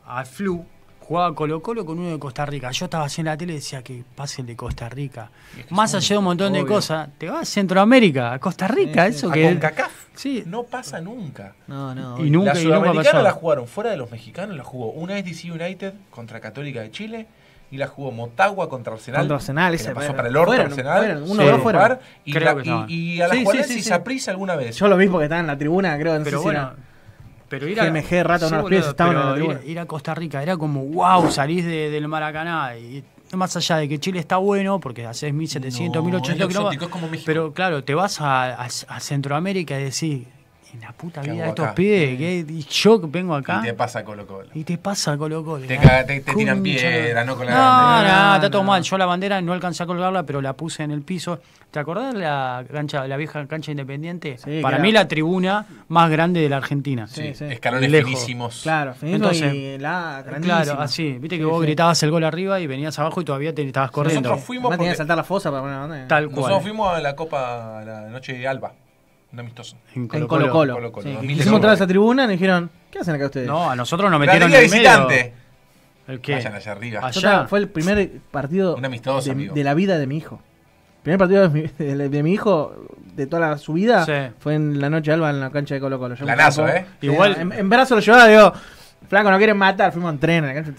al Flu, jugaba Colo Colo con uno de Costa Rica. Yo estaba haciendo la tele y decía que pasen de Costa Rica. Más allá de un montón de cosas, te vas a Centroamérica, a Costa Rica, eso que... A Concacaf. Sí. No pasa nunca. No, no. Y, nunca, la Sudamericana la jugaron fuera de los mexicanos, la jugó una vez DC United contra Católica de Chile y la jugó Motagua contra Arsenal. Contra Arsenal, ese pasó para el orden. Arsenal. uno sí. dos Y, la, y, y, a la alguna vez. Yo lo mismo, que estaba en la tribuna, creo. pero bueno, pero ir a, ir, a Costa Rica era como, wow, salís del Maracaná. Y más allá de que Chile está bueno, porque haces 1700, 1800 kilómetros. Pero claro, te vas a Centroamérica y decís, la puta vida de estos pies pibes, que yo vengo acá. Y te pasa Colo Colo. Y te pasa Colo Colo. Te, te, tiran piedra, no con la no, bandera. No, no, está todo mal. Yo la bandera no alcancé a colgarla, pero la puse en el piso. ¿Te acordás la cancha, la vieja cancha independiente? Para mí la tribuna más grande de la Argentina. Sí, sí. Escalones finísimos. Claro, Entonces, Claro, así. Viste que vos gritabas el gol arriba y venías abajo y todavía te estabas corriendo. Nosotros fuimos saltar la fosa para Nosotros fuimos a la Copa la noche de Alba. Un amistoso. En Colo Colo. Y -Colo. a esa tribuna y dijeron, ¿qué hacen acá ustedes? No, a nosotros nos metieron en el visitante. ¿El qué? Vayan allá arriba. Allá. Fue el primer partido de, la vida de mi hijo primer partido de mi, hijo de toda su vida fue en la noche alba en la cancha de Colo Colo. Lanazo, ¿eh? Igual. En, en, brazo lo llevaba, digo, flaco, no quieren matar, fuimos en tren. En la cancha,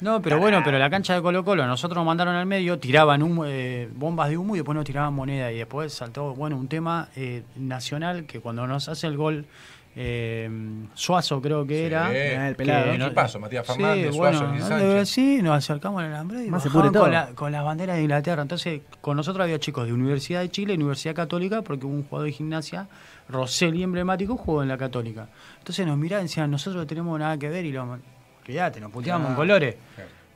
no, pero bueno, pero la cancha de Colo Colo, nosotros nos mandaron al medio, tiraban eh, bombas de humo y después nos tiraban moneda. Y después saltó, bueno, un tema eh, nacional que cuando nos hace el gol eh, Suazo creo que era. El ah, pelado. Matías Fernández, sí, Suazo, bueno, Sí, nos acercamos al hambre, y con, la, con, las banderas de Inglaterra. Entonces, con nosotros había chicos de Universidad de Chile, Universidad Católica, porque un jugador de gimnasia, Roseli emblemático, jugó en la Católica. Entonces nos miraban y decían, nosotros no tenemos nada que ver y lo te nos puteamos en colores.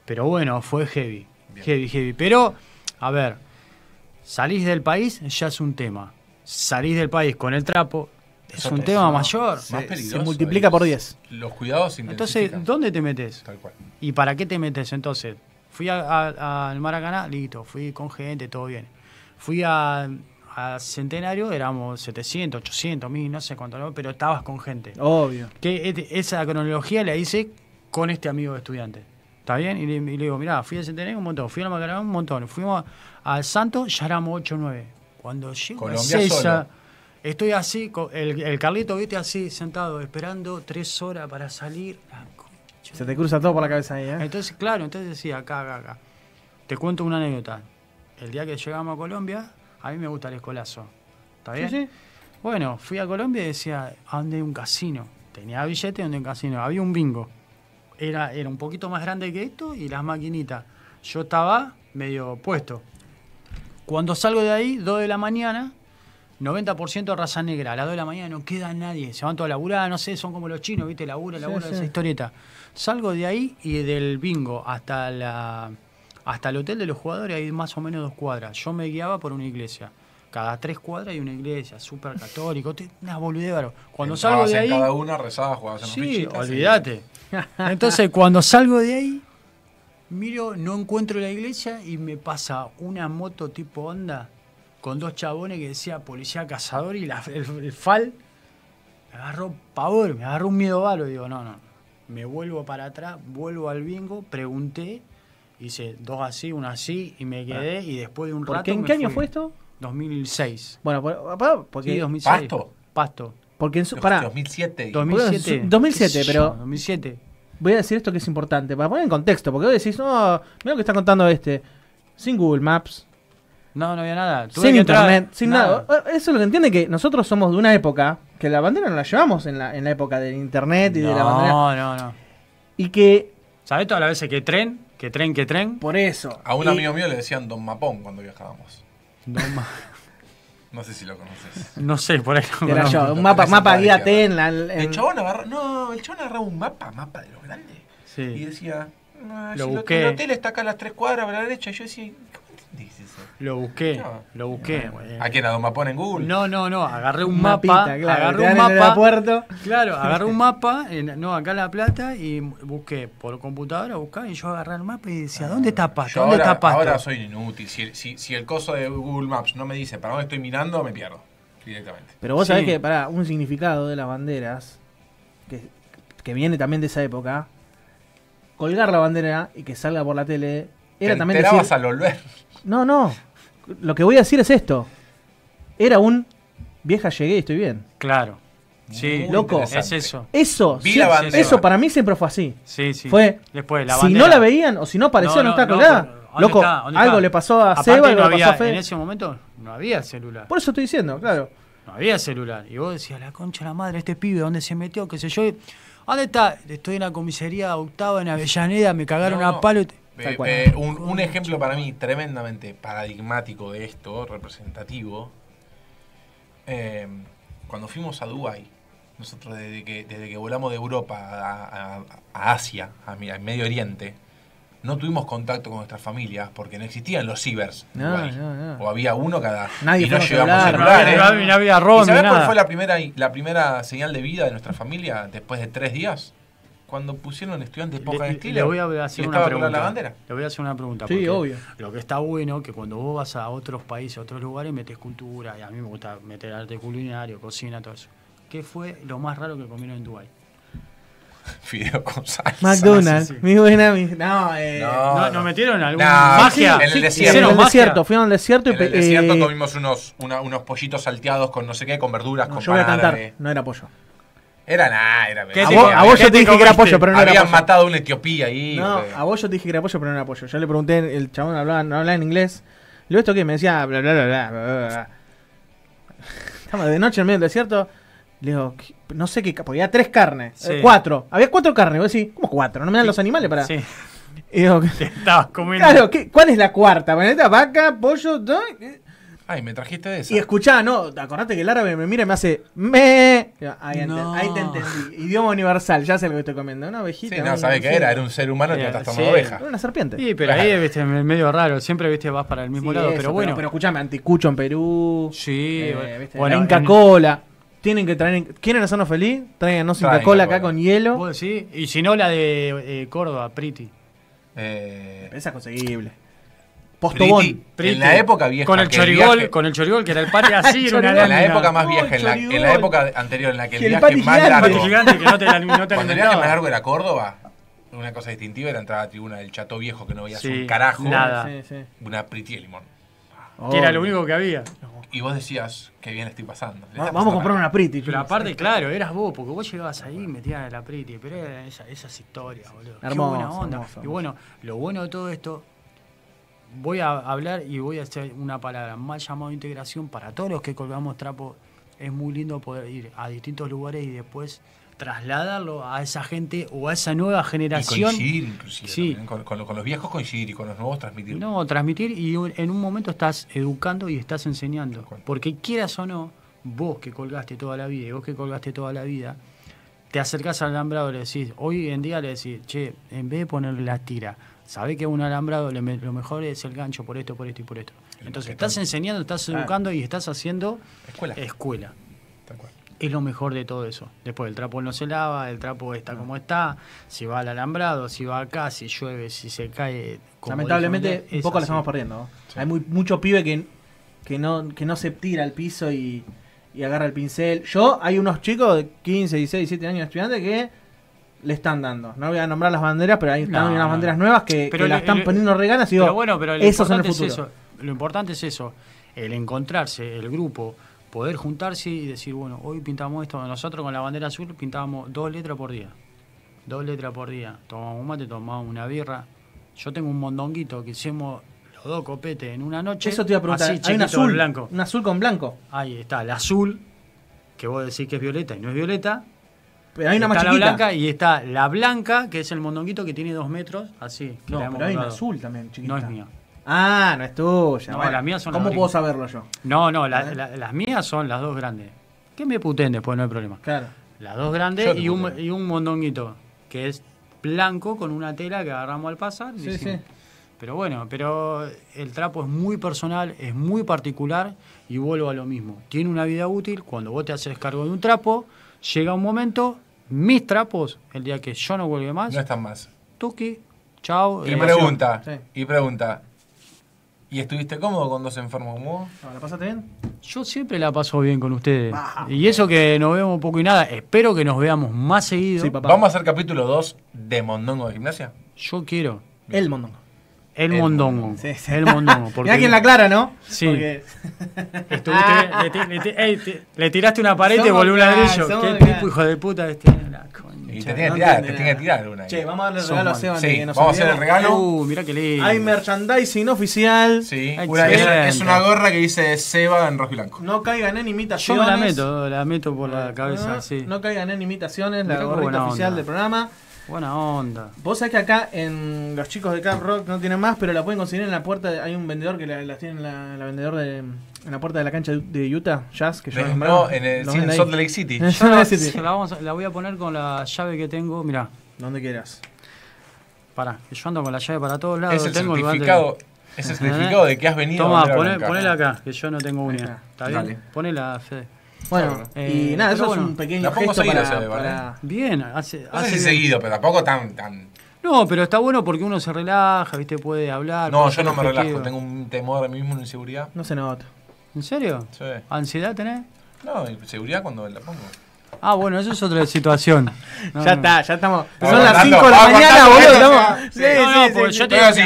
Pero bueno, fue heavy. Heavy, heavy. Pero, a ver, salís del país, ya es un tema. Salís del país con el trapo, es un tema mayor. Se, peligroso, se multiplica por 10. Los cuidados Entonces, ¿dónde te metes? Tal cual. ¿Y para qué te metes entonces? Fui al Maracaná, listo, fui con gente, todo bien. Fui a, Centenario, éramos 700, 800, 1000, no sé cuánto, pero estabas con gente. Obvio. Que esa cronología le dice con este amigo estudiante. ¿Está bien? Y le, digo, mirá, fui a Centenario un montón, fui a la Macarena un montón, fuimos al Santo, ya éramos 8 o 9. Cuando llego a César, estoy así, el, Carlito, viste, así, sentado, esperando tres horas para salir. Se te cruza todo por la cabeza ahí, ¿eh? Entonces, claro, entonces decía, acá, acá, acá. Te cuento una anécdota. El día que llegamos a Colombia, a mí me gusta el escolazo. ¿Está bien? Bueno, fui a Colombia y decía, ¿a dónde hay un casino? Tenía billete donde un casino, había un bingo era, un poquito más grande que esto y las maquinitas. Yo estaba medio puesto. Cuando salgo de ahí, 2 de la mañana, 90% raza negra. A las 2 de la mañana no queda nadie. Se van todos a laburar, no sé, son como los chinos, ¿viste? Labura, labura, esa historieta. Salgo de ahí y del bingo hasta, la, hasta el hotel de los jugadores hay más o menos dos cuadras. Yo me guiaba por una iglesia. Cada tres cuadras hay una iglesia, súper católico, Una boludévaros. Cuando salgo de ahí. En cada una rezabas, jugabas en Sí, olvídate. Entonces, cuando salgo de ahí, miro, no encuentro la iglesia y me pasa una moto tipo onda con dos chabones que decía policía cazador y la, el, fal me agarró pavor, me agarró un miedo balo Digo, no, no, me vuelvo para atrás, vuelvo al bingo, pregunté, hice dos así, uno así y me quedé. Y después de un rato. ¿En qué año fue esto? 2006. Bueno, porque. Sí, 2006. Pasto. Pasto. Porque en su. para 2007. 2007. 2007, pero. 2007. Voy a decir esto que es importante, para poner en contexto, porque vos decís, no, oh, mira lo que está contando este. Sin Google Maps. No, no había nada. sin internet, sin nada. Eso es lo que entiende que nosotros somos de una época, que la bandera no la llevamos en la, época del internet y de la bandera. No, no, no. Y que. ¿Sabés todas las veces que tren? Que tren, que tren. Por eso. A un amigo mío le decían Don Mapón cuando viajábamos. Don Mapón. No sé si lo conoces. No sé, por ahí lo Era Un mapa, mapa guía T en la. El chabón agarra, no, el chabón agarraba un mapa, mapa de los grandes. Y decía, ah, Lo si busqué. el hotel está acá a las tres cuadras a la derecha. Y yo decía, lo busqué, lo busqué. Ah, ¿A quién? a ¿Un mapón en Google? No, no, no, agarré un, mapa, agarré un mapa. Claro, agarré un mapa, no, acá en La Plata, y busqué por computadora, buscaba y yo agarré el mapa y decía, ah, ¿dónde está Pasto? ¿Dónde está Pasto? Ahora soy inútil, si, si, el coso de Google Maps no me dice para dónde estoy mirando, me pierdo directamente. Pero vos sabés que, para un significado de las banderas, que, viene también de esa época, colgar la bandera y que salga por la tele, era también... Decir, al volver. No, no lo que voy a decir es esto. Era un vieja llegué y estoy bien. Claro. Sí, loco. Es eso. Eso, eso para mí siempre fue así. Sí, sí. Fue, Después, la si no la veían o si no apareció, no, está colgada. loco, algo le pasó a Seba, algo le pasó a En ese momento no había celular. Por eso estoy diciendo, claro. No había celular. Y vos decías, la concha la madre, este pibe, ¿dónde se metió? ¿Qué sé yo? ¿Dónde está? Estoy en la comisaría octava en Avellaneda, me cagaron a palo. Y un, ejemplo para mí tremendamente paradigmático de esto, representativo, eh, cuando fuimos a Dubái, nosotros desde que, volamos de Europa a, Asia, a, Medio Oriente, no tuvimos contacto con nuestras familias porque no existían los cibers. O había uno cada. Nadie y no llevamos celulares. No cuál fue la primera, la primera señal de vida de nuestra familia después de tres días? cuando pusieron estudiantes poca estilo, le voy a hacer una pregunta. Le voy a hacer una pregunta. Sí, obvio. Lo que está bueno que cuando vos vas a otros países, a otros lugares, metes cultura, y a mí me gusta meter arte culinario, cocina, todo eso. ¿Qué fue lo más raro que comieron en Dubái? Fideo con salsa. McDonald's. Mi buena, No, eh... no, metieron alguna magia. en el desierto. En el desierto. Fueron al desierto y En el desierto eh, comimos unos, unos pollitos salteados con no sé qué, con verduras, no, con yo voy a cantar. No era pollo. Era nada, era ¿Qué A vos, yo te dije que era pollo, pero no era pollo. Habían matado a un etiopía ahí. No, a vos yo te dije que era pollo, pero no era pollo. Yo le pregunté, el chabón hablaba, no hablaba en inglés. Luego esto que me decía, bla, bla, bla, bla, bla, Estamos de noche en medio del desierto. Le digo, no sé qué, porque había tres carnes, sí. Eh, cuatro. Había cuatro carnes, vos decís, ¿cómo cuatro? ¿No me dan los animales para...? Sí. Y digo, Te estabas comiendo. Claro, ¿cuál es la cuarta? Bueno, vaca, pollo, todo... Eh". Ay, me trajiste de esa. Y escuchá, no, acordate que el árabe me mira y me hace me. Ahí, te entendí. Idioma universal, ya sé lo que estoy comiendo. Una Vejita. Sí, no, sabe qué era, era un ser humano que estás eh, tomando oveja. Era una serpiente. Sí, pero ahí, viste, medio raro. Siempre, viste, vas para el mismo lado, pero bueno. Pero, escuchame, anticucho en Perú. Sí, eh, viste, bueno, Inca Cola. Tienen que traer. ¿Quieren hacernos feliz? Traigan Inca Cola acá con hielo. Sí, y si no, la de eh, Córdoba, Priti. Eh, esa es conseguible. Postobón. En la época vieja. Con el chorigol, con el chorigol, que era el parque así, En la época más vieja, en, la, época anterior, en la que el, viaje más largo. El que no te, cuando el viaje más largo era Córdoba, una cosa distintiva era entrar a la tribuna del Chato Viejo, que no veías un carajo. Nada. Sí, Una Priti de limón. Oh. Que era lo único que había. Y vos decías, qué bien estoy pasando. vamos a comprar una Priti. Pero aparte, claro, eras vos, porque vos llegabas ahí y metías la Priti. Pero eran esas, historias, boludo. qué buena onda. Y bueno, lo bueno de todo esto voy a hablar y voy a hacer una palabra más llamado integración para todos los que colgamos trapo. Es muy lindo poder ir a distintos lugares y después trasladarlo a esa gente o a esa nueva generación. Con, los viejos coincidir y con los nuevos transmitir. No, transmitir y en un momento estás educando y estás enseñando. Porque quieras o no, vos que colgaste toda la vida y vos que colgaste toda la vida, te acercás al alambrado y le decís, hoy en día le decís, che, en vez de ponerle la tira, sabe que un alambrado lo, mejor es el gancho por esto, por esto y por esto. Entonces estás enseñando, estás ah. educando y estás haciendo escuela. Es lo mejor de todo eso. Después el trapo no se lava, el trapo está ah. como está, si va al alambrado, si va acá, si llueve, si se cae. Lamentablemente un poco lo estamos perdiendo. Hay muy, mucho pibe que, que, no, que no se tira al piso y, y agarra el pincel. Yo, hay unos chicos de 15, 16, 17 años estudiantes que le están dando. No voy a nombrar las banderas, pero ahí están unas banderas nuevas que, pero están poniendo reganas y digo, pero bueno, pero el futuro. eso. Lo importante es eso, el encontrarse, el grupo, poder juntarse y decir, bueno, hoy pintamos esto. Nosotros con la bandera azul pintábamos dos letras por día. Dos letras por día. Tomamos un mate, tomamos una birra. Yo tengo un mondonguito que hicimos los dos copetes en una noche. Eso te iba a preguntar. Hay un azul, blanco. un azul con blanco. Ahí está, el azul, que vos decís que es violeta y no es violeta, la blanca y está la blanca, que es el mondonguito que tiene dos metros, así. No, pero hay una azul también, chiquita. No es mía. Ah, no es tuya. No, las mías son ¿Cómo puedo saberlo yo? No, no, las mías son las dos grandes. Que me puten después, no hay problema. Claro. Las dos grandes y un, y un mondonguito, que es blanco con una tela que agarramos al pasar. Sí, sí. Pero bueno, pero el trapo es muy personal, es muy particular y vuelvo a lo mismo. Tiene una vida útil, cuando vos te haces cargo de un trapo, Llega un momento, mis trapos, el día que yo no vuelvo más. No están más. Tuki, chao. Y pregunta, y pregunta. ¿Y estuviste cómodo con dos enfermos como ¿La pasaste bien? Yo siempre la paso bien con ustedes. Ah, y eso que nos vemos poco y nada. Espero que nos veamos más seguido. ¿Vamos a hacer capítulo 2 de Mondongo de Gimnasia? Yo quiero. El Mondongo. El, mondongo. El mondongo. Porque... en la clara, ¿no? Sí. le, tiraste una pared y voló volvió un ladrillo. Qué tipo hijo de puta este. y te tiene que tirar, te tiene que tirar una. Che, vamos a darle el regalo a Seba. Sí, vamos a hacer el regalo. Uh, mirá qué lindo. Hay merchandising oficial. Sí. es, una gorra que dice Seba en rojo y blanco. No caigan en imitaciones. Yo la meto, la meto por la cabeza, ah, sí. No caigan en imitaciones, la gorra oficial del programa. Buena onda. Vos sabés que acá en los chicos de Cap Rock no tienen más, pero la pueden conseguir en la puerta. hay un vendedor que las la tiene en la, vendedor de, en la puerta de la cancha de Utah, Jazz, que yo no, en, el, de Salt Lake City. La, voy a poner con la llave que tengo, mirá. Donde quieras. Pará, que yo ando con la llave para todos lados. Es el certificado. es el certificado de que has venido. Toma, ponela acá, que yo no tengo una. ¿Está bien? Ponela, Fede. Bueno, y eh, nada, eso es un pequeño Tampoco gesto para, ¿eh? Bien, hace. hace seguido, pero tampoco tan. tan... No, pero está bueno porque uno se relaja, ¿viste? Puede hablar. No, yo no me relajo. Tengo un temor a mí mismo, una inseguridad. No se nota. ¿En serio? Sí. ¿Ansiedad tenés? No, inseguridad cuando la pongo. Ah, bueno, eso es otra situación. ya está, ya estamos. son las 5 de la mañana, boludo. Sí,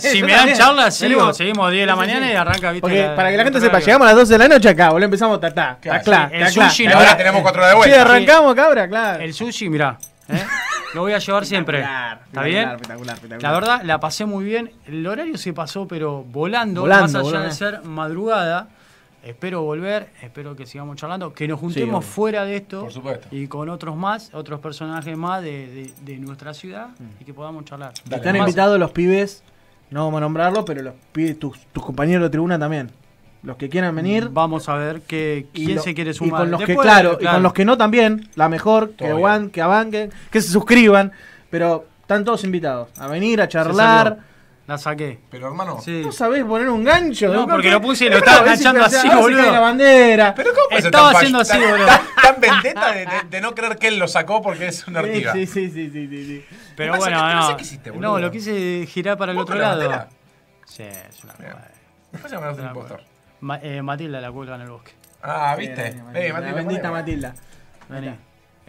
sí, Si me dan charlas, sigo, seguimos 10 de la mañana y arranca, viste. para que la gente sepa, llegamos a las 12 de la noche acá, boludo. Empezamos, ta, ta, claro. El sushi, ahora tenemos 4 de vuelta. Sí, arrancamos, cabra, claro. El sushi, mirá. ¿eh? Lo voy a llevar siempre. ¿Está bien? Espectacular, espectacular. La verdad, la pasé muy bien. El horario se pasó, pero volando, más allá de ser madrugada espero volver, espero que sigamos charlando, que nos juntemos fuera de esto y con otros más, otros personajes más de, nuestra ciudad mm. y que podamos charlar. Están invitados los pibes, no vamos a nombrarlos, pero los pibes, tus, compañeros de tribuna también. Los que quieran venir. Vamos a ver qué, quién se quiere sumar. Y con los que, claro, y con los que no también, la mejor, que, van, que que se suscriban, pero están todos invitados a venir, a charlar la saqué. Pero hermano, sí. no sabés poner un gancho. No, porque lo puse y lo estaba enganchando así, ah, boludo. La bandera. Pero cómo estaba haciendo así, boludo. Tan vendetta de, no creer que él lo sacó porque es una artiga. Sí, sí, sí, sí, sí. Pero bueno, no. No, lo quise girar para el otro lado. Sí, es una cosa. Después llamaron un impostor. Ma eh, Matilda la cuelga en el bosque. Ah, ¿viste? Eh, bendita Matilda. Vení.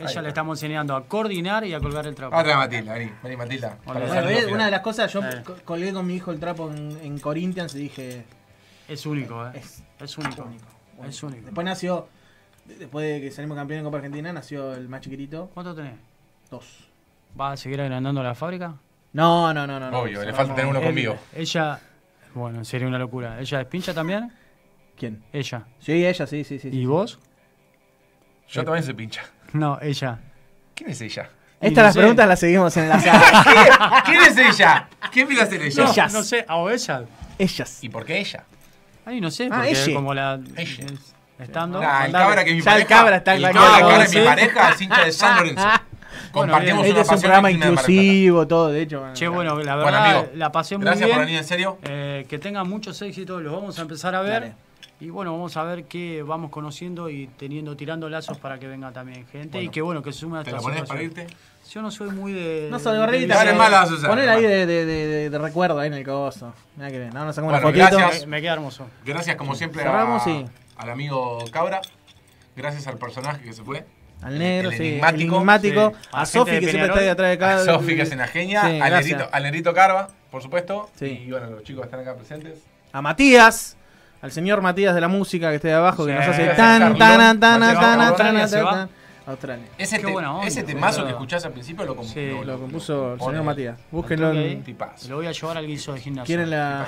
Ella le estamos enseñando a coordinar y a colgar el trapo. Ah, Matilda, vení, vení Matilda. Una de las cosas, yo eh. colgué con mi hijo el trapo en, Corinthians y dije. Es único, ¿eh? Es, único. es único. Después nació, después de que salimos campeón en Copa Argentina, nació el más chiquitito. ¿Cuánto tenés? Dos. ¿Va a seguir agrandando la fábrica? No, no, no, no. Obvio, le falta tener uno conmigo. Ella, bueno, sería una locura. ¿Ella es pincha también? ¿Quién? Ella. Sí, ella, sí, sí, sí. ¿Y vos? Yo también se pincha. No, ella. ¿Quién es ella? Estas las preguntas las seguimos en la sala. ¿Quién es ella? ¿Quién vino ser ella? No, Ellas. no sé, o ella. Ellas. ¿Y por qué ella? Ay, no sé, ah, ella. como la. Ella. Estando. Ah, el cabra que mi Ya el pareja. cabra está el cabra es mi pareja, es hincha de San Compartimos Este una es un programa inclusivo, todo, de hecho. Che, bueno, la verdad, la pasé muy Gracias por venir, en serio. Eh, que tengan muchos éxitos, los vamos a empezar a ver. Y bueno, vamos a ver qué vamos conociendo y teniendo, tirando lazos para que venga también gente y que bueno, que se sume a esta ¿Te la ponés para irte? Yo no soy muy de. No soy de Poner ahí de, de, de, recuerdo ahí en el coso. Mira que bien. No, nos sacamos bueno, gracias. Me, queda hermoso. Gracias, como siempre, a, al amigo Cabra. Gracias al personaje que se fue. Al negro, el sí. Enigmático. El enigmático. A, Sofi, que siempre está ahí atrás de acá. A Sofi, que es una Sí, al, Nerito, al Carva, por supuesto. Sí. Y bueno, los chicos que están acá presentes. A Matías al señor Matías de la música que esté de abajo, que nos hace tan, tan, tan, tan, tan, tan, tan. Ese, temazo que escuchás al principio lo, compuso, sí, lo, compuso Matías. Búsquenlo en... Lo voy a llevar al guiso de gimnasia.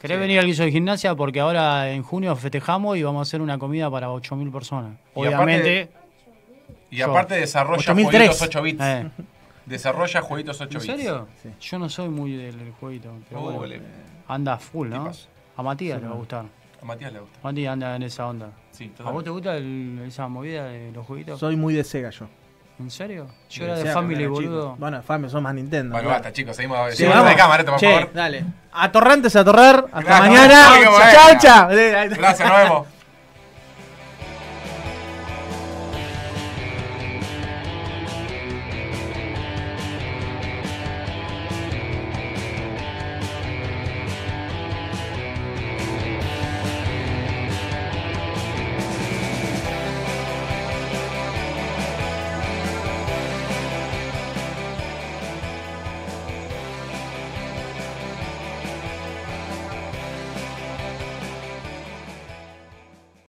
¿Querés venir al guiso de gimnasia? Porque ahora en junio festejamos y vamos a hacer una comida para 8.000 personas. Obviamente... Y aparte, desarrolla jueguitos 8 bits. Desarrolla jueguitos 8 bits. ¿En serio? Yo no soy muy del, jueguito. Uh, anda full, ¿no? A Matías le va a gustar. A Matías le gusta. Matías anda en esa onda. Sí, ¿A vos te gusta esa movida de los jueguitos? Soy muy de Sega yo. ¿En serio? Yo era de Family, boludo. Bueno, Family, son más Nintendo. Bueno, basta, chicos, seguimos. Sí, vamos. de cámara, por che, favor. Dale. Atorrantes a torrer. Hasta mañana. Chao, chao. Gracias, nos vemos.